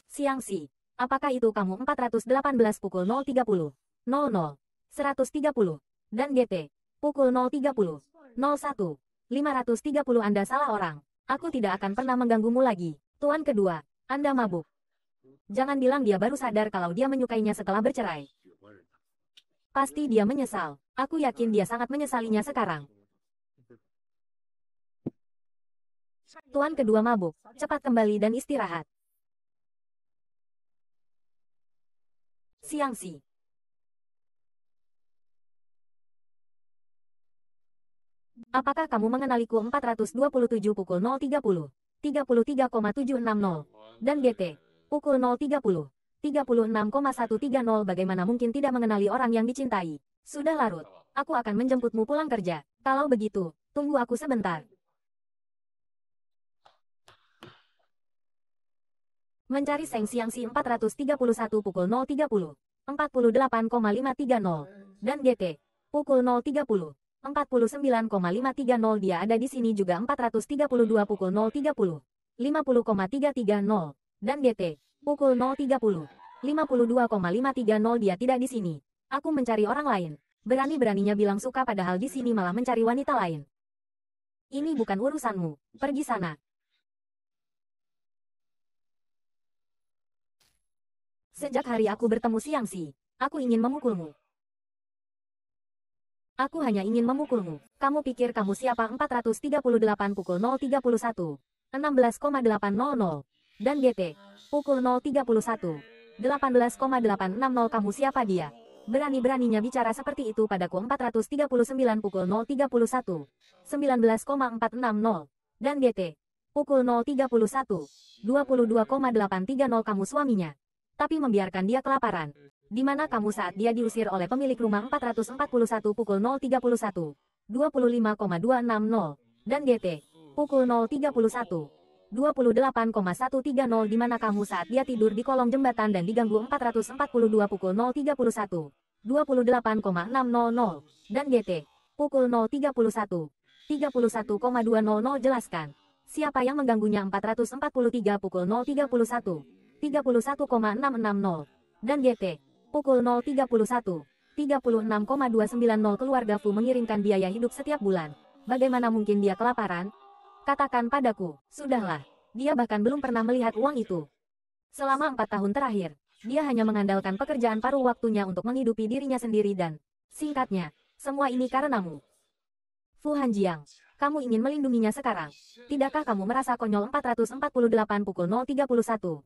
A: Siang si. Apakah itu kamu 418 pukul 030? 00. 130. Dan GT. Pukul 030. 01. 530 Anda salah orang. Aku tidak akan pernah mengganggumu lagi. Tuan kedua, Anda mabuk. Jangan bilang dia baru sadar kalau dia menyukainya setelah bercerai. Pasti dia menyesal. Aku yakin dia sangat menyesalinya sekarang. Tuan kedua mabuk. Cepat kembali dan istirahat. Siang si. Apakah kamu mengenaliku 427 pukul 0.30, 33,760, dan GT, pukul 0.30, 36,130 bagaimana mungkin tidak mengenali orang yang dicintai? Sudah larut, aku akan menjemputmu pulang kerja. Kalau begitu, tunggu aku sebentar. Mencari Seng Siang Si 431 pukul 0.30, 48,530, dan GT, pukul 0.30, 49,530 dia ada di sini juga 432 pukul 030, 50,330, dan DT, pukul 030, 52,530 dia tidak di sini. Aku mencari orang lain. Berani-beraninya bilang suka padahal di sini malah mencari wanita lain. Ini bukan urusanmu, pergi sana. Sejak hari aku bertemu siang si, aku ingin memukulmu. Aku hanya ingin memukulmu. Kamu pikir kamu siapa 438 pukul 031, 16,800, dan GT, pukul 031, 18,860 kamu siapa dia? Berani-beraninya bicara seperti itu padaku 439 pukul 031, 19,460, dan GT, pukul 031, 22,830 kamu suaminya tapi membiarkan dia kelaparan. Di mana kamu saat dia diusir oleh pemilik rumah 441 pukul 031, 25,260, dan DT, pukul 031, 28,130 di mana kamu saat dia tidur di kolong jembatan dan diganggu 442 pukul 031, 28,600, dan DT, pukul 031, 31,200 jelaskan. Siapa yang mengganggunya 443 pukul 031, 31,660 dan GT pukul 0.31 36,290 keluarga Fu mengirimkan biaya hidup setiap bulan. Bagaimana mungkin dia kelaparan? Katakan padaku, sudahlah. Dia bahkan belum pernah melihat uang itu. Selama empat tahun terakhir, dia hanya mengandalkan pekerjaan paruh waktunya untuk menghidupi dirinya sendiri dan, singkatnya, semua ini karenamu. Fu Hanjiang, kamu ingin melindunginya sekarang. Tidakkah kamu merasa konyol 448 pukul 031?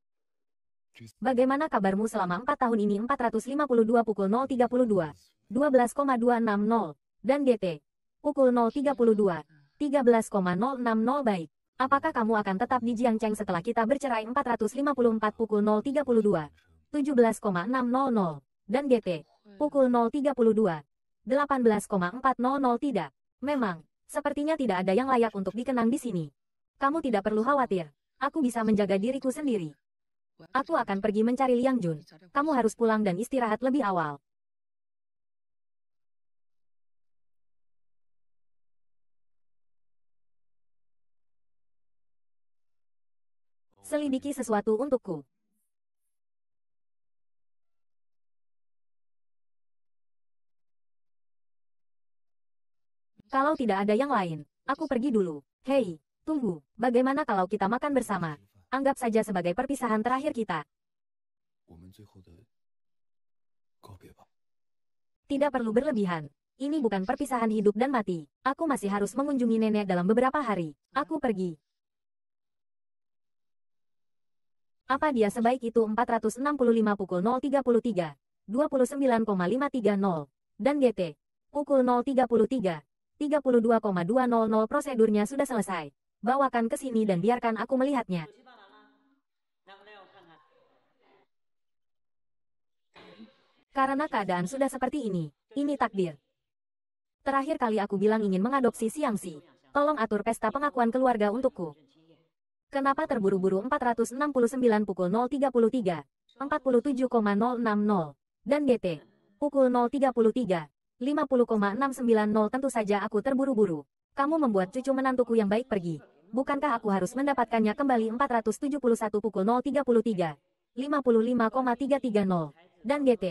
A: Bagaimana kabarmu selama 4 tahun ini 452 pukul 032, 12,260, dan GT, pukul 032, 13,060 baik. Apakah kamu akan tetap di Jiangcheng setelah kita bercerai 454 pukul 032, 17,600, dan GT, pukul 032, 18,400 tidak. Memang, sepertinya tidak ada yang layak untuk dikenang di sini. Kamu tidak perlu khawatir, aku bisa menjaga diriku sendiri. Aku akan pergi mencari Liang Jun. Kamu harus pulang dan istirahat lebih awal.
B: Selidiki sesuatu untukku.
A: Kalau tidak ada yang lain, aku pergi dulu. Hei, tunggu, bagaimana kalau kita makan bersama? Anggap saja sebagai perpisahan terakhir kita. Tidak perlu berlebihan. Ini bukan perpisahan hidup dan mati. Aku masih harus mengunjungi nenek dalam beberapa hari. Aku pergi. Apa dia sebaik itu 465 pukul 033, 29,530, dan GT, pukul 033, 32,200 prosedurnya sudah selesai. Bawakan ke sini dan biarkan aku melihatnya. Karena keadaan sudah seperti ini, ini takdir. Terakhir kali aku bilang ingin mengadopsi Siangsi, Tolong atur pesta pengakuan keluarga untukku. Kenapa terburu-buru 469 pukul 033, 47,060, dan GT, pukul 033, 50,690 tentu saja aku terburu-buru. Kamu membuat cucu menantuku yang baik pergi. Bukankah aku harus mendapatkannya kembali 471 pukul 033, 55,330, dan GT,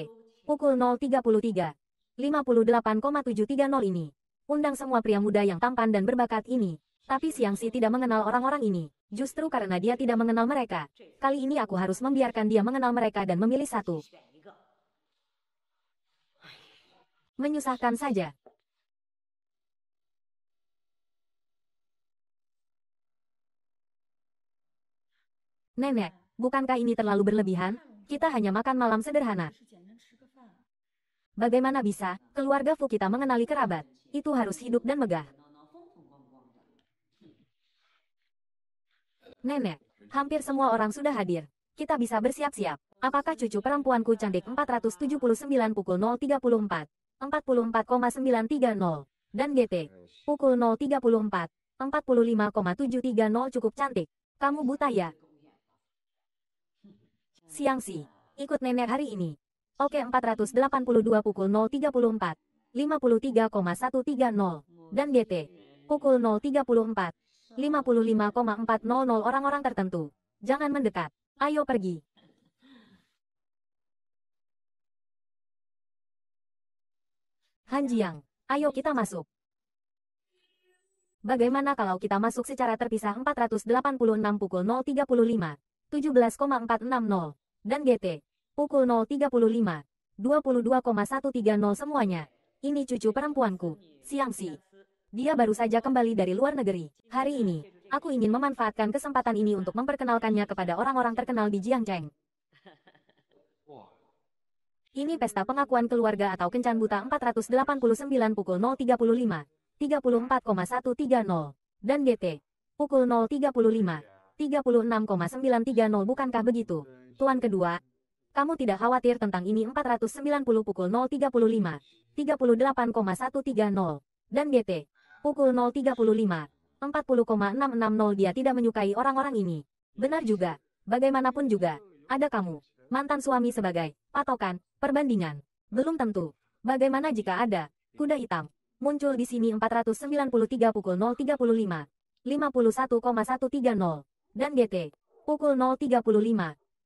A: pukul 0.33. 58,730 ini. Undang semua pria muda yang tampan dan berbakat ini. Tapi Siang Si tidak mengenal orang-orang ini. Justru karena dia tidak mengenal mereka. Kali ini aku harus membiarkan dia mengenal mereka dan memilih satu. Menyusahkan saja. Nenek, bukankah ini terlalu berlebihan? Kita hanya makan malam sederhana. Bagaimana bisa, keluarga Fu kita mengenali kerabat? Itu harus hidup dan megah. Nenek, hampir semua orang sudah hadir. Kita bisa bersiap-siap. Apakah cucu perempuanku cantik 479 pukul 034, 44,930, dan GT, pukul 034, 45,730 cukup cantik. Kamu buta ya? Siang sih, ikut nenek hari ini. Oke 482 pukul 034, 53,130, dan GT, pukul 034, 55,400 orang-orang tertentu. Jangan mendekat, ayo pergi.
B: Han Jiang, ayo
A: kita masuk. Bagaimana kalau kita masuk secara terpisah 486 pukul 035, 17,460, dan GT, pukul 0.35, 22,130 semuanya. Ini cucu perempuanku, Siang Siangsi. Dia baru saja kembali dari luar negeri. Hari ini, aku ingin memanfaatkan kesempatan ini untuk memperkenalkannya kepada orang-orang terkenal di Jiangcheng. Ini pesta pengakuan keluarga atau kencan buta 489 pukul 0.35, 34,130. Dan GT, pukul 0.35, 36,930 bukankah begitu? Tuan kedua, kamu tidak khawatir tentang ini 490 pukul 0.35, 38,130. Dan GT, pukul 0.35, 40,660 dia tidak menyukai orang-orang ini. Benar juga, bagaimanapun juga, ada kamu, mantan suami sebagai, patokan, perbandingan. Belum tentu. Bagaimana jika ada, kuda hitam, muncul di sini 493 pukul 0.35, 51,130. Dan GT, pukul 0.35,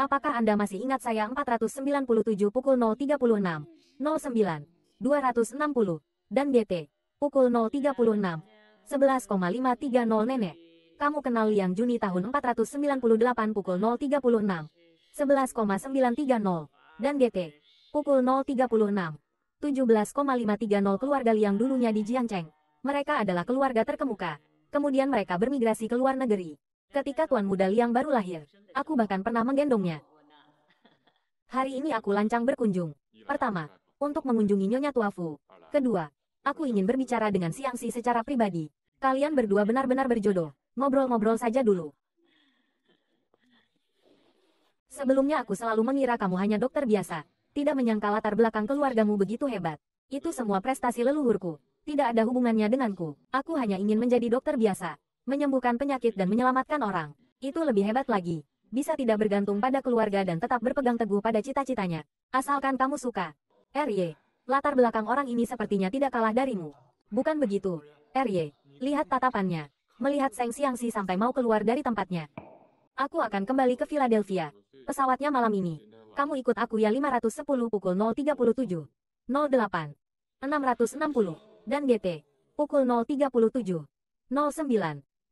A: Apakah Anda masih ingat saya 497 pukul 036, 09, 260, dan GT, pukul 036, 11,530 nenek. Kamu kenal Liang Juni tahun 498 pukul 036, 11,930, dan GT, pukul 036, 17,530 keluarga Liang dulunya di Jiangcheng. Mereka adalah keluarga terkemuka. Kemudian mereka bermigrasi ke luar negeri. Ketika tuan muda Liang baru lahir, aku bahkan pernah menggendongnya. Hari ini aku lancang berkunjung. Pertama, untuk mengunjungi Nyonya Tua Fu. Kedua, aku ingin berbicara dengan Siang Si secara pribadi. Kalian berdua benar-benar berjodoh. Ngobrol-ngobrol saja dulu. Sebelumnya aku selalu mengira kamu hanya dokter biasa. Tidak menyangka latar belakang keluargamu begitu hebat. Itu semua prestasi leluhurku. Tidak ada hubungannya denganku. Aku hanya ingin menjadi dokter biasa menyembuhkan penyakit dan menyelamatkan orang. Itu lebih hebat lagi. Bisa tidak bergantung pada keluarga dan tetap berpegang teguh pada cita-citanya. Asalkan kamu suka. RY. Latar belakang orang ini sepertinya tidak kalah darimu. Bukan begitu. RY. Lihat tatapannya. Melihat Seng Si sampai mau keluar dari tempatnya. Aku akan kembali ke Philadelphia. Pesawatnya malam ini. Kamu ikut aku ya 510 pukul 037. 08. 660. Dan GT. Pukul 037. 09.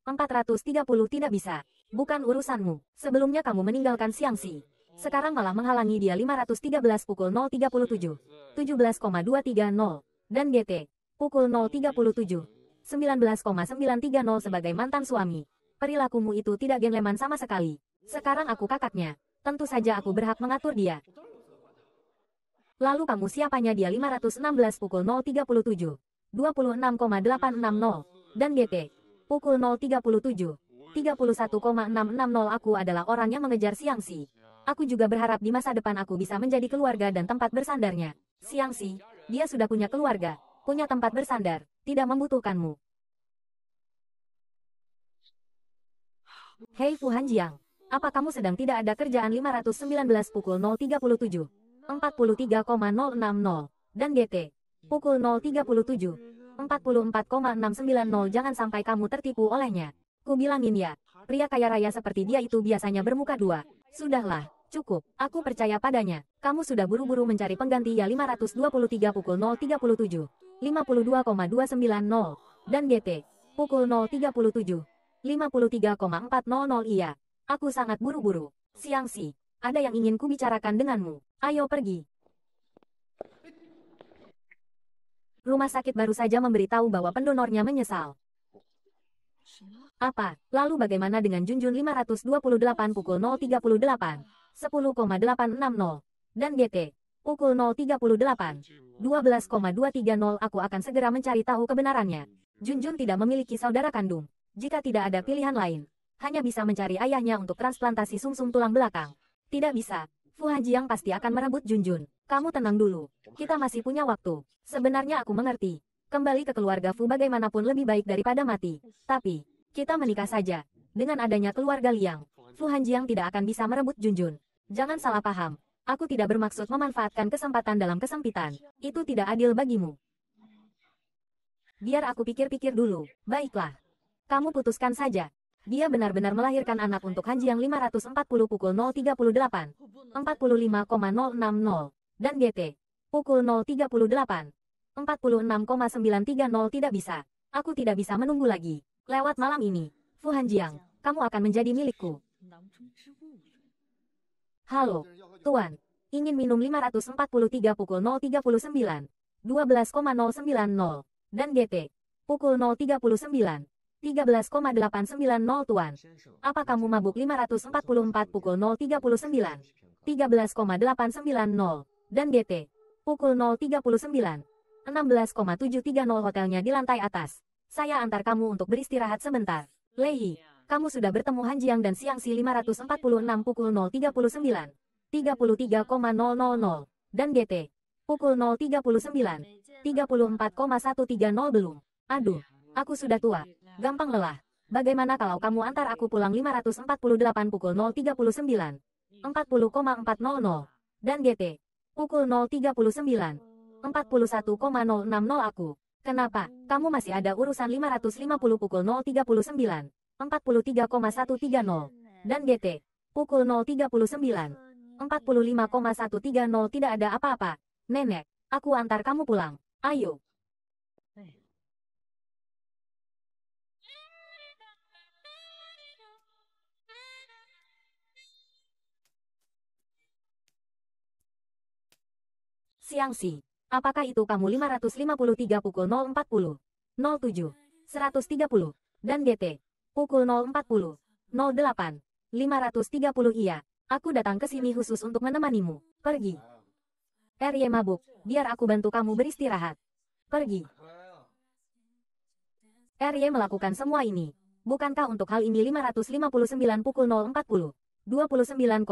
A: 430 tidak bisa. Bukan urusanmu. Sebelumnya kamu meninggalkan siang Siangsi. Sekarang malah menghalangi dia 513 pukul 0.37. 17,230. Dan GT. Pukul 0.37. 19,930 sebagai mantan suami. Perilakumu itu tidak genleman sama sekali. Sekarang aku kakaknya. Tentu saja aku berhak mengatur dia. Lalu kamu siapanya dia 516 pukul 0.37. 26,860. Dan GT. Pukul 0.37. 31,660 aku adalah orang yang mengejar Siang Si. Aku juga berharap di masa depan aku bisa menjadi keluarga dan tempat bersandarnya. Siang Si, dia sudah punya keluarga, punya tempat bersandar, tidak membutuhkanmu. Hei Fu Jiang, apa kamu sedang tidak ada kerjaan 519 pukul 0.37? 43,060 dan GT pukul 0.37 44,690 jangan sampai kamu tertipu olehnya. bilangin ya, pria kaya raya seperti dia itu biasanya bermuka dua. Sudahlah, cukup, aku percaya padanya. Kamu sudah buru-buru mencari pengganti ya 523 pukul 037, 52,290, dan GT, pukul 037, 53,400 iya. Aku sangat buru-buru. Siang si, ada yang ingin ku bicarakan denganmu. Ayo pergi. rumah sakit baru saja memberitahu bahwa pendonornya menyesal. Apa? Lalu bagaimana dengan Junjun 528 pukul 0.38? 10,860. Dan GT, pukul 0.38. 12,230 aku akan segera mencari tahu kebenarannya. Junjun tidak memiliki saudara kandung. Jika tidak ada pilihan lain, hanya bisa mencari ayahnya untuk transplantasi sumsum -sum tulang belakang. Tidak bisa, Fu Hajiang pasti akan merebut Junjun. Kamu tenang dulu. Kita masih punya waktu. Sebenarnya aku mengerti. Kembali ke keluarga Fu bagaimanapun lebih baik daripada mati. Tapi, kita menikah saja. Dengan adanya keluarga Liang, Fu Hanjiang tidak akan bisa merebut Junjun. Jangan salah paham. Aku tidak bermaksud memanfaatkan kesempatan dalam kesempitan. Itu tidak adil bagimu. Biar aku pikir-pikir dulu. Baiklah. Kamu putuskan saja. Dia benar-benar melahirkan anak untuk Han yang 540 pukul 0.38, 45,060, dan GT pukul 0.38, 46,930 tidak bisa. Aku tidak bisa menunggu lagi. Lewat malam ini, Fu Hanjiang, kamu akan menjadi milikku. Halo, Tuan. Ingin minum 543 pukul 039, 12,090, dan GT, pukul 039, 13,890 Tuan. Apa kamu mabuk 544 pukul 0.39? 13,890. Dan GT. Pukul 0.39. 16,730 hotelnya di lantai atas. Saya antar kamu untuk beristirahat sebentar. Lehi. Kamu sudah bertemu Han Jiang dan Siang Si 546 pukul 0.39. 33,000. Dan GT. Pukul 0.39. 34,130 belum. Aduh. Aku sudah tua. Gampang lelah. Bagaimana kalau kamu antar aku pulang 548 pukul 039. 40,400. Dan GT. Pukul 039. 41,060 aku. Kenapa? Kamu masih ada urusan 550 pukul 039. 43,130. Dan GT. Pukul 039. 45,130 tidak ada apa-apa. Nenek, aku antar kamu pulang. Ayo. Siang si, Apakah itu kamu 553 pukul 040, 07, 130, dan GT, pukul 040, 08, 530 iya, aku datang ke sini khusus untuk menemanimu, pergi. Erye iya, mabuk, biar aku bantu kamu beristirahat. Pergi. Erye iya, melakukan semua ini. Bukankah untuk hal ini 559 pukul 040, 29,860,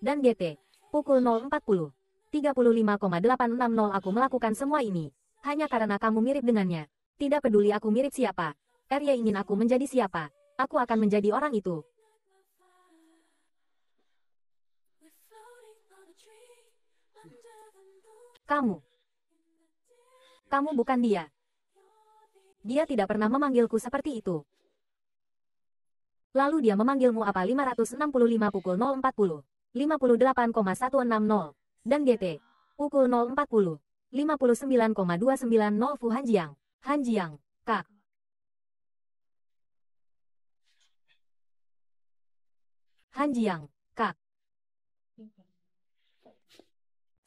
A: dan GT, pukul 040, 35,860 aku melakukan semua ini. Hanya karena kamu mirip dengannya. Tidak peduli aku mirip siapa. Arya ingin aku menjadi siapa. Aku akan menjadi orang itu. Kamu. Kamu bukan dia. Dia tidak pernah memanggilku seperti itu. Lalu dia memanggilmu apa 565 pukul 040. 58,160 dan GT. Pukul 0.40. 59,290 Fu Hanjiang. Hanjiang. Kak. Hanjiang. Kak.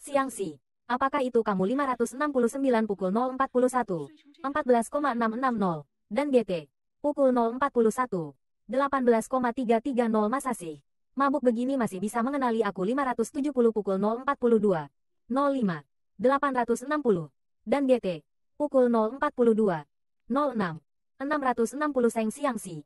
A: Siang Si. Apakah itu kamu 569 pukul 041, 14,660, dan GT, pukul 041, 18,330 Masasi. Mabuk begini masih bisa mengenali aku 570 pukul 042. 05. 860. Dan GT. Pukul 042. 06. 660 Seng Siang Si.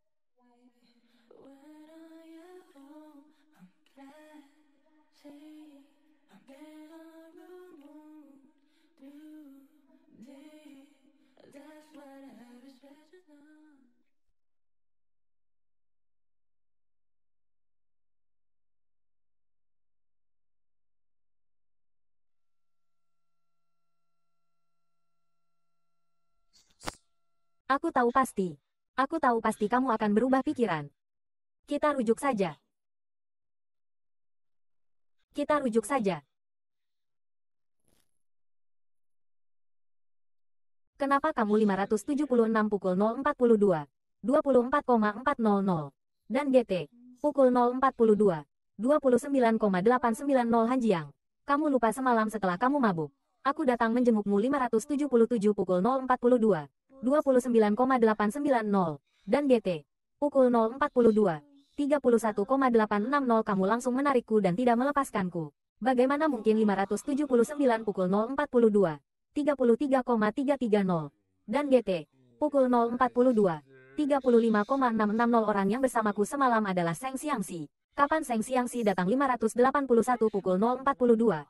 A: Aku tahu pasti. Aku tahu pasti kamu akan berubah pikiran. Kita rujuk saja.
B: Kita rujuk saja.
A: Kenapa kamu 576 pukul 042, 24,400, dan GT, pukul 042, 29,890 Hanjiang. Kamu lupa semalam setelah kamu mabuk. Aku datang menjengukmu 577 pukul 042, 29,890, dan GT, pukul 042, 31,860 kamu langsung menarikku dan tidak melepaskanku. Bagaimana mungkin 579 pukul 042, 33,330, dan GT, pukul 042, 35,660 orang yang bersamaku semalam adalah Seng Si. Kapan Seng Si datang 581 pukul 042,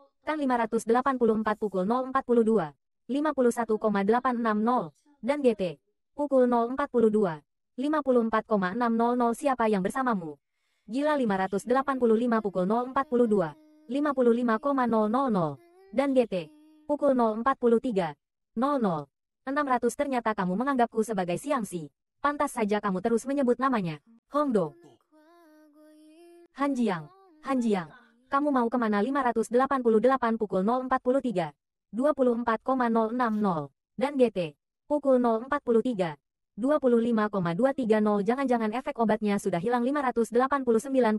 A: kan 584 pukul 042, 51,860, dan GT, pukul 042, 54,600 siapa yang bersamamu. Gila 585 pukul 042, 55,000, dan GT, pukul 043, 00, 600 ternyata kamu menganggapku sebagai Siangsi. Pantas saja kamu terus menyebut namanya. Hongdo. Hanjiang. Hanjiang. Kamu mau kemana 588 pukul 043, 24,060, dan GT, pukul 043, 25,230 jangan-jangan efek obatnya sudah hilang 589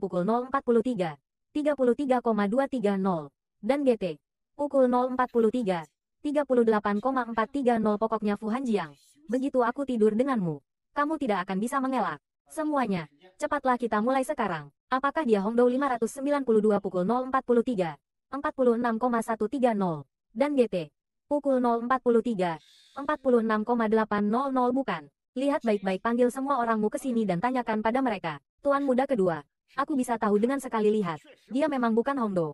A: pukul 043, 33,230, dan GT, pukul 043, 38,430 pokoknya Fu Hanjiang. Begitu aku tidur denganmu, kamu tidak akan bisa mengelak. Semuanya, cepatlah kita mulai sekarang. Apakah dia Hongdou 592 pukul 043, 46,130, dan GT, pukul 043, 46,800 bukan? Lihat baik-baik panggil semua orangmu ke sini dan tanyakan pada mereka. Tuan muda kedua, aku bisa tahu dengan sekali lihat, dia memang bukan Hongdou.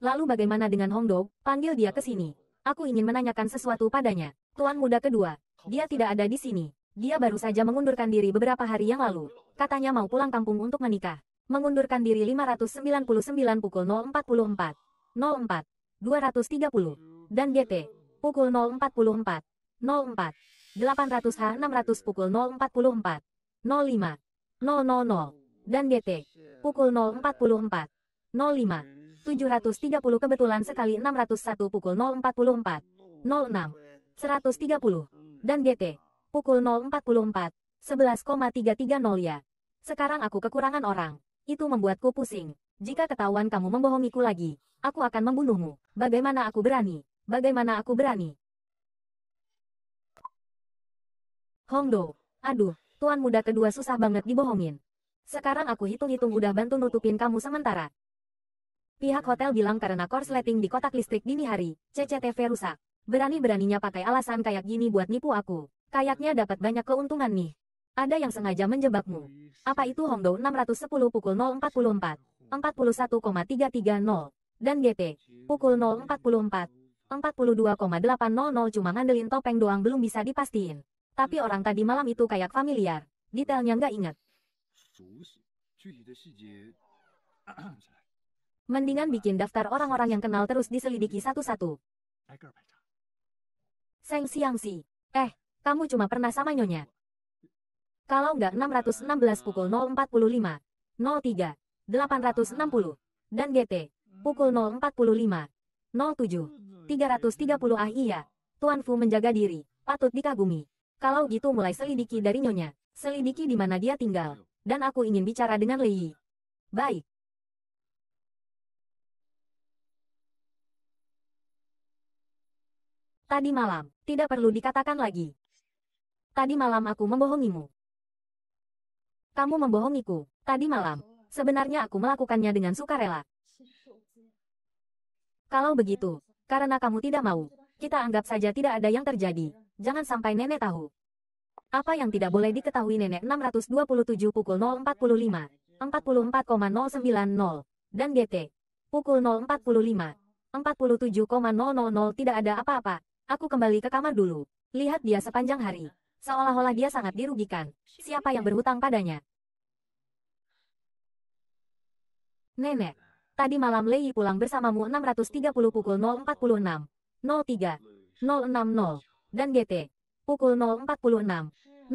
A: Lalu bagaimana dengan Hongdou, panggil dia ke sini. Aku ingin menanyakan sesuatu padanya. Tuan muda kedua, dia tidak ada di sini. Dia baru saja mengundurkan diri beberapa hari yang lalu. Katanya mau pulang kampung untuk menikah. Mengundurkan diri 599 pukul 044. 04. 230. Dan GT. Pukul 044. 04. 800 H 600 pukul 044. 05. 000. Dan GT. Pukul 044. 05. 730 kebetulan sekali 601 pukul 044. 06. 130. Dan GT. Pukul 044. 11,330 ya. Sekarang aku kekurangan orang. Itu membuatku pusing. Jika ketahuan kamu membohongiku lagi, aku akan membunuhmu. Bagaimana aku berani? Bagaimana aku berani? Hongdo, aduh, tuan muda kedua susah banget dibohongin. Sekarang aku hitung-hitung udah bantu nutupin kamu sementara. Pihak hotel bilang karena korsleting di kotak listrik dini hari, CCTV rusak. Berani-beraninya pakai alasan kayak gini buat nipu aku. Kayaknya dapat banyak keuntungan nih. Ada yang sengaja menjebakmu. Apa itu Hongdou 610 pukul 044, 41,330, dan GP pukul 044, 42,800 cuma ngandelin topeng doang belum bisa dipastiin. Tapi orang tadi malam itu kayak familiar, detailnya nggak inget. Mendingan bikin daftar orang-orang yang kenal terus diselidiki satu-satu. Seng Siang Si. Eh, kamu cuma pernah sama Nyonya. Kalau nggak 616 pukul 0.45, 03, 860, dan GT, pukul 0.45, 07, 330 ah iya, Tuan Fu menjaga diri, patut dikagumi. Kalau gitu mulai selidiki dari nyonya, selidiki di mana dia tinggal, dan aku ingin bicara dengan Lei. Baik. Tadi malam, tidak perlu dikatakan lagi. Tadi malam aku membohongimu. Kamu membohongiku. Tadi malam, sebenarnya aku melakukannya dengan sukarela. Kalau begitu, karena kamu tidak mau, kita anggap saja tidak ada yang terjadi. Jangan sampai nenek tahu. Apa yang tidak boleh diketahui nenek 627 pukul 045, 44,090, dan GT. Pukul 045, 47,000 tidak ada apa-apa. Aku kembali ke kamar dulu. Lihat dia sepanjang hari. Seolah-olah dia sangat dirugikan. Siapa yang berhutang padanya? Nenek. Tadi malam Lei pulang bersamamu 630 pukul 046, 03, 060, dan GT. Pukul 046,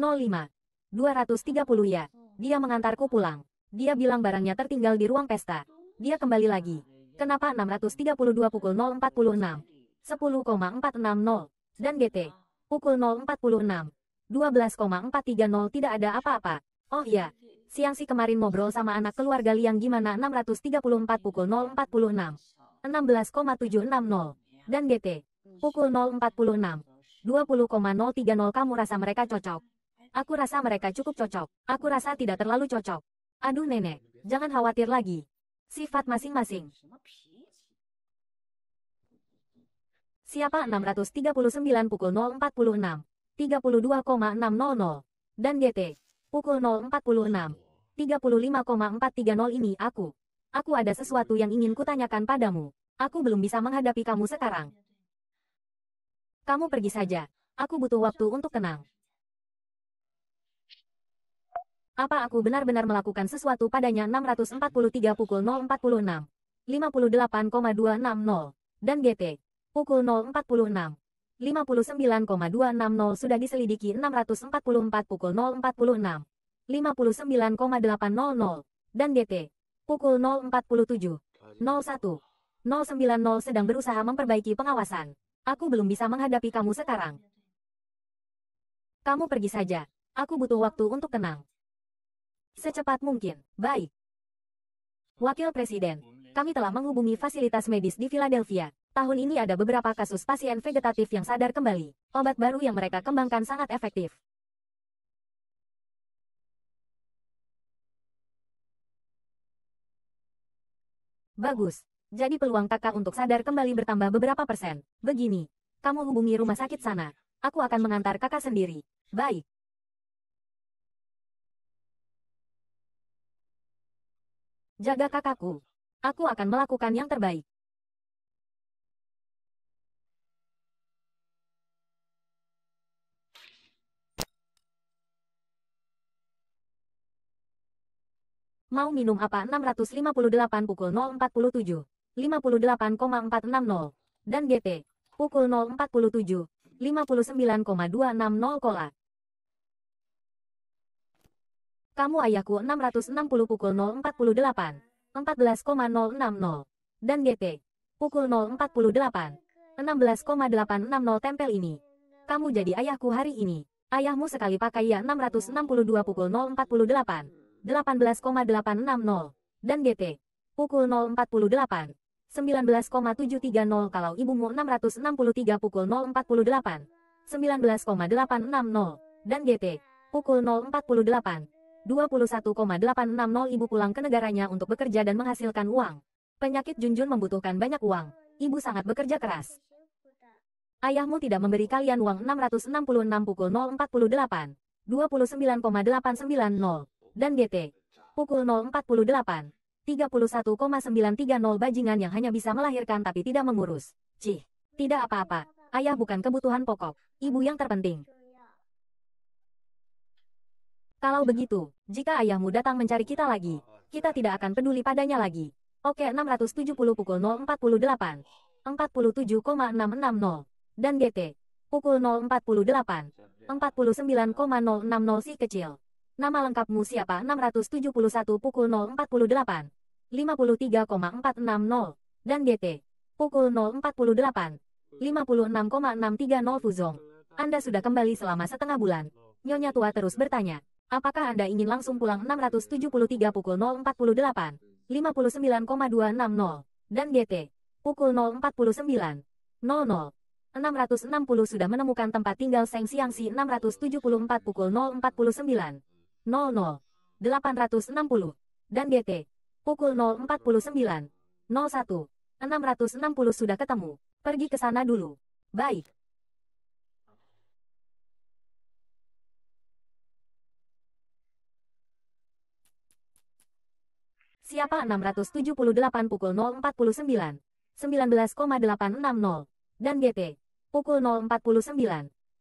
A: 05, 230 ya. Dia mengantarku pulang. Dia bilang barangnya tertinggal di ruang pesta. Dia kembali lagi. Kenapa 632 pukul 046, 10,460, dan GT. Pukul 046, 12,430 tidak ada apa-apa. Oh iya, siang si kemarin ngobrol sama anak keluarga Liang gimana 634 pukul 046. 16,760. Dan GT, pukul 046. 20,030 kamu rasa mereka cocok. Aku rasa mereka cukup cocok. Aku rasa tidak terlalu cocok. Aduh nenek, jangan khawatir lagi. Sifat masing-masing. Siapa 639 pukul 046? 32,600, dan GT pukul 0.46, 35,430 ini aku. Aku ada sesuatu yang ingin kutanyakan padamu. Aku belum bisa menghadapi kamu sekarang. Kamu pergi saja. Aku butuh waktu untuk tenang. Apa aku benar-benar melakukan sesuatu padanya 643 pukul 046, 58,260, dan GT, pukul 046, 59,260 sudah diselidiki 644 pukul 0.46, 59,800, dan DT, pukul 0.47, 01, 090 sedang berusaha memperbaiki pengawasan. Aku belum bisa menghadapi kamu sekarang. Kamu pergi saja. Aku butuh waktu untuk tenang. Secepat mungkin. Baik. Wakil Presiden, kami telah menghubungi fasilitas medis di Philadelphia. Tahun ini ada beberapa kasus pasien vegetatif yang sadar kembali. Obat baru yang mereka kembangkan sangat efektif. Bagus. Jadi peluang kakak untuk sadar kembali bertambah beberapa persen. Begini, kamu hubungi rumah sakit sana. Aku akan mengantar kakak sendiri. Baik.
B: Jaga kakakku. Aku akan melakukan yang terbaik.
A: Mau minum apa 658 pukul 047, 58,460, dan GT, pukul 047, 59,260 kola. Kamu ayahku 660 pukul 048, 14,060, dan GT, pukul 048, 16,860 tempel ini. Kamu jadi ayahku hari ini. Ayahmu sekali pakai ya 662 pukul 048. 18,860, dan GT, pukul 0.48, 19,730 kalau ibumu 663 pukul 0.48, 19,860, dan GT, pukul 0.48, 21,860 ibu pulang ke negaranya untuk bekerja dan menghasilkan uang. Penyakit Junjun membutuhkan banyak uang, ibu sangat bekerja keras. Ayahmu tidak memberi kalian uang 666 pukul 048, 29,890 dan GT. Pukul 0.48. 31,930 bajingan yang hanya bisa melahirkan tapi tidak mengurus. Cih, tidak apa-apa. Ayah bukan kebutuhan pokok, ibu yang terpenting. Kalau begitu, jika ayahmu datang mencari kita lagi, kita tidak akan peduli padanya lagi. Oke 670 pukul 048, 47,660, dan GT, pukul 048, 49,060 si kecil. Nama lengkapmu siapa? 671 pukul 048. 53,460. Dan GT. Pukul 048. 56,630 Fuzong. Anda sudah kembali selama setengah bulan. Nyonya tua terus bertanya. Apakah Anda ingin langsung pulang 673 pukul 048. 59,260. Dan GT. Pukul 049. 00. 660 sudah menemukan tempat tinggal Seng Si 674 pukul 049. 860 dan GT pukul 0.49 01 660 sudah ketemu. Pergi ke sana dulu. Baik. Siapa 678 pukul 049 19,860 dan GT pukul 049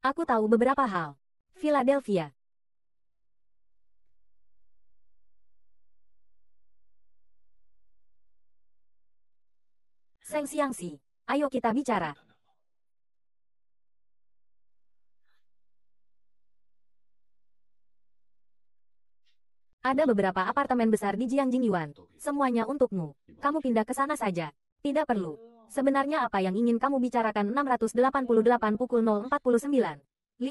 A: Aku tahu beberapa hal. Philadelphia. Seng Siang Si, ayo kita bicara. Ada beberapa apartemen besar di Jiangjing Yuan. Semuanya untukmu. Kamu pindah ke sana saja. Tidak perlu. Sebenarnya apa yang ingin kamu bicarakan 688 pukul 049, 59,130,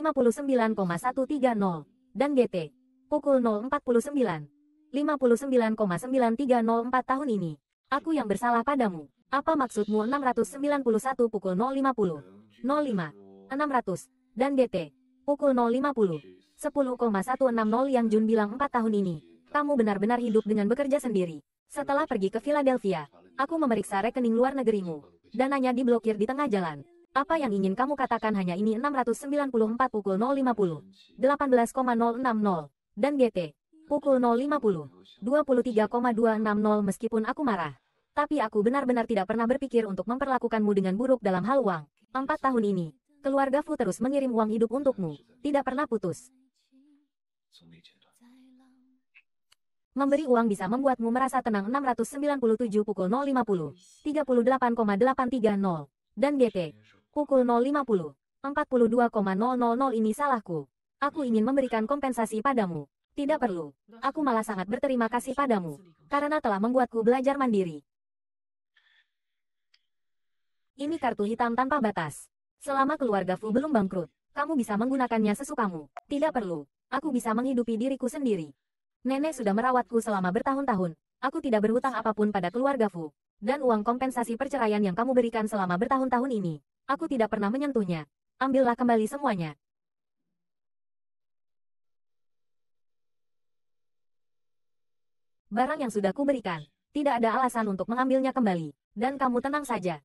A: dan GT, pukul 049, 59,9304 tahun ini. Aku yang bersalah padamu. Apa maksudmu 691 pukul 050, 05, 600, dan GT, pukul 050, 10,160 yang Jun bilang 4 tahun ini. Kamu benar-benar hidup dengan bekerja sendiri. Setelah pergi ke Philadelphia, aku memeriksa rekening luar negerimu. Dananya diblokir di tengah jalan. Apa yang ingin kamu katakan hanya ini 694 pukul 050, 18,060, dan GT, pukul 050, 23,260 meskipun aku marah. Tapi aku benar-benar tidak pernah berpikir untuk memperlakukanmu dengan buruk dalam hal uang. Empat tahun ini, keluarga Fu terus mengirim uang hidup untukmu, tidak pernah putus. Memberi uang bisa membuatmu merasa tenang 697 pukul 050, 38,830, dan GT, pukul 050, 42,000 ini salahku. Aku ingin memberikan kompensasi padamu. Tidak perlu, aku malah sangat berterima kasih padamu, karena telah membuatku belajar mandiri. Ini kartu hitam tanpa batas. Selama keluarga Fu belum bangkrut, kamu bisa menggunakannya sesukamu. Tidak perlu, aku bisa menghidupi diriku sendiri. Nenek sudah merawatku selama bertahun-tahun. Aku tidak berhutang apapun pada keluarga Fu. Dan uang kompensasi perceraian yang kamu berikan selama bertahun-tahun ini. Aku tidak pernah menyentuhnya. Ambillah kembali semuanya. Barang yang sudah kuberikan. Tidak ada alasan untuk mengambilnya kembali. Dan kamu tenang saja.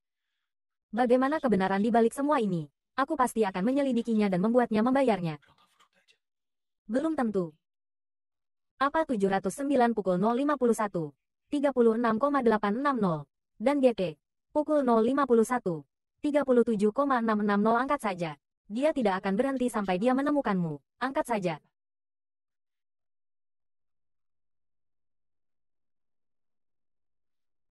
A: Bagaimana kebenaran di balik semua ini? Aku pasti akan menyelidikinya dan membuatnya membayarnya. Belum tentu. APA 709 pukul 051, 36,860, dan GT, pukul 051, 37,660 angkat saja. Dia tidak akan berhenti sampai dia menemukanmu. Angkat saja.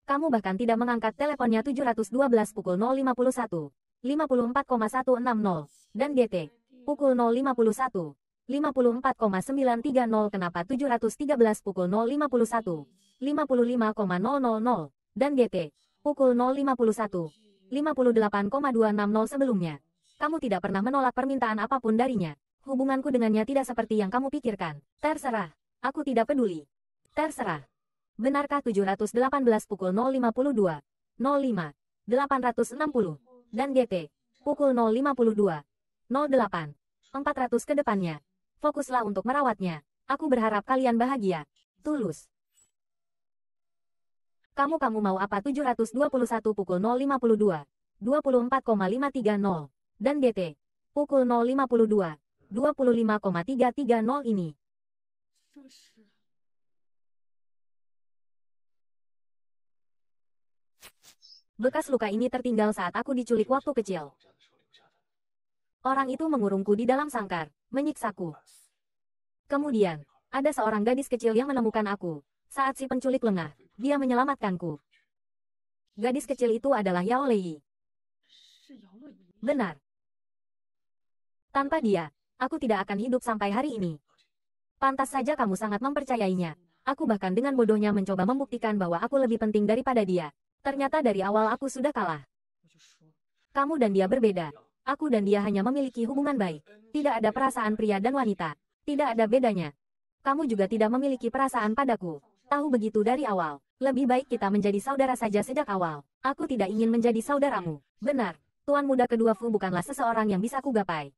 A: Kamu bahkan tidak mengangkat teleponnya 712 pukul 051, 54,160, dan GT, pukul 051, 54,930 kenapa 713 pukul 051, 55,000, dan GT, pukul 051, 58,260 sebelumnya. Kamu tidak pernah menolak permintaan apapun darinya. Hubunganku dengannya tidak seperti yang kamu pikirkan. Terserah, aku tidak peduli. Terserah. Benarkah 718 pukul 052, 05, 860, dan GT, pukul 052, 08, 400 ke depannya fokuslah untuk merawatnya. Aku berharap kalian bahagia. Tulus. Kamu-kamu mau apa 721 pukul 052, 24,530, dan DT, pukul 052, 25,330 ini. Bekas luka ini tertinggal saat aku diculik waktu kecil. Orang itu mengurungku di dalam sangkar menyiksaku. Kemudian, ada seorang gadis kecil yang menemukan aku. Saat si penculik lengah, dia menyelamatkanku. Gadis kecil itu adalah Yao Lei. Benar. Tanpa dia, aku tidak akan hidup sampai hari ini. Pantas saja kamu sangat mempercayainya. Aku bahkan dengan bodohnya mencoba membuktikan bahwa aku lebih penting daripada dia. Ternyata dari awal aku sudah kalah. Kamu dan dia berbeda. Aku dan dia hanya memiliki hubungan baik. Tidak ada perasaan pria dan wanita. Tidak ada bedanya. Kamu juga tidak memiliki perasaan padaku. Tahu begitu dari awal. Lebih baik kita menjadi saudara saja sejak awal. Aku tidak ingin menjadi saudaramu. Benar, Tuan Muda kedua Fu bukanlah seseorang yang bisa kugapai.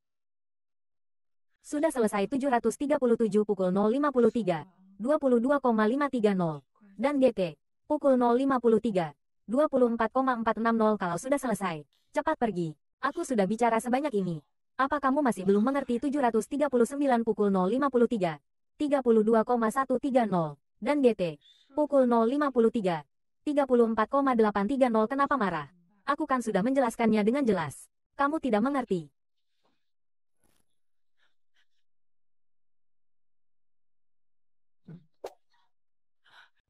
A: Sudah selesai 737 pukul 053, 22,530. Dan GT, pukul 053, 24,460 kalau sudah selesai. Cepat pergi. Aku sudah bicara sebanyak ini. Apa kamu masih belum mengerti 739 pukul 053, 32,130, dan DT, pukul 053, 34,830 kenapa marah? Aku kan sudah menjelaskannya dengan jelas. Kamu tidak mengerti.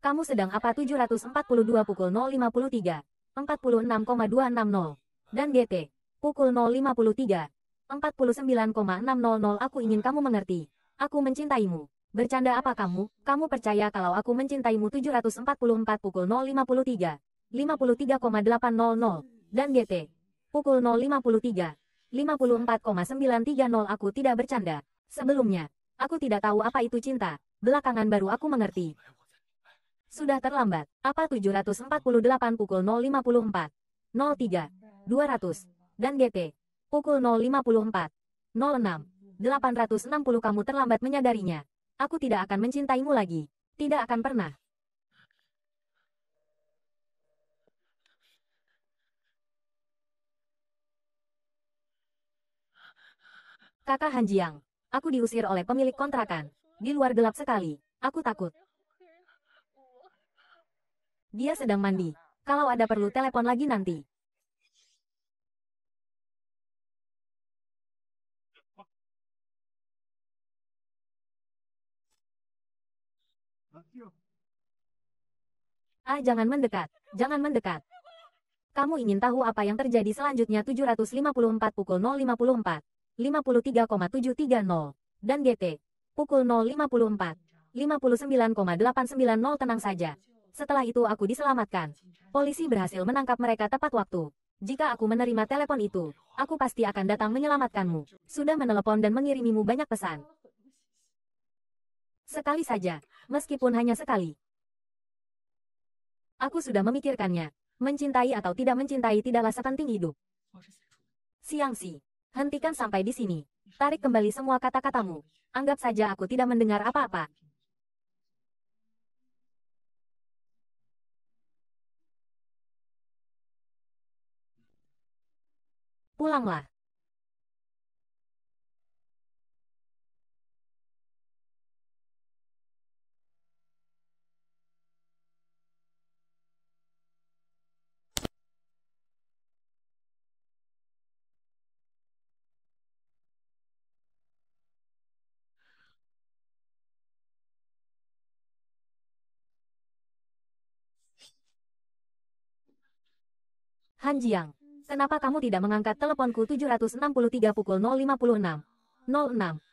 A: Kamu sedang apa 742 pukul 053, 46,260, dan GT. Pukul 0.53. 49,600 Aku ingin kamu mengerti. Aku mencintaimu. Bercanda apa kamu? Kamu percaya kalau aku mencintaimu 744 pukul 0.53. 53,800. Dan GT. Pukul 0.53. 54,930 Aku tidak bercanda. Sebelumnya. Aku tidak tahu apa itu cinta. Belakangan baru aku mengerti. Sudah terlambat. Apa 748 pukul 0.54. 03. 200 dan GT. Pukul 0.54. 860 kamu terlambat menyadarinya. Aku tidak akan mencintaimu lagi. Tidak akan pernah. Kakak Hanjiang, aku diusir oleh pemilik kontrakan. Di luar gelap sekali. Aku takut. Dia sedang mandi. Kalau ada perlu telepon lagi nanti. Ah jangan mendekat, jangan mendekat. Kamu ingin tahu apa yang terjadi selanjutnya 754 pukul 054, 53,730, dan GT, pukul 054, 59,890 tenang saja. Setelah itu aku diselamatkan. Polisi berhasil menangkap mereka tepat waktu. Jika aku menerima telepon itu, aku pasti akan datang menyelamatkanmu. Sudah menelepon dan mengirimimu banyak pesan. Sekali saja, meskipun hanya sekali. Aku sudah memikirkannya. Mencintai atau tidak mencintai tidaklah sepenting hidup. Siang si. Hentikan sampai di sini. Tarik kembali semua kata-katamu. Anggap saja aku tidak mendengar apa-apa. Pulanglah. Han Jiang, kenapa kamu tidak mengangkat teleponku 763 pukul 056, 06, 290,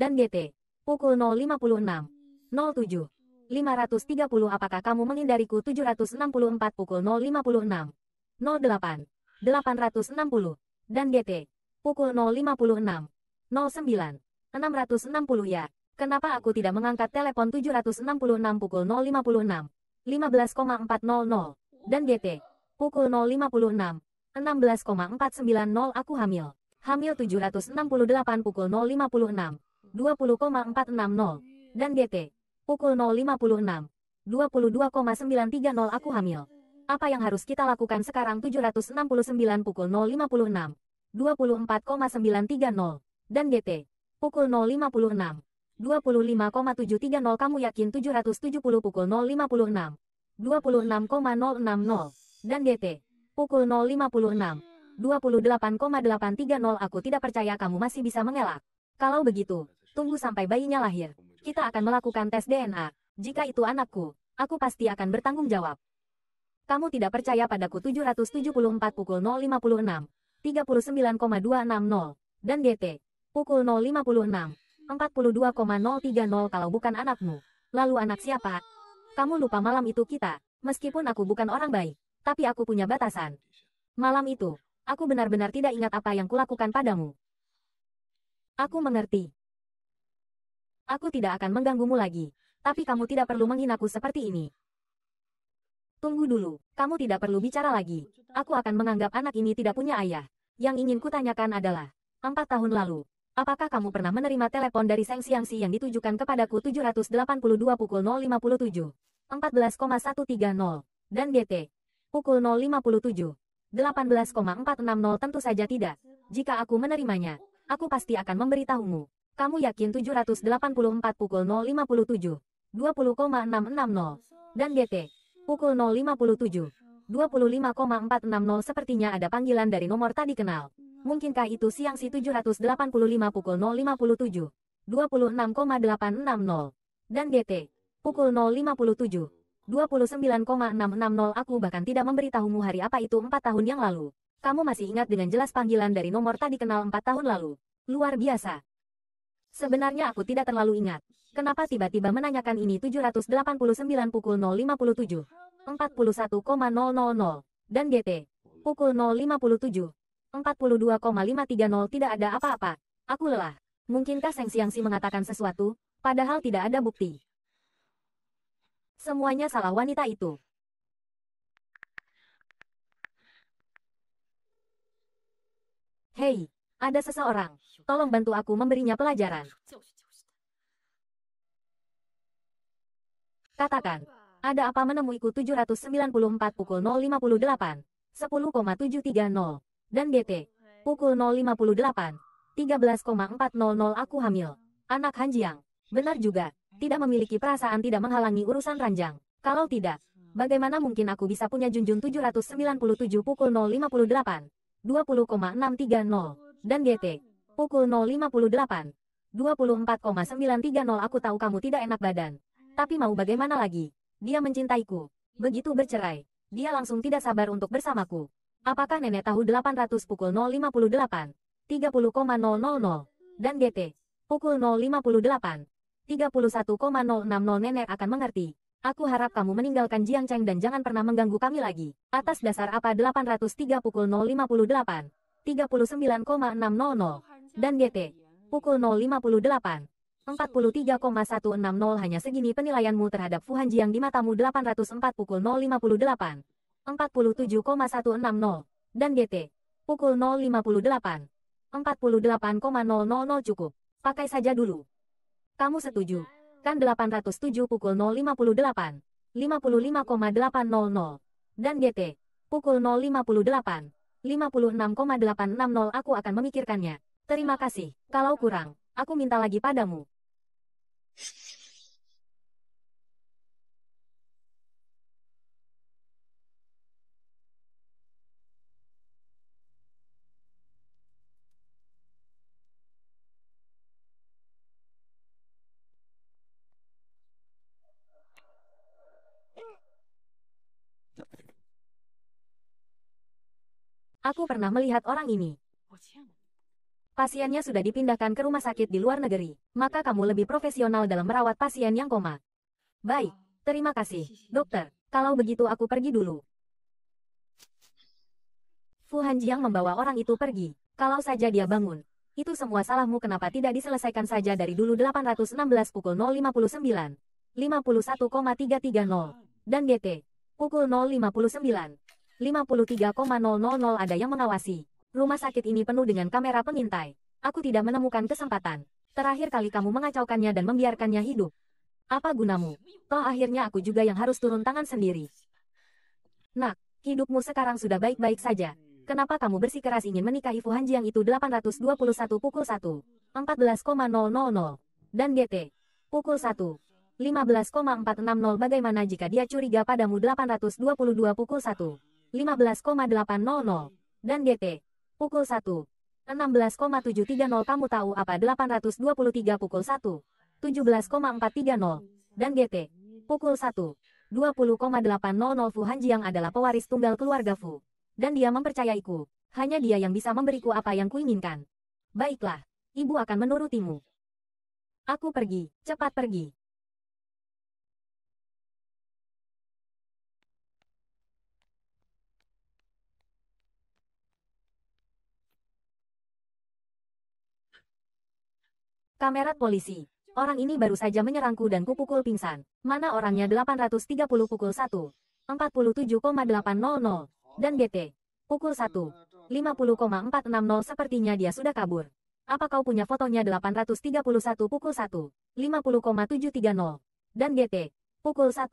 A: dan GT, pukul 056, 07, 530 apakah kamu menghindariku 764 pukul 056, 08, 860, dan GT, pukul 056, 09, 660 ya. Kenapa aku tidak mengangkat telepon 766 pukul 056, 15,400, dan GT, Pukul 0.56, 16,490 aku hamil. Hamil 768 pukul 0.56, 20,460, dan GT, Pukul 0.56, 22,930 aku hamil. Apa yang harus kita lakukan sekarang 769 pukul 0.56, 24,930, dan GT, Pukul 0.56, 25,730 kamu yakin 770 pukul 0.56, 26,060, dan gt pukul 0.56, 28,830 aku tidak percaya kamu masih bisa mengelak. Kalau begitu, tunggu sampai bayinya lahir. Kita akan melakukan tes DNA. Jika itu anakku, aku pasti akan bertanggung jawab. Kamu tidak percaya padaku 774 pukul 0.56, 39,260, dan gt pukul 0.56, 42,030 kalau bukan anakmu. Lalu anak siapa? Kamu lupa malam itu kita, meskipun aku bukan orang baik, tapi aku punya batasan. Malam itu, aku benar-benar tidak ingat apa yang kulakukan padamu. Aku mengerti. Aku tidak akan mengganggumu lagi, tapi kamu tidak perlu menghinaku seperti ini. Tunggu dulu, kamu tidak perlu bicara lagi. Aku akan menganggap anak ini tidak punya ayah. Yang ingin kutanyakan adalah, empat tahun lalu, Apakah kamu pernah menerima telepon dari Seng Xiangxi yang ditujukan kepadaku 782 pukul 057, 14,130, dan GT, pukul 057, 18,460 tentu saja tidak. Jika aku menerimanya, aku pasti akan memberitahumu. Kamu yakin 784 pukul 057, 20,660, dan GT, pukul 057, 25,460 sepertinya ada panggilan dari nomor tadi kenal. Mungkinkah itu siang si 785 pukul 057, 26,860. Dan GT, pukul 057, 29,660 aku bahkan tidak memberitahumu hari apa itu 4 tahun yang lalu. Kamu masih ingat dengan jelas panggilan dari nomor tadi kenal 4 tahun lalu. Luar biasa. Sebenarnya aku tidak terlalu ingat. Kenapa tiba-tiba menanyakan ini 789 pukul 057, 41,000, dan GT, pukul 057, 42,530 tidak ada apa-apa. Aku lelah. Mungkinkah Seng Xiangxi mengatakan sesuatu, padahal tidak ada bukti? Semuanya salah wanita itu. Hei, ada seseorang. Tolong bantu aku memberinya pelajaran. Katakan, ada apa menemuiku 794 pukul 058, 10,730 dan GT. Pukul 0.58, 13,400 aku hamil. Anak Hanjiang. Benar juga, tidak memiliki perasaan tidak menghalangi urusan ranjang. Kalau tidak, bagaimana mungkin aku bisa punya Junjun 797 pukul 0.58, 20,630, dan GT. Pukul 0.58, 24,930 aku tahu kamu tidak enak badan. Tapi mau bagaimana lagi? Dia mencintaiku. Begitu bercerai, dia langsung tidak sabar untuk bersamaku. Apakah nenek tahu 800 pukul 058, 000, dan GT, pukul 058, 31,060 nenek akan mengerti. Aku harap kamu meninggalkan Jiang Cheng dan jangan pernah mengganggu kami lagi. Atas dasar apa 803 pukul 058, 39,600, dan GT, pukul 058, 43,160 hanya segini penilaianmu terhadap Fuhan Jiang di matamu 804 pukul 058. 47,160, dan GT, pukul 0.58, 48,000 cukup, pakai saja dulu. Kamu setuju, kan 807 pukul 0.58, 55,800, dan GT, pukul 0.58, 56,860 aku akan memikirkannya. Terima kasih, kalau kurang, aku minta lagi padamu. Aku pernah melihat orang ini. Pasiennya sudah dipindahkan ke rumah sakit di luar negeri. Maka kamu lebih profesional dalam merawat pasien yang koma. Baik, terima kasih, dokter. Kalau begitu aku pergi dulu. Fu Hanjiang membawa orang itu pergi. Kalau saja dia bangun. Itu semua salahmu kenapa tidak diselesaikan saja dari dulu 816 pukul 059. 51,330. Dan GT Pukul 059. 53,000 ada yang mengawasi. Rumah sakit ini penuh dengan kamera pengintai. Aku tidak menemukan kesempatan. Terakhir kali kamu mengacaukannya dan membiarkannya hidup. Apa gunamu? Toh akhirnya aku juga yang harus turun tangan sendiri. Nak, hidupmu sekarang sudah baik-baik saja. Kenapa kamu bersikeras ingin menikahi Fu Hanjiang itu 821 pukul 1, 14,000, dan GT pukul 1, 15,460 bagaimana jika dia curiga padamu 822 pukul 1. 15,800, dan GT, pukul 1, 16,730 kamu tahu apa 823 pukul 1, 17,430, dan GT, pukul 1, 20,800 Fu Hanjiang adalah pewaris tunggal keluarga Fu, dan dia mempercayaiku, hanya dia yang bisa memberiku apa yang kuinginkan. Baiklah, ibu akan menurutimu. Aku pergi, cepat pergi. Kamerat polisi. Orang ini baru saja menyerangku dan kupukul pingsan. Mana orangnya 830 pukul 1. 47,800. Dan BT. Pukul 1. 50,460 sepertinya dia sudah kabur. Apa kau punya fotonya 831 pukul 1. 50,730. Dan BT. Pukul 1.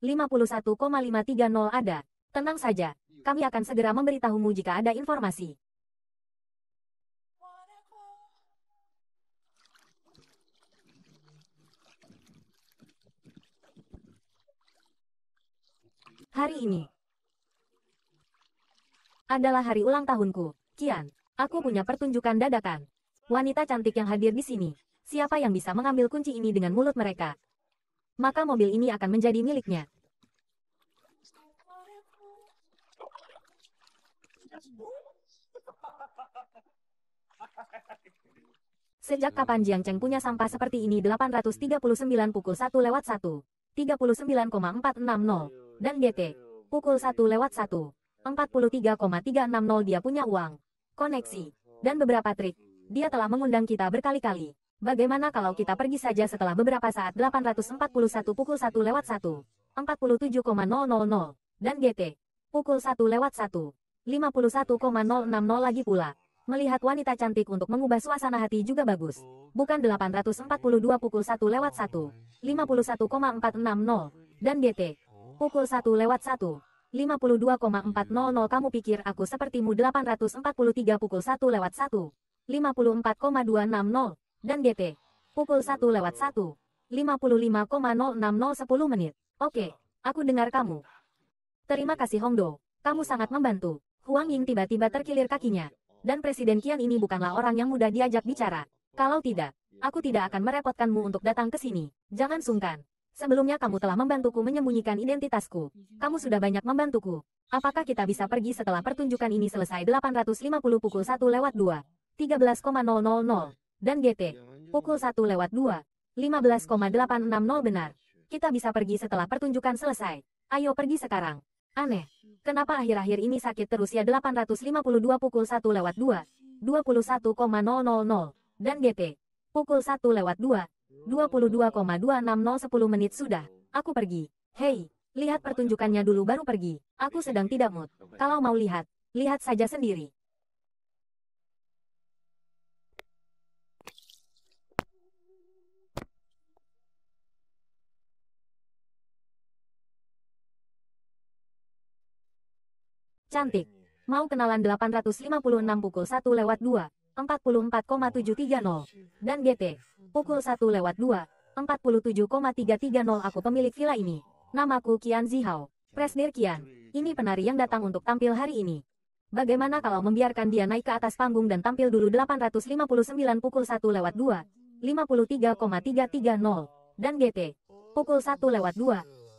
A: 51,530 ada. Tenang saja. Kami akan segera memberitahumu jika ada informasi. hari ini adalah hari ulang tahunku. Kian, aku punya pertunjukan dadakan. Wanita cantik yang hadir di sini, siapa yang bisa mengambil kunci ini dengan mulut mereka? Maka mobil ini akan menjadi miliknya. Sejak kapan Jiang Cheng punya sampah seperti ini 839 pukul 1 lewat 1. 39,460 dan GT. Pukul 1 lewat 1. 43,360 dia punya uang, koneksi, dan beberapa trik. Dia telah mengundang kita berkali-kali. Bagaimana kalau kita pergi saja setelah beberapa saat 841 pukul 1 lewat 1. 47,000 dan GT. Pukul 1 lewat 1. 51,060 lagi pula. Melihat wanita cantik untuk mengubah suasana hati juga bagus. Bukan 842 pukul 1 lewat 1. 51,460. Dan GT. Pukul 1 lewat 1. 52,400 Kamu pikir aku sepertimu 843 pukul 1 lewat 1. 54,260. Dan GT Pukul 1 lewat 1. 55,060 10 menit. Oke, aku dengar kamu. Terima kasih Hongdo. Kamu sangat membantu. Huang Ying tiba-tiba terkilir kakinya. Dan Presiden Qian ini bukanlah orang yang mudah diajak bicara. Kalau tidak, aku tidak akan merepotkanmu untuk datang ke sini. Jangan sungkan. Sebelumnya kamu telah membantuku menyembunyikan identitasku. Kamu sudah banyak membantuku. Apakah kita bisa pergi setelah pertunjukan ini selesai 850 pukul 1 lewat 2, 13,000, dan GT, pukul 1 lewat 2, 15,860 benar. Kita bisa pergi setelah pertunjukan selesai. Ayo pergi sekarang. Aneh. Kenapa akhir-akhir ini sakit terus ya 852 pukul 1 lewat 2, 21,000, dan GT, pukul 1 lewat 2, 22,260 sepuluh menit sudah. Aku pergi. Hei, lihat pertunjukannya dulu baru pergi. Aku sedang tidak mood. Kalau mau lihat, lihat saja sendiri. Cantik. Mau kenalan 856 pukul 1 lewat 2. 44,730, dan GT, pukul 1 lewat 2, 47,330 aku pemilik villa ini. Namaku Kian Zihao, Presnir Kian, ini penari yang datang untuk tampil hari ini. Bagaimana kalau membiarkan dia naik ke atas panggung dan tampil dulu 859 pukul 1 lewat 2, 53,330, dan GT, pukul 1 lewat 2,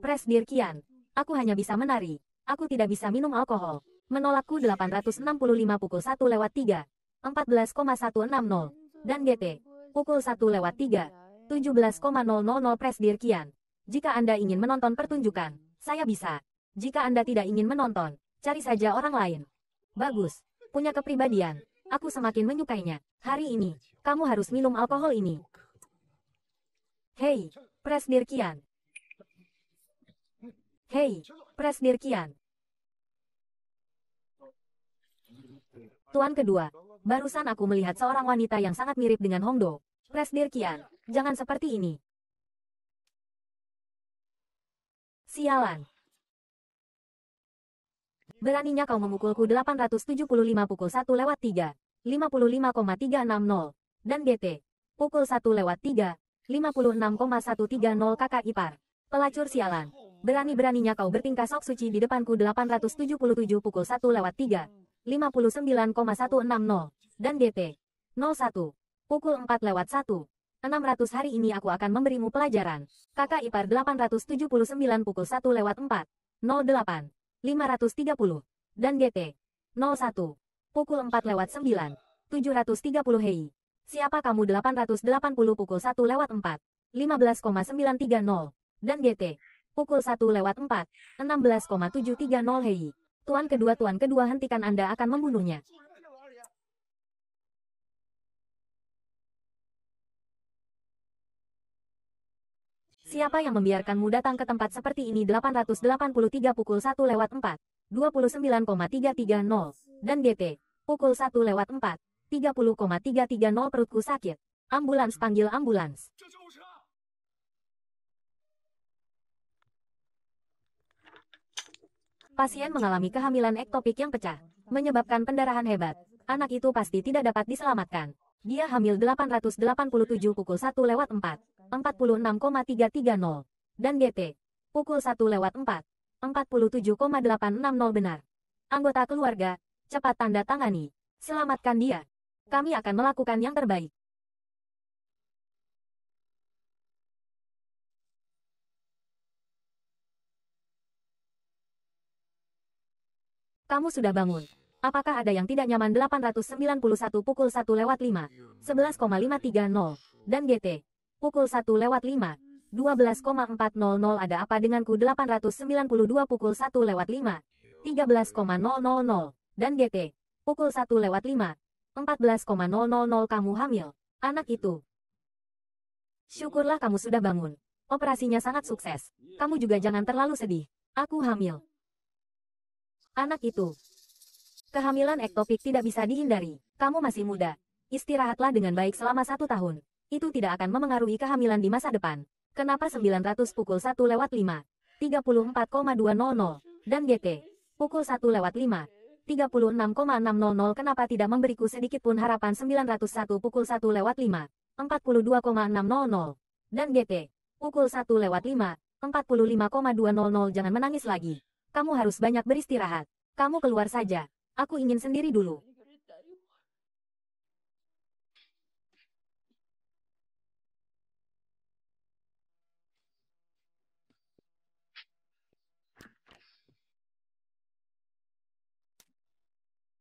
A: Pres Kian. Aku hanya bisa menari. Aku tidak bisa minum alkohol. Menolakku 865 pukul 1 lewat 3. 14,160. Dan GT. Pukul 1 lewat 3. 17,000 Pres Kian. Jika Anda ingin menonton pertunjukan, saya bisa. Jika Anda tidak ingin menonton, cari saja orang lain. Bagus. Punya kepribadian. Aku semakin menyukainya. Hari ini, kamu harus minum alkohol ini. Hei, Pres Kian, Hei, Kian. Tuan kedua, barusan aku melihat seorang wanita yang sangat mirip dengan Hongdo. Kian, jangan seperti ini. Sialan. Beraninya kau memukulku 875 pukul 1 lewat 3, 55,360, dan GT, pukul 1 lewat 3, 56,130 kakak ipar. Pelacur sialan. Berani-beraninya kau bertingkah sok suci di depanku 877 pukul 1 lewat 3, 59,160, dan DT 01, pukul 4 lewat 1. 600 hari ini aku akan memberimu pelajaran. Kakak ipar 879 pukul 1 lewat 4, 08, 530, dan DT 01, pukul 4 lewat 9, 730 Hei. Siapa kamu 880 pukul 1 lewat 4, 15,930, dan DT pukul 1 lewat 4, 16,730 Hei. Tuan kedua, tuan kedua hentikan Anda akan membunuhnya. Siapa yang membiarkanmu datang ke tempat seperti ini 883 pukul 1 lewat 4, 29,330, dan GT, pukul 1 lewat 4, 30,330 perutku sakit. Ambulans panggil ambulans. Pasien mengalami kehamilan ektopik yang pecah, menyebabkan pendarahan hebat. Anak itu pasti tidak dapat diselamatkan. Dia hamil 887 pukul 1 lewat 4, 46,330. Dan GT, pukul 1 lewat 4, 47,860 benar. Anggota keluarga, cepat tanda tangani. Selamatkan dia. Kami akan melakukan yang terbaik. Kamu sudah bangun. Apakah ada yang tidak nyaman 891 pukul 1 lewat 5, 11,530, dan GT, pukul 1 lewat 5, 12,400 ada apa denganku 892 pukul 1 lewat 5, 13,000, dan GT, pukul 1 lewat 5, 14,000 kamu hamil, anak itu. Syukurlah kamu sudah bangun. Operasinya sangat sukses. Kamu juga jangan terlalu sedih. Aku hamil anak itu. Kehamilan ektopik tidak bisa dihindari. Kamu masih muda. Istirahatlah dengan baik selama satu tahun. Itu tidak akan memengaruhi kehamilan di masa depan. Kenapa 900 pukul 1 lewat 5? 34,200. Dan GT. Pukul 1 lewat 5. 36,600 kenapa tidak memberiku sedikit pun harapan 901 pukul 1 lewat 5. 42,600. Dan GT. Pukul 1 lewat 5. 45,200 jangan menangis lagi. Kamu harus banyak beristirahat. Kamu keluar saja. Aku ingin sendiri dulu.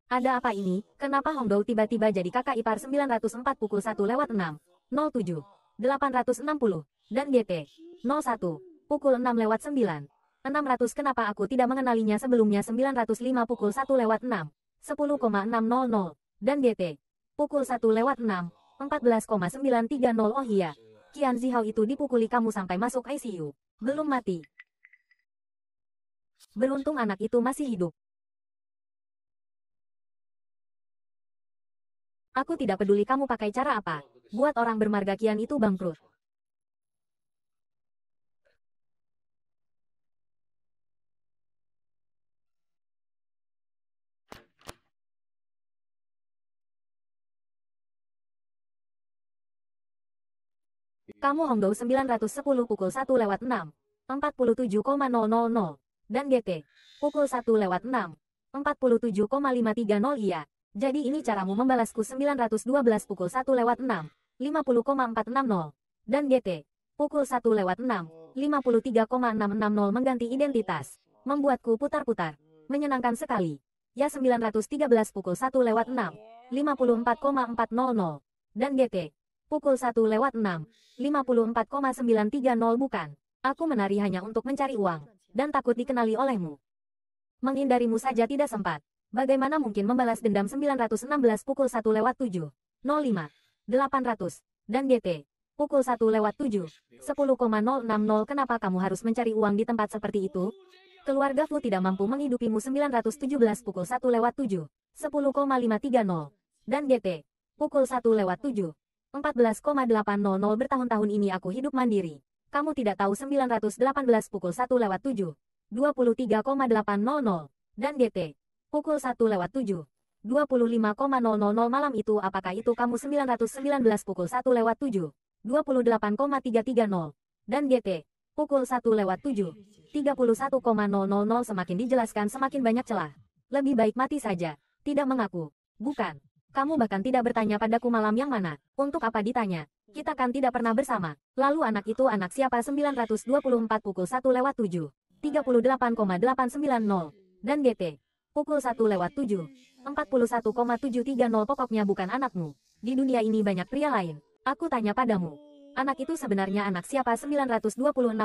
A: Ada apa ini? Kenapa Hongdou tiba-tiba jadi kakak ipar 904 pukul 1 lewat 6, 07, 860, dan GP, 01, pukul 6 lewat 9, 600 Kenapa aku tidak mengenalinya sebelumnya 905 pukul 1 lewat 6, 10,600, dan GT. Pukul 1 lewat 6, 14,930 Oh iya, Kian Zihao itu dipukuli kamu sampai masuk ICU. Belum mati. Beruntung anak itu masih hidup.
B: Aku tidak peduli kamu pakai cara apa. Buat orang bermarga Kian itu bangkrut.
A: Kamu Hongdou 910 pukul 1 lewat 6, 47,000, dan GT, pukul 1 lewat 6, 47,530 iya. Jadi ini caramu membalasku 912 pukul 1 lewat 6, 50,460, dan GT, pukul 1 lewat 6, 53,660 mengganti identitas, membuatku putar-putar, menyenangkan sekali. Ya 913 pukul 1 lewat 6, 54,400, dan GT, pukul 1 lewat 6, 54,930 bukan. Aku menari hanya untuk mencari uang, dan takut dikenali olehmu. Menghindarimu saja tidak sempat. Bagaimana mungkin membalas dendam 916 pukul 1 lewat 7, 05, 800, dan GT, pukul 1 lewat 7, 10,060 kenapa kamu harus mencari uang di tempat seperti itu? Keluarga Fu tidak mampu menghidupimu 917 pukul 1 lewat 7, 10,530, dan GT, pukul 1 lewat 7, 14,800 bertahun-tahun ini aku hidup mandiri. Kamu tidak tahu 918 pukul 1 lewat 7, 23,800, dan GT. pukul 1 lewat 7, 25,000 malam itu apakah itu kamu 919 pukul 1 lewat 7, 28,330, dan GT. pukul 1 lewat 7, 31,000 semakin dijelaskan semakin banyak celah. Lebih baik mati saja, tidak mengaku, bukan. Kamu bahkan tidak bertanya padaku malam yang mana, untuk apa ditanya. Kita kan tidak pernah bersama. Lalu anak itu anak siapa 924 pukul 1 lewat 7. 38,890. Dan GT. Pukul 1 lewat 7. 41,730 pokoknya bukan anakmu. Di dunia ini banyak pria lain. Aku tanya padamu. Anak itu sebenarnya anak siapa 926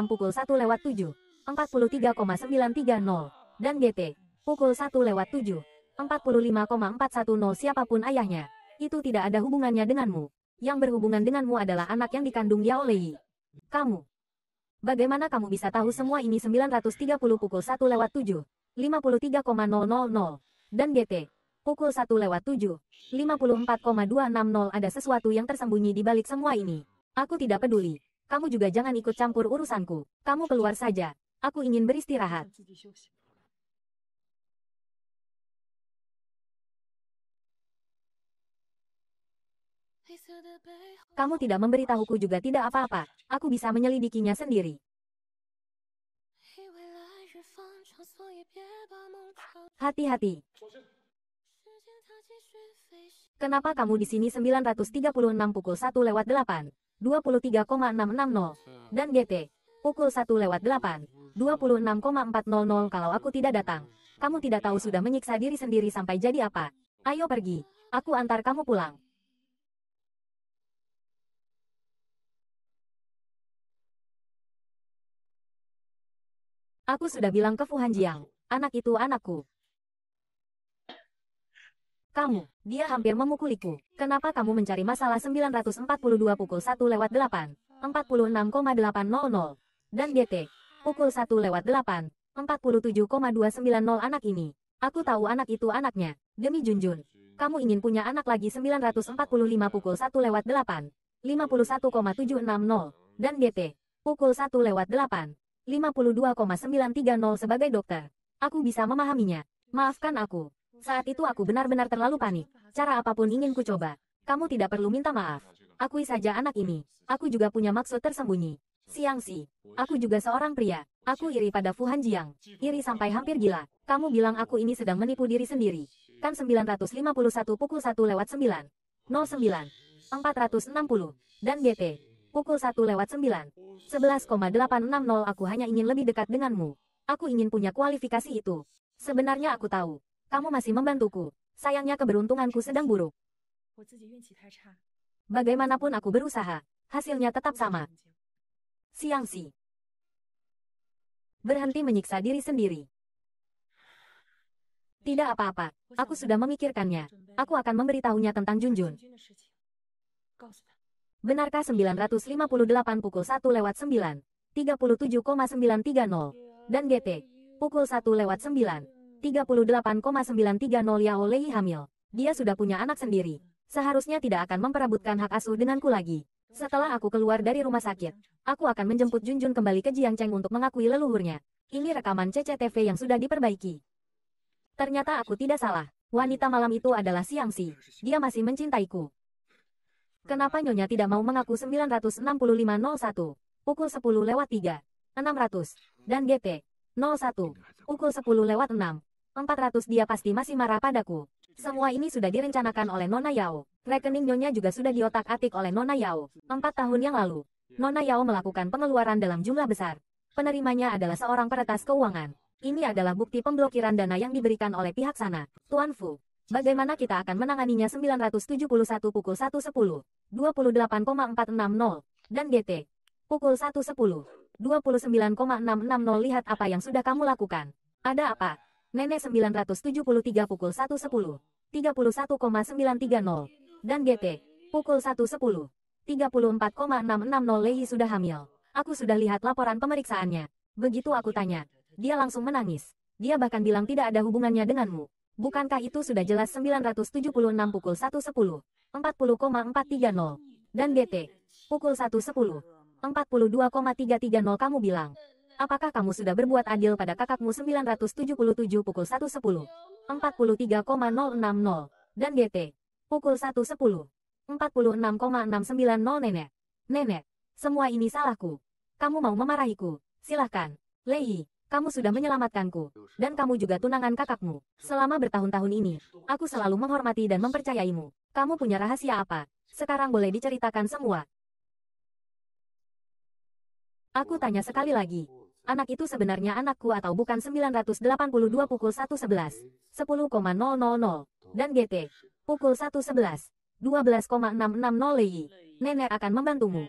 A: pukul 1 lewat 7. 43,930. Dan GT. Pukul 1 lewat 7. 45,410 siapapun ayahnya. Itu tidak ada hubungannya denganmu. Yang berhubungan denganmu adalah anak yang dikandung Yao Lei. Kamu. Bagaimana kamu bisa tahu semua ini 930 pukul 1 lewat 7, 53,000, dan GT, pukul 1 lewat 7, 54,260 ada sesuatu yang tersembunyi di balik semua ini. Aku tidak peduli. Kamu juga jangan ikut campur urusanku. Kamu keluar saja. Aku ingin beristirahat. Kamu tidak memberitahuku juga tidak apa-apa, aku bisa menyelidikinya sendiri.
B: Hati-hati.
A: Kenapa kamu di sini 936 pukul 1 lewat 8, 23,660, dan GT, pukul 1 lewat 8, 26,400 kalau aku tidak datang. Kamu tidak tahu sudah menyiksa diri sendiri sampai jadi apa. Ayo pergi, aku antar kamu pulang. Aku sudah bilang ke Fu Hanjiang, anak itu anakku. Kamu, dia hampir memukuliku. Kenapa kamu mencari masalah 942 pukul 1 lewat 8, 46,800, dan BT, pukul 1 lewat 8, 47,290 anak ini. Aku tahu anak itu anaknya, demi Junjun. Kamu ingin punya anak lagi 945 pukul 1 lewat 8, 51,760, dan BT, pukul 1 lewat 8, 52,930 sebagai dokter. Aku bisa memahaminya. Maafkan aku. Saat itu aku benar-benar terlalu panik. Cara apapun ingin ku coba. Kamu tidak perlu minta maaf. Akui saja anak ini. Aku juga punya maksud tersembunyi. Siang Si, aku juga seorang pria. Aku iri pada Fu Hanjiang. Iri sampai hampir gila. Kamu bilang aku ini sedang menipu diri sendiri. Kan 951 pukul 1 lewat 9. 09. 460. Dan BT pukul 1 lewat 9. 11,860 aku hanya ingin lebih dekat denganmu. Aku ingin punya kualifikasi itu. Sebenarnya aku tahu. Kamu masih membantuku. Sayangnya keberuntunganku sedang buruk. Bagaimanapun aku berusaha, hasilnya tetap sama. Siang Si. Berhenti menyiksa diri sendiri. Tidak apa-apa, aku sudah memikirkannya. Aku akan memberitahunya tentang Junjun. Benarkah 958 pukul 1 lewat 9, 37,930, dan GT, pukul 1 lewat 9, 38,930 Yao Lei hamil. Dia sudah punya anak sendiri. Seharusnya tidak akan memperebutkan hak asuh denganku lagi. Setelah aku keluar dari rumah sakit, aku akan menjemput Junjun kembali ke Cheng untuk mengakui leluhurnya. Ini rekaman CCTV yang sudah diperbaiki. Ternyata aku tidak salah. Wanita malam itu adalah Siang Si. Dia masih mencintaiku. Kenapa Nyonya tidak mau mengaku 96501, pukul 10 lewat 3, 600, dan GP, 01, pukul 10 lewat 6, 400 dia pasti masih marah padaku. Semua ini sudah direncanakan oleh Nona Yao. Rekening Nyonya juga sudah diotak-atik oleh Nona Yao. Empat tahun yang lalu, Nona Yao melakukan pengeluaran dalam jumlah besar. Penerimanya adalah seorang peretas keuangan. Ini adalah bukti pemblokiran dana yang diberikan oleh pihak sana. Tuan Fu, Bagaimana kita akan menanganinya 971 pukul 1.10, 28,460, dan GT, pukul 1.10, 29,660 lihat apa yang sudah kamu lakukan. Ada apa? Nenek 973 pukul 1.10, 31,930, dan GT, pukul 1.10, 34,660 Lehi sudah hamil. Aku sudah lihat laporan pemeriksaannya. Begitu aku tanya, dia langsung menangis. Dia bahkan bilang tidak ada hubungannya denganmu. Bukankah itu sudah jelas 976 pukul 1.10, 40,430, dan GT, pukul 1.10, 42,330 kamu bilang. Apakah kamu sudah berbuat adil pada kakakmu 977 pukul 1.10, 43,060, dan GT, pukul 1.10, 46,690 nenek. Nenek, semua ini salahku. Kamu mau memarahiku, silahkan. Lehi, kamu sudah menyelamatkanku, dan kamu juga tunangan kakakmu. Selama bertahun-tahun ini, aku selalu menghormati dan mempercayaimu. Kamu punya rahasia apa? Sekarang boleh diceritakan semua. Aku tanya sekali lagi. Anak itu sebenarnya anakku atau bukan 982 pukul 1.11, 10,000, dan GT, pukul 1.11, 12,660 Lei. Nenek akan membantumu.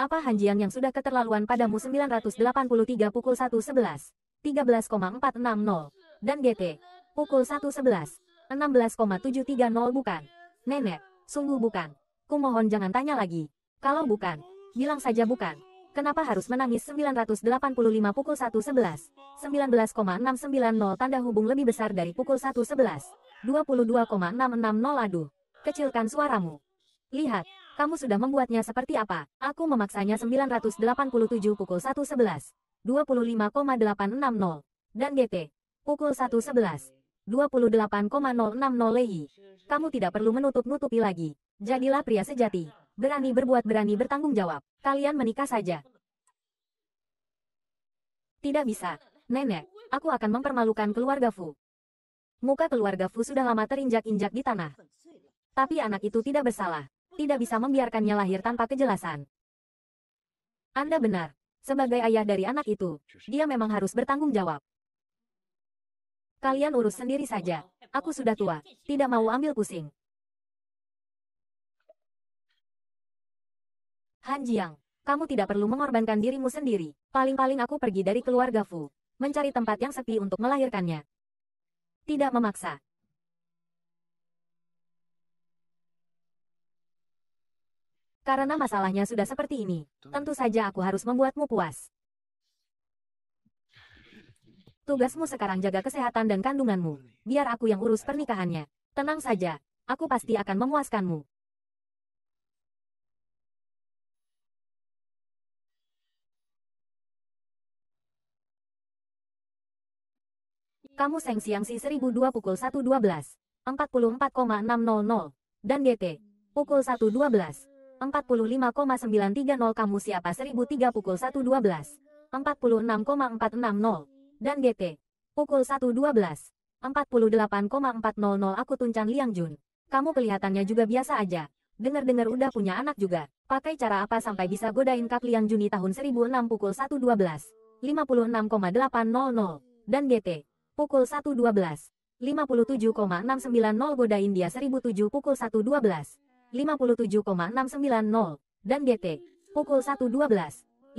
A: Apa Hanjiang yang sudah keterlaluan padamu 983 pukul 1.11, 13,460, dan GT, pukul 1.11, 16,730 bukan. Nenek, sungguh bukan. Kumohon jangan tanya lagi. Kalau bukan, bilang saja bukan. Kenapa harus menangis 985 pukul 1.11, 19,690 tanda hubung lebih besar dari pukul 1.11, 22,660 aduh. Kecilkan suaramu. Lihat, kamu sudah membuatnya seperti apa? Aku memaksanya 987 pukul 1.11. 25,860. Dan GT. Pukul 1.11. 28,060 Lehi. Kamu tidak perlu menutup-nutupi lagi. Jadilah pria sejati. Berani berbuat berani bertanggung jawab. Kalian menikah saja. Tidak bisa. Nenek, aku akan mempermalukan keluarga Fu. Muka keluarga Fu sudah lama terinjak-injak di tanah. Tapi anak itu tidak bersalah tidak bisa membiarkannya lahir tanpa kejelasan. Anda benar. Sebagai ayah dari anak itu, dia memang harus bertanggung jawab. Kalian urus sendiri saja. Aku sudah tua,
B: tidak mau ambil pusing.
A: Han Jiang, kamu tidak perlu mengorbankan dirimu sendiri. Paling-paling aku pergi dari keluarga Fu, mencari tempat yang sepi untuk melahirkannya. Tidak memaksa, Karena masalahnya sudah seperti ini, tentu saja aku harus membuatmu puas. Tugasmu sekarang jaga kesehatan dan kandunganmu. Biar aku yang urus pernikahannya. Tenang saja, aku pasti akan memuaskanmu. Kamu Seng Siang Si 1002 pukul 1.12, 44,600, dan GT, pukul 1.12. 45,930 kamu siapa 1003 pukul 112. 46,460 dan GT pukul 1.12 48,400 aku tuncan Liang Jun. Kamu kelihatannya juga biasa aja. Dengar-dengar udah punya anak juga. Pakai cara apa sampai bisa godain Kak Liang Juni tahun 1006 pukul 1.12 56,800 dan GT pukul 1.12 57,690 godain dia 1007 pukul 1.12 57,690, dan GT, pukul 1.12, 59,430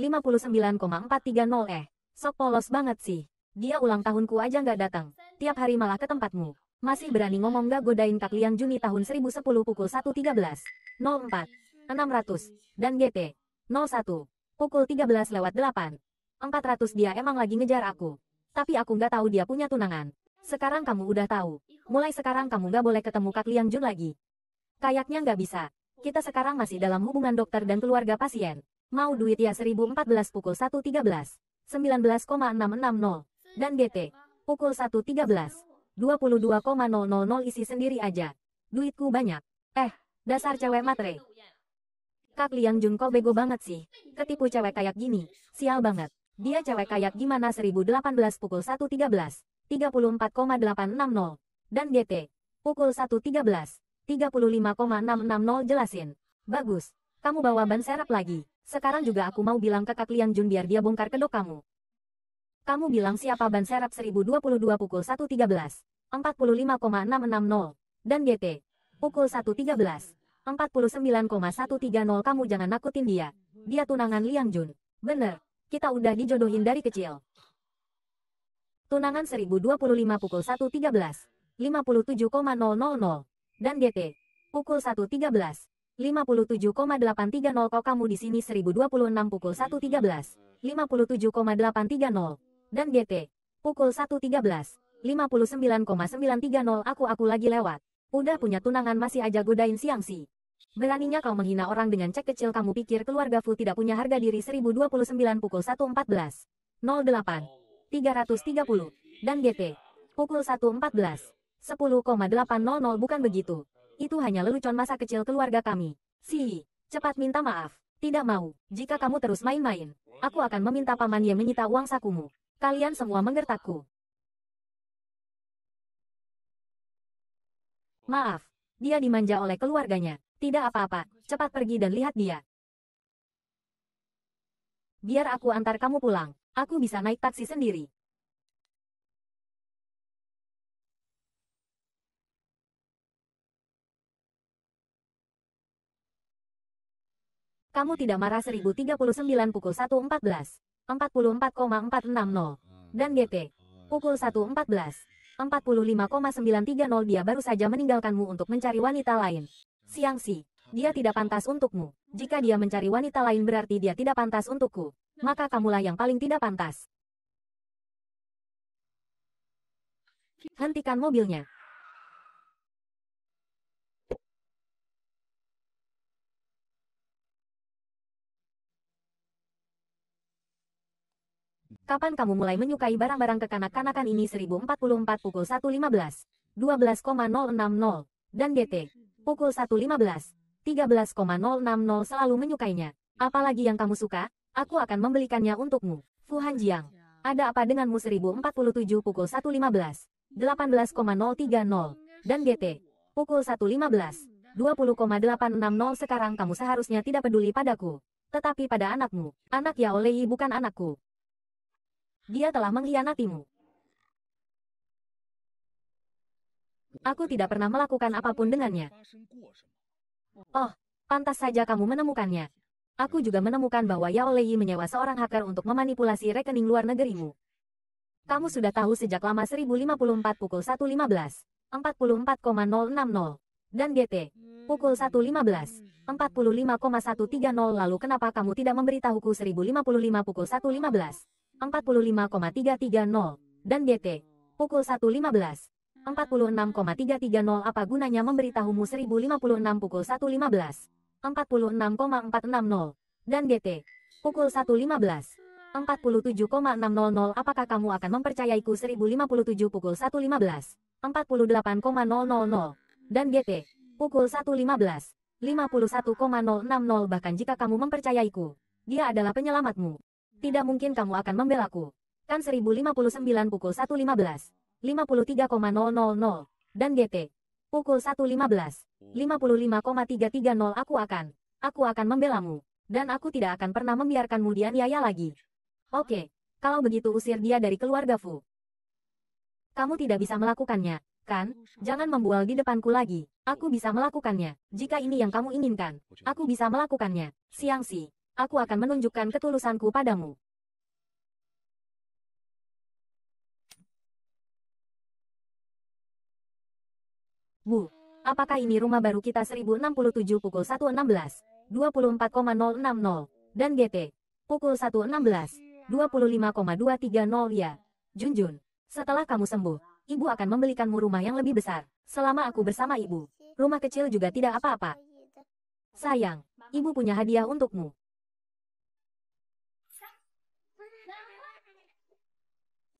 A: eh, sok polos banget sih. Dia ulang tahunku aja nggak datang, tiap hari malah ke tempatmu. Masih berani ngomong gak godain Kak Liang Juni tahun 1010 pukul 1.13, 04, 600, dan GT, 01, pukul 13 lewat 8. 400 dia emang lagi ngejar aku. Tapi aku nggak tahu dia punya tunangan. Sekarang kamu udah tahu. Mulai sekarang kamu nggak boleh ketemu Kak Liang Jun lagi. Kayaknya nggak bisa. Kita sekarang masih dalam hubungan dokter dan keluarga pasien. Mau duit ya 1014 pukul 1.13. 19,660. Dan GT. Pukul 1.13. 22,000 isi sendiri aja. Duitku banyak. Eh, dasar cewek matre. Kak Liang Jun kok bego banget sih. Ketipu cewek kayak gini. Sial banget. Dia cewek kayak gimana 1018 pukul 1.13. 34,860. Dan GT. Pukul 1.13. 35,660 jelasin. Bagus. Kamu bawa ban serep lagi. Sekarang juga aku mau bilang ke Kak Liang Jun biar dia bongkar kedok kamu. Kamu bilang siapa ban serep 1022 pukul 1.13. 45,660. Dan GT. Pukul 1.13. 49,130 kamu jangan nakutin dia. Dia tunangan Liang Jun. Bener. Kita udah dijodohin dari kecil. Tunangan 1025 pukul 1.13. 57,000 dan GT. Pukul 1.13. 57,830 kok kamu di sini 1026 pukul 1.13. 57,830. Dan GT. Pukul 1.13. 59,930 aku aku lagi lewat. Udah punya tunangan masih aja godain siang sih. Beraninya kau menghina orang dengan cek kecil kamu pikir keluarga Fu tidak punya harga diri 1029 pukul 114. 08. 330. Dan GT. Pukul 114. 10,800 bukan begitu. Itu hanya lelucon masa kecil keluarga kami. Si, cepat minta maaf. Tidak mau, jika kamu terus main-main, aku akan meminta Paman Ye menyita uang sakumu.
B: Kalian semua menggertakku.
A: Maaf, dia dimanja oleh keluarganya. Tidak apa-apa, cepat pergi dan lihat dia. Biar aku antar kamu pulang, aku bisa naik taksi sendiri. Kamu tidak marah 1039 pukul 1.14. 44,460. Dan GT. Pukul 1.14. 45,930 dia baru saja meninggalkanmu untuk mencari wanita lain. Siang Si, dia tidak pantas untukmu. Jika dia mencari wanita lain berarti dia tidak pantas untukku. Maka kamulah yang paling tidak pantas. Hentikan mobilnya. Kapan kamu mulai menyukai barang-barang kekanak-kanakan ini 1044 pukul 1.15, 12,060, dan DT, pukul 1.15, 13,060 selalu menyukainya. Apalagi yang kamu suka, aku akan membelikannya untukmu. Fu Hanjiang, ada apa denganmu 1047 pukul 1.15, 18,030, dan DT, pukul 1.15, 20,860 sekarang kamu seharusnya tidak peduli padaku. Tetapi pada anakmu, anak Yaolei bukan anakku. Dia telah mengkhianatimu. Aku tidak pernah melakukan apapun dengannya. Oh, pantas saja kamu menemukannya. Aku juga menemukan bahwa Yao Lei menyewa seorang hacker untuk memanipulasi rekening luar negerimu. Kamu sudah tahu sejak lama 1054 pukul 1.15, 44,060, dan GT, pukul 1.15, 45,130 lalu kenapa kamu tidak memberitahuku 1055 pukul 1.15, 45,330, dan GT, pukul 1.15, 46,330 apa gunanya memberitahumu 1056 pukul 1.15, 46,460, dan GT, pukul 1.15, 47,600 apakah kamu akan mempercayaiku 1057 pukul 1.15, 48,000, dan GT, pukul 1.15, 51,060 bahkan jika kamu mempercayaiku, dia adalah penyelamatmu. Tidak mungkin kamu akan membelaku. Kan 1059 pukul 1.15. 53,000. Dan GT. Pukul 1.15. 55,330 aku akan. Aku akan membelamu. Dan aku tidak akan pernah membiarkanmu dianiaya lagi. Oke. Kalau begitu usir dia dari keluarga Fu. Kamu tidak bisa melakukannya, kan? Jangan membual di depanku lagi. Aku bisa melakukannya. Jika ini yang kamu inginkan, aku bisa melakukannya. Siang Si aku akan menunjukkan ketulusanku padamu. Bu, apakah ini rumah baru kita 1067 pukul 1.16, 24,060, dan GT, pukul 1.16, 25,230 ya, Junjun. Setelah kamu sembuh, ibu akan membelikanmu rumah yang lebih besar. Selama aku bersama ibu, rumah kecil juga tidak apa-apa. Sayang, ibu punya hadiah untukmu.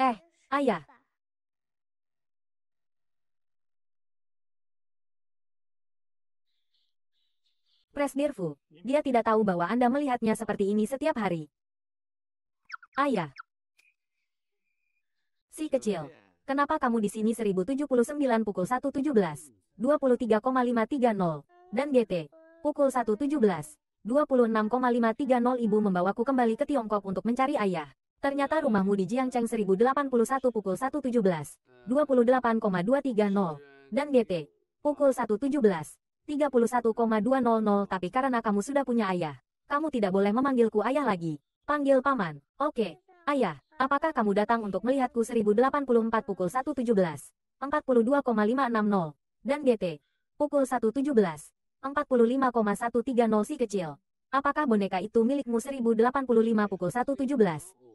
B: Eh, ayah. Presdirfu, dia
A: tidak tahu bahwa Anda melihatnya seperti ini setiap hari. Ayah. Si kecil. Kenapa kamu di sini 1079 pukul 1.17, 23,530, dan GT, pukul 1.17, 26,530 ibu membawaku kembali ke Tiongkok untuk mencari ayah. Ternyata rumahmu di Jiangcheng 1081 pukul 1.17, 28,230, dan DP, pukul 1.17, 31,200 tapi karena kamu sudah punya ayah, kamu tidak boleh memanggilku ayah lagi. Panggil paman. Oke, ayah, apakah kamu datang untuk melihatku 1084 pukul 117, 42,560, dan GT, pukul 117, 45,130 si kecil. Apakah boneka itu milikmu 1085 pukul 117,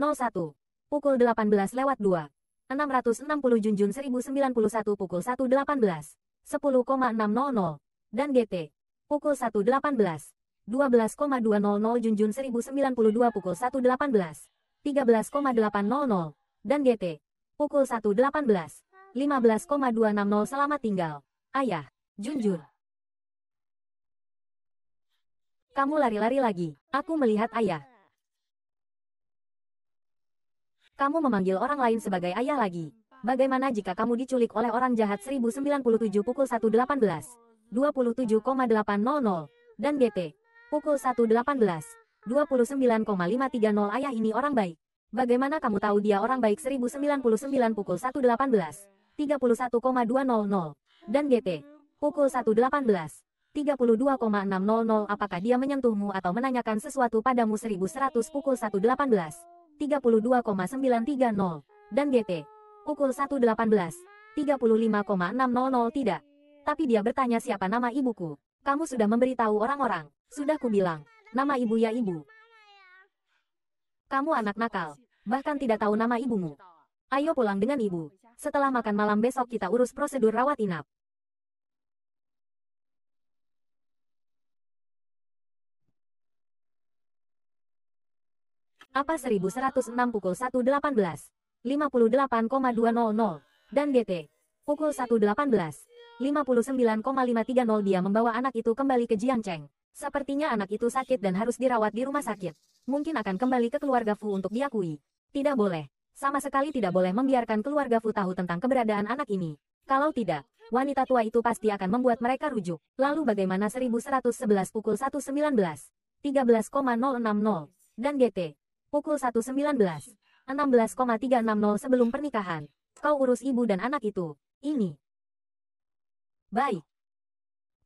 A: 01. Pukul 18 lewat 2. 660 Junjun 1091 pukul 118. 10,600. Dan GT. Pukul 118. 12,200 Junjun 1092 pukul 118. 13,800. Dan GT. Pukul 118. 15,260 selamat tinggal. Ayah, Junjun. Kamu lari-lari lagi. Aku melihat ayah. Kamu memanggil orang lain sebagai ayah lagi. Bagaimana jika kamu diculik oleh orang jahat 1097 pukul 118, 27,800, dan BP, pukul 118, 29,530 ayah ini orang baik. Bagaimana kamu tahu dia orang baik 1099 pukul 118, 31,200, dan BP, pukul 118, 32,600 apakah dia menyentuhmu atau menanyakan sesuatu padamu 1100 pukul 118, 32,930, dan GT, ukul 118, 35,600 tidak. Tapi dia bertanya siapa nama ibuku. Kamu sudah memberitahu orang-orang, sudah kubilang, nama ibu ya ibu. Kamu anak nakal, bahkan tidak tahu nama ibumu. Ayo pulang dengan ibu. Setelah makan malam besok kita urus prosedur rawat inap. APA 1106 pukul 118,58,200 dan DT, pukul 118,59,530 dia membawa anak itu kembali ke Jiangcheng. Sepertinya anak itu sakit dan harus dirawat di rumah sakit. Mungkin akan kembali ke keluarga Fu untuk diakui. Tidak boleh. Sama sekali tidak boleh membiarkan keluarga Fu tahu tentang keberadaan anak ini. Kalau tidak, wanita tua itu pasti akan membuat mereka rujuk. Lalu bagaimana 1111 pukul 119,13,060 dan GT, Pukul 1.19. 16,360 sebelum pernikahan. Kau urus ibu dan anak itu. Ini. Baik.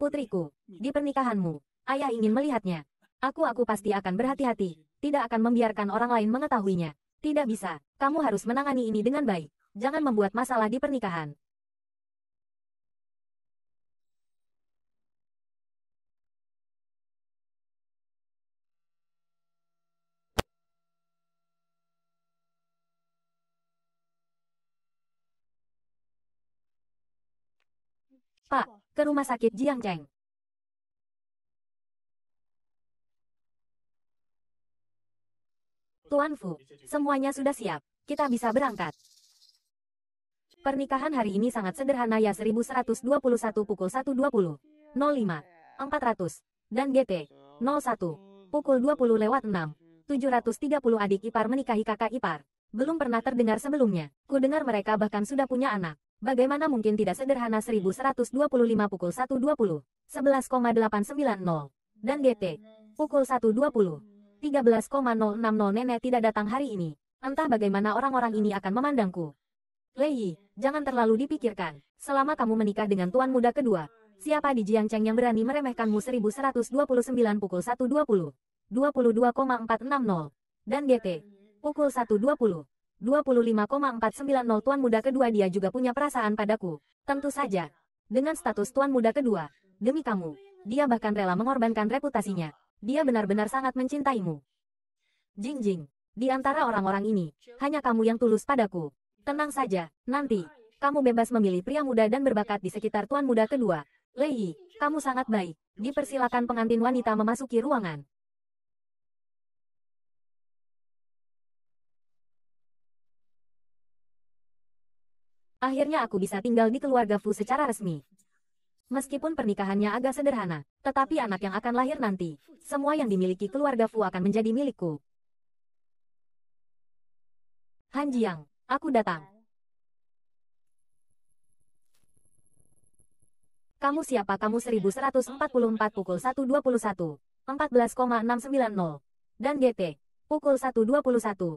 A: Putriku, di pernikahanmu, ayah ingin melihatnya. Aku-aku pasti akan berhati-hati, tidak akan membiarkan orang lain mengetahuinya. Tidak bisa, kamu harus menangani ini dengan baik. Jangan membuat masalah di pernikahan.
B: Pak, ke rumah sakit Jiang Jiangcheng.
A: Tuan Fu, semuanya sudah siap. Kita bisa berangkat. Pernikahan hari ini sangat sederhana ya 1121 pukul 1.20, 05, 400, dan GT, 01, pukul 20 lewat 6, 730 adik ipar menikahi kakak ipar. Belum pernah terdengar sebelumnya, ku dengar mereka bahkan sudah punya anak. Bagaimana mungkin tidak sederhana 1125 pukul 1.20, 11,890, dan GT, pukul 1.20, 13,060 nenek tidak datang hari ini. Entah bagaimana orang-orang ini akan memandangku. Lei, jangan terlalu dipikirkan. Selama kamu menikah dengan tuan muda kedua, siapa di Jiang Cheng yang berani meremehkanmu 1129 pukul 1.20, 22,460, dan GT, pukul 1.20, 25,490 Tuan Muda kedua dia juga punya perasaan padaku. Tentu saja. Dengan status Tuan Muda kedua, demi kamu, dia bahkan rela mengorbankan reputasinya. Dia benar-benar sangat mencintaimu. Jing Jing, di antara orang-orang ini, hanya kamu yang tulus padaku. Tenang saja, nanti, kamu bebas memilih pria muda dan berbakat di sekitar Tuan Muda kedua. Lehi, kamu sangat baik. Dipersilakan pengantin wanita memasuki ruangan. Akhirnya aku bisa tinggal di keluarga Fu secara resmi. Meskipun pernikahannya agak sederhana, tetapi anak yang akan lahir nanti, semua yang dimiliki keluarga Fu akan menjadi milikku. Han Jiang, aku datang. Kamu siapa kamu 1144 pukul 1.21, 14,690. Dan GT, pukul 1.21,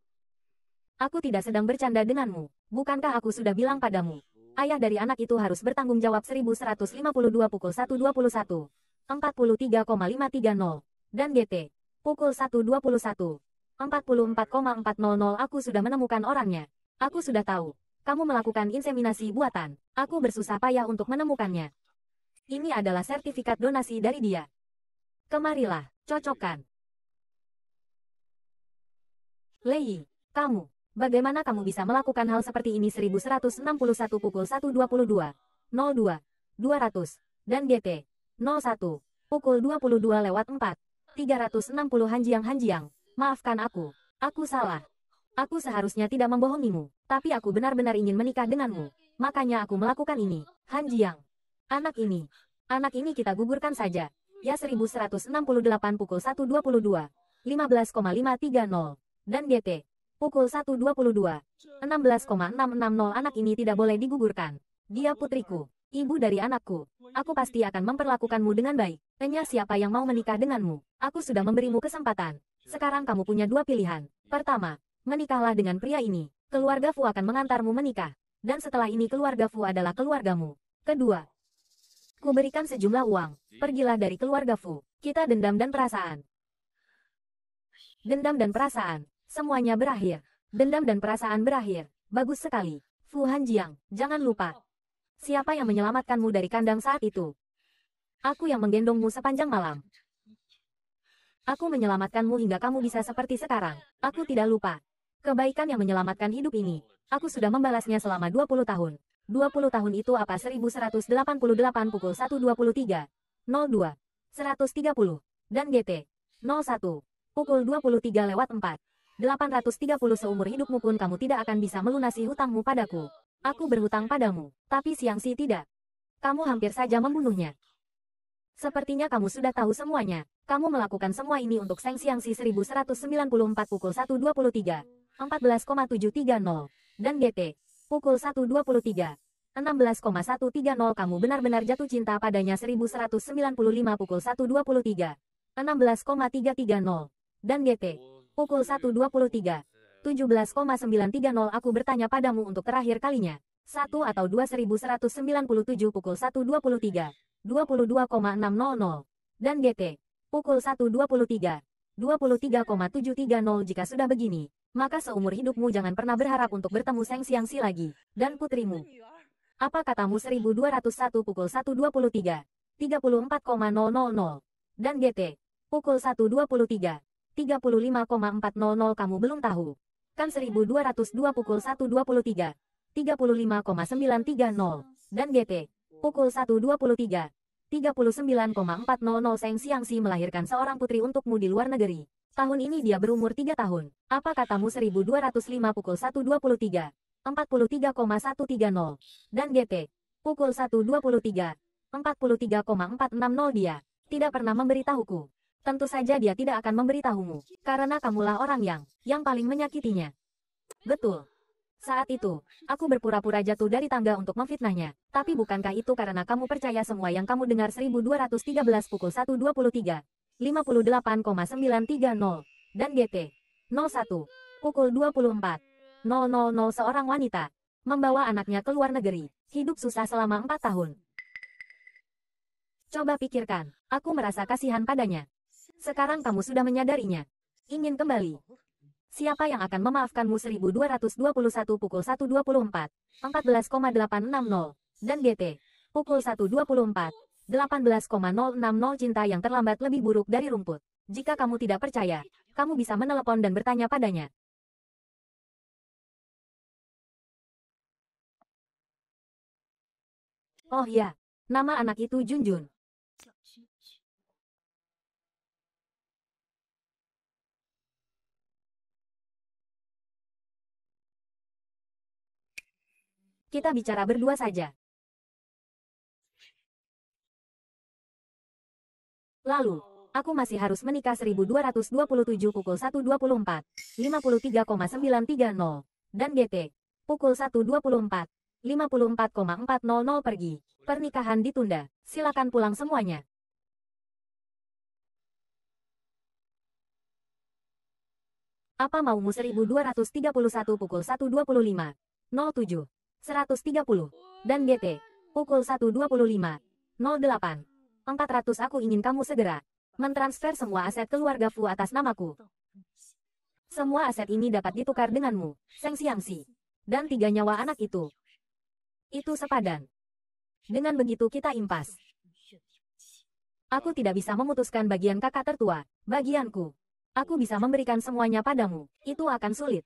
A: Aku tidak sedang bercanda denganmu. Bukankah aku sudah bilang padamu? Ayah dari anak itu harus bertanggung jawab 1152 pukul 1.21. 43,530. Dan GT. Pukul 1.21. 44,400 aku sudah menemukan orangnya. Aku sudah tahu. Kamu melakukan inseminasi buatan. Aku bersusah payah untuk menemukannya. Ini adalah sertifikat donasi dari dia. Kemarilah, cocokkan. Lei, kamu. Bagaimana kamu bisa melakukan hal seperti ini 1161 pukul 122, 02, 200, dan GT, 01, pukul 22 lewat 4, 360 hanjiang-hanjiang, maafkan aku, aku salah. Aku seharusnya tidak membohongimu, tapi aku benar-benar ingin menikah denganmu, makanya aku melakukan ini, hanjiang. Anak ini, anak ini kita gugurkan saja, ya 1168 pukul 122, 15,530, dan GT, Pukul 1.22. 16,660 anak ini tidak boleh digugurkan. Dia putriku. Ibu dari anakku. Aku pasti akan memperlakukanmu dengan baik. Tanya siapa yang mau menikah denganmu. Aku sudah memberimu kesempatan. Sekarang kamu punya dua pilihan. Pertama, menikahlah dengan pria ini. Keluarga Fu akan mengantarmu menikah. Dan setelah ini keluarga Fu adalah keluargamu. Kedua, kuberikan sejumlah uang. Pergilah dari keluarga Fu. Kita dendam dan perasaan. Dendam dan perasaan. Semuanya berakhir. Dendam dan perasaan berakhir. Bagus sekali. Fu Hanjiang, jangan lupa. Siapa yang menyelamatkanmu dari kandang saat itu? Aku yang menggendongmu sepanjang malam. Aku menyelamatkanmu hingga kamu bisa seperti sekarang. Aku tidak lupa. Kebaikan yang menyelamatkan hidup ini. Aku sudah membalasnya selama 20 tahun. 20 tahun itu apa 1188 pukul 1.23, 02, 130, dan GT, 01, pukul 23 lewat 4. 830 seumur hidupmu pun kamu tidak akan bisa melunasi hutangmu padaku. Aku berhutang padamu, tapi siang si tidak. Kamu hampir saja membunuhnya. Sepertinya kamu sudah tahu semuanya. Kamu melakukan semua ini untuk Seng Siang Si 1194 pukul 1.23, 14,730, dan GT, pukul 1.23, 16,130 kamu benar-benar jatuh cinta padanya 1195 pukul 123, 16,330, dan GT, pukul 1.23. 17,930 aku bertanya padamu untuk terakhir kalinya. 1 atau 2197 pukul 1.23. 22,600. Dan GT. Pukul 1.23. 23,730 jika sudah begini, maka seumur hidupmu jangan pernah berharap untuk bertemu Seng Siang Si lagi, dan putrimu. Apa katamu 1201 pukul 1.23, 34,000, dan GT, pukul 1.23, 35,400 kamu belum tahu. Kan 1202 pukul 1.23, 35,930, dan GP, pukul 1.23, 39,400 Seng Siang Si melahirkan seorang putri untukmu di luar negeri. Tahun ini dia berumur 3 tahun. Apa katamu 1205 pukul 1.23, 43,130, dan GP, pukul 1.23, 43,460 dia, tidak pernah memberitahuku tentu saja dia tidak akan memberitahumu, karena kamulah orang yang, yang paling menyakitinya. Betul. Saat itu, aku berpura-pura jatuh dari tangga untuk memfitnahnya. Tapi bukankah itu karena kamu percaya semua yang kamu dengar 1213 pukul 1.23, 58,930, dan GT 01 pukul 24 000 seorang wanita membawa anaknya ke luar negeri, hidup susah selama 4 tahun. Coba pikirkan, aku merasa kasihan padanya. Sekarang kamu sudah menyadarinya. Ingin kembali. Siapa yang akan memaafkanmu 1221 pukul 1.24, 14,860, dan GT, pukul 1.24, 18,060 cinta yang terlambat lebih buruk dari rumput. Jika kamu tidak percaya, kamu bisa menelepon dan bertanya padanya.
B: Oh ya, nama anak itu Junjun. Kita bicara berdua saja.
A: Lalu, aku masih harus menikah 1227 pukul 1.24, 53,930, dan GT, pukul 1.24, 54,400 pergi. Pernikahan ditunda, silakan pulang semuanya. Apa maumu 1231 pukul 1.25, 07, 130, dan GT, pukul 1.25, 08. 400 aku ingin kamu segera mentransfer semua aset keluarga Fu atas namaku. Semua aset ini dapat ditukar denganmu, Seng Si. Dan tiga nyawa anak itu. Itu sepadan. Dengan begitu kita impas. Aku tidak bisa memutuskan bagian kakak tertua, bagianku. Aku bisa memberikan semuanya padamu, itu akan sulit.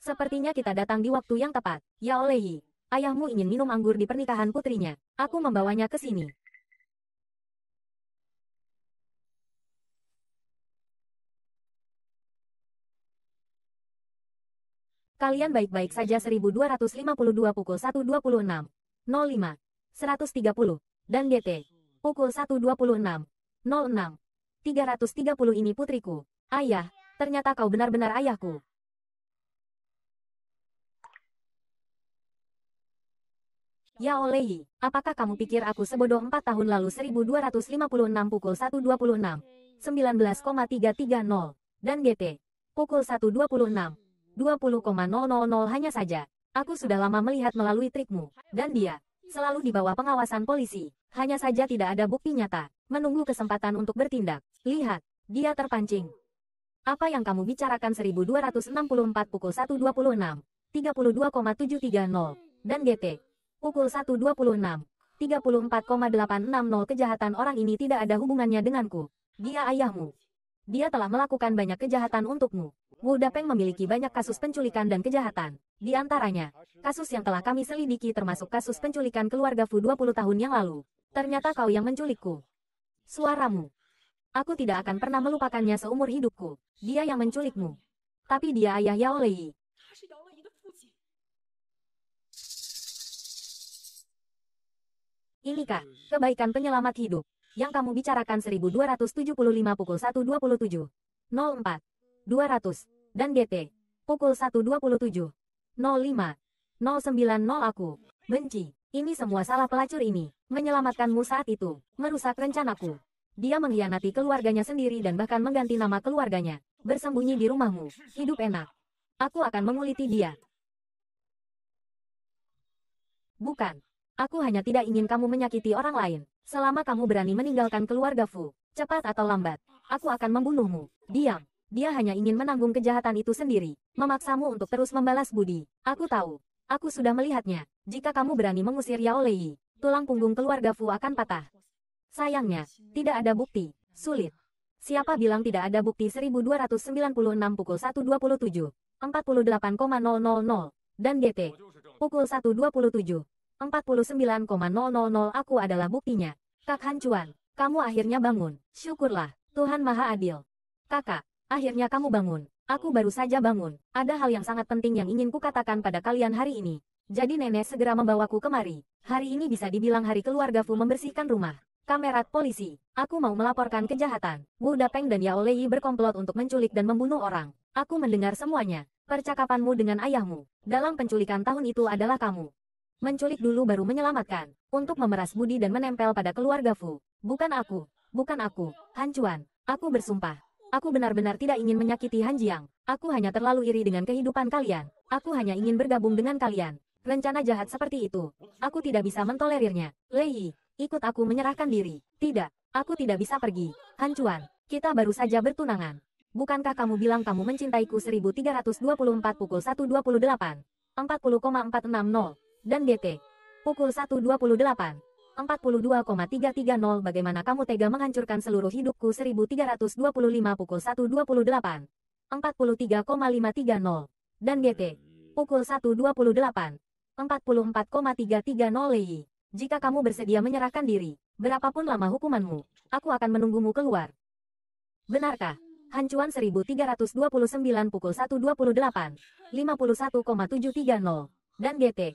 A: Sepertinya kita datang di waktu yang tepat. Ya Olehi, ayahmu ingin minum anggur di pernikahan putrinya. Aku membawanya ke sini. Kalian baik-baik saja 1252 pukul 1.26, 05, 130, dan DT, pukul 1.26, 06, 330 ini putriku. Ayah, ternyata kau benar-benar ayahku. Ya Olehi, apakah kamu pikir aku sebodoh 4 tahun lalu 1256 pukul 1.26, 19,330, dan GT, pukul 1.26, 20,000 hanya saja. Aku sudah lama melihat melalui trikmu, dan dia, selalu di bawah pengawasan polisi, hanya saja tidak ada bukti nyata, menunggu kesempatan untuk bertindak. Lihat, dia terpancing. Apa yang kamu bicarakan 1264 pukul 1.26, 32,730, dan GT, Pukul 1.26. 34,860 kejahatan orang ini tidak ada hubungannya denganku. Dia ayahmu. Dia telah melakukan banyak kejahatan untukmu. Wu Dapeng memiliki banyak kasus penculikan dan kejahatan. Di antaranya, kasus yang telah kami selidiki termasuk kasus penculikan keluarga Fu 20 tahun yang lalu. Ternyata kau yang menculikku. Suaramu. Aku tidak akan pernah melupakannya seumur hidupku. Dia yang menculikmu. Tapi dia ayah Yao Lei. Ilika, kebaikan penyelamat hidup, yang kamu bicarakan 1275 pukul 1.27, 04, 200, dan GT, pukul 1.27, 05, aku, benci, ini semua salah pelacur ini, menyelamatkanmu saat itu, merusak rencanaku. Dia mengkhianati keluarganya sendiri dan bahkan mengganti nama keluarganya, bersembunyi di rumahmu, hidup enak. Aku akan menguliti dia. Bukan, Aku hanya tidak ingin kamu menyakiti orang lain. Selama kamu berani meninggalkan keluarga Fu, cepat atau lambat, aku akan membunuhmu. Diam. Dia hanya ingin menanggung kejahatan itu sendiri. Memaksamu untuk terus membalas budi. Aku tahu. Aku sudah melihatnya. Jika kamu berani mengusir Yao Lei, tulang punggung keluarga Fu akan patah. Sayangnya, tidak ada bukti. Sulit. Siapa bilang tidak ada bukti 1296 pukul 1.27, 48,000, dan GT pukul 1.27, 49,000 aku adalah buktinya. Kak Hancuan, kamu akhirnya bangun. Syukurlah, Tuhan Maha Adil. Kakak, akhirnya kamu bangun. Aku baru saja bangun. Ada hal yang sangat penting yang ingin kukatakan pada kalian hari ini. Jadi nenek segera membawaku kemari. Hari ini bisa dibilang hari keluarga Fu membersihkan rumah. Kamerat polisi. Aku mau melaporkan kejahatan. Wu Dapeng dan Yao Lei berkomplot untuk menculik dan membunuh orang. Aku mendengar semuanya. Percakapanmu dengan ayahmu. Dalam penculikan tahun itu adalah kamu. Menculik dulu baru menyelamatkan, untuk memeras budi dan menempel pada keluarga Fu. Bukan aku, bukan aku, Han Chuan, aku bersumpah. Aku benar-benar tidak ingin menyakiti Han Jiang. Aku hanya terlalu iri dengan kehidupan kalian. Aku hanya ingin bergabung dengan kalian. Rencana jahat seperti itu. Aku tidak bisa mentolerirnya. Lei, Yi, ikut aku menyerahkan diri. Tidak, aku tidak bisa pergi. Han Chuan, kita baru saja bertunangan. Bukankah kamu bilang kamu mencintaiku 1324 pukul 1.28? 40,460 dan DT. Pukul 1.28. 42,330 Bagaimana kamu tega menghancurkan seluruh hidupku 1325 pukul 1.28. 43,530. Dan GT. Pukul 1.28. 44,330 Lei. Jika kamu bersedia menyerahkan diri, berapapun lama hukumanmu, aku akan menunggumu keluar. Benarkah? Hancuan 1329 pukul 1.28, 51,730, dan GT,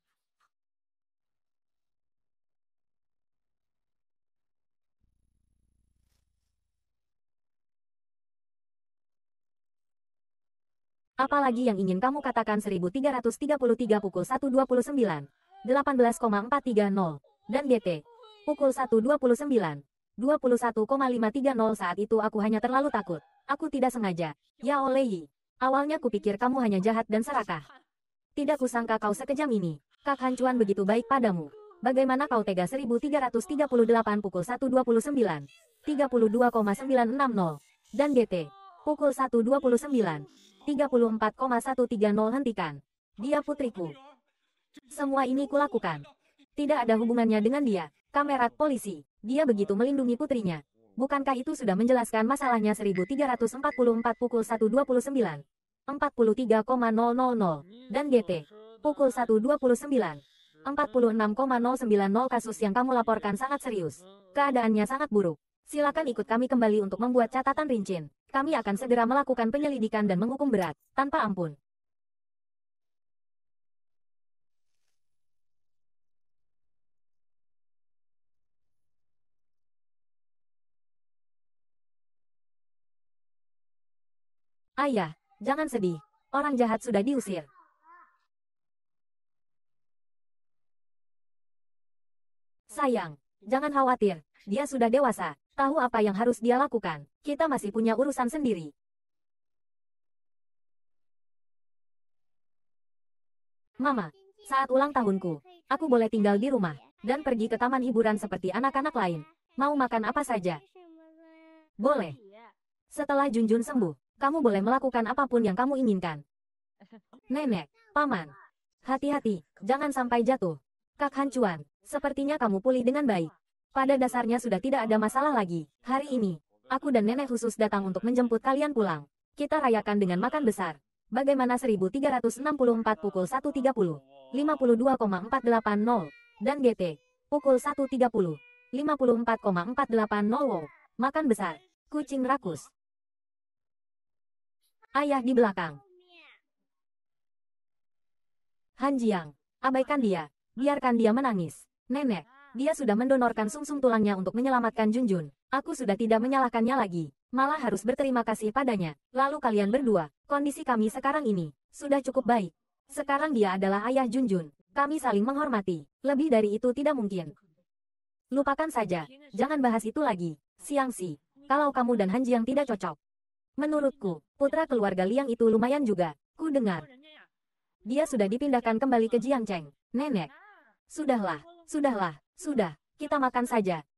A: Apalagi yang ingin kamu katakan 1333 pukul 1.29, 18,430, dan BT pukul 1.29, 21,530 saat itu aku hanya terlalu takut. Aku tidak sengaja. Ya olehi. Awalnya kupikir kamu hanya jahat dan serakah. Tidak kusangka kau sekejam ini. Kak Hancuan begitu baik padamu. Bagaimana kau tega 1338 pukul 1.29, 32,960, dan GT, Pukul 1.29. 34,130 hentikan. Dia putriku. Semua ini kulakukan. Tidak ada hubungannya dengan dia. Kamerat polisi. Dia begitu melindungi putrinya. Bukankah itu sudah menjelaskan masalahnya 1344 pukul 1.29. 43,000. Dan GT. Pukul 1.29. 46,090 kasus yang kamu laporkan sangat serius. Keadaannya sangat buruk. Silakan ikut kami kembali untuk membuat catatan rincin. Kami akan segera melakukan penyelidikan dan menghukum berat, tanpa ampun.
B: Ayah, jangan sedih. Orang jahat sudah diusir. Sayang, Jangan khawatir, dia sudah dewasa, tahu apa yang harus dia lakukan. Kita masih punya urusan sendiri.
A: Mama, saat ulang tahunku, aku boleh tinggal di rumah, dan pergi ke taman hiburan seperti anak-anak lain. Mau makan apa saja? Boleh. Setelah Junjun sembuh, kamu boleh melakukan apapun yang kamu inginkan. Nenek, paman, hati-hati, jangan sampai jatuh. Kak Han Chuan, sepertinya kamu pulih dengan baik. Pada dasarnya sudah tidak ada masalah lagi. Hari ini, aku dan nenek khusus datang untuk menjemput kalian pulang. Kita rayakan dengan makan besar. Bagaimana 1364 pukul 1.30, 52,480, dan GT, pukul 1.30, 54,480 Makan besar, kucing rakus. Ayah di belakang. Han Jiang, abaikan dia, Biarkan dia menangis. Nenek, dia sudah mendonorkan sumsum -sum tulangnya untuk menyelamatkan Junjun. Aku sudah tidak menyalahkannya lagi. Malah harus berterima kasih padanya. Lalu kalian berdua, kondisi kami sekarang ini, sudah cukup baik. Sekarang dia adalah ayah Junjun. Kami saling menghormati. Lebih dari itu tidak mungkin. Lupakan saja. Jangan bahas itu lagi. Siang Si, kalau kamu dan Hanji yang tidak cocok. Menurutku, putra keluarga Liang itu lumayan juga. Ku dengar. Dia sudah dipindahkan kembali ke Jiang Cheng. Nenek, Sudahlah, sudahlah, sudah, kita makan saja.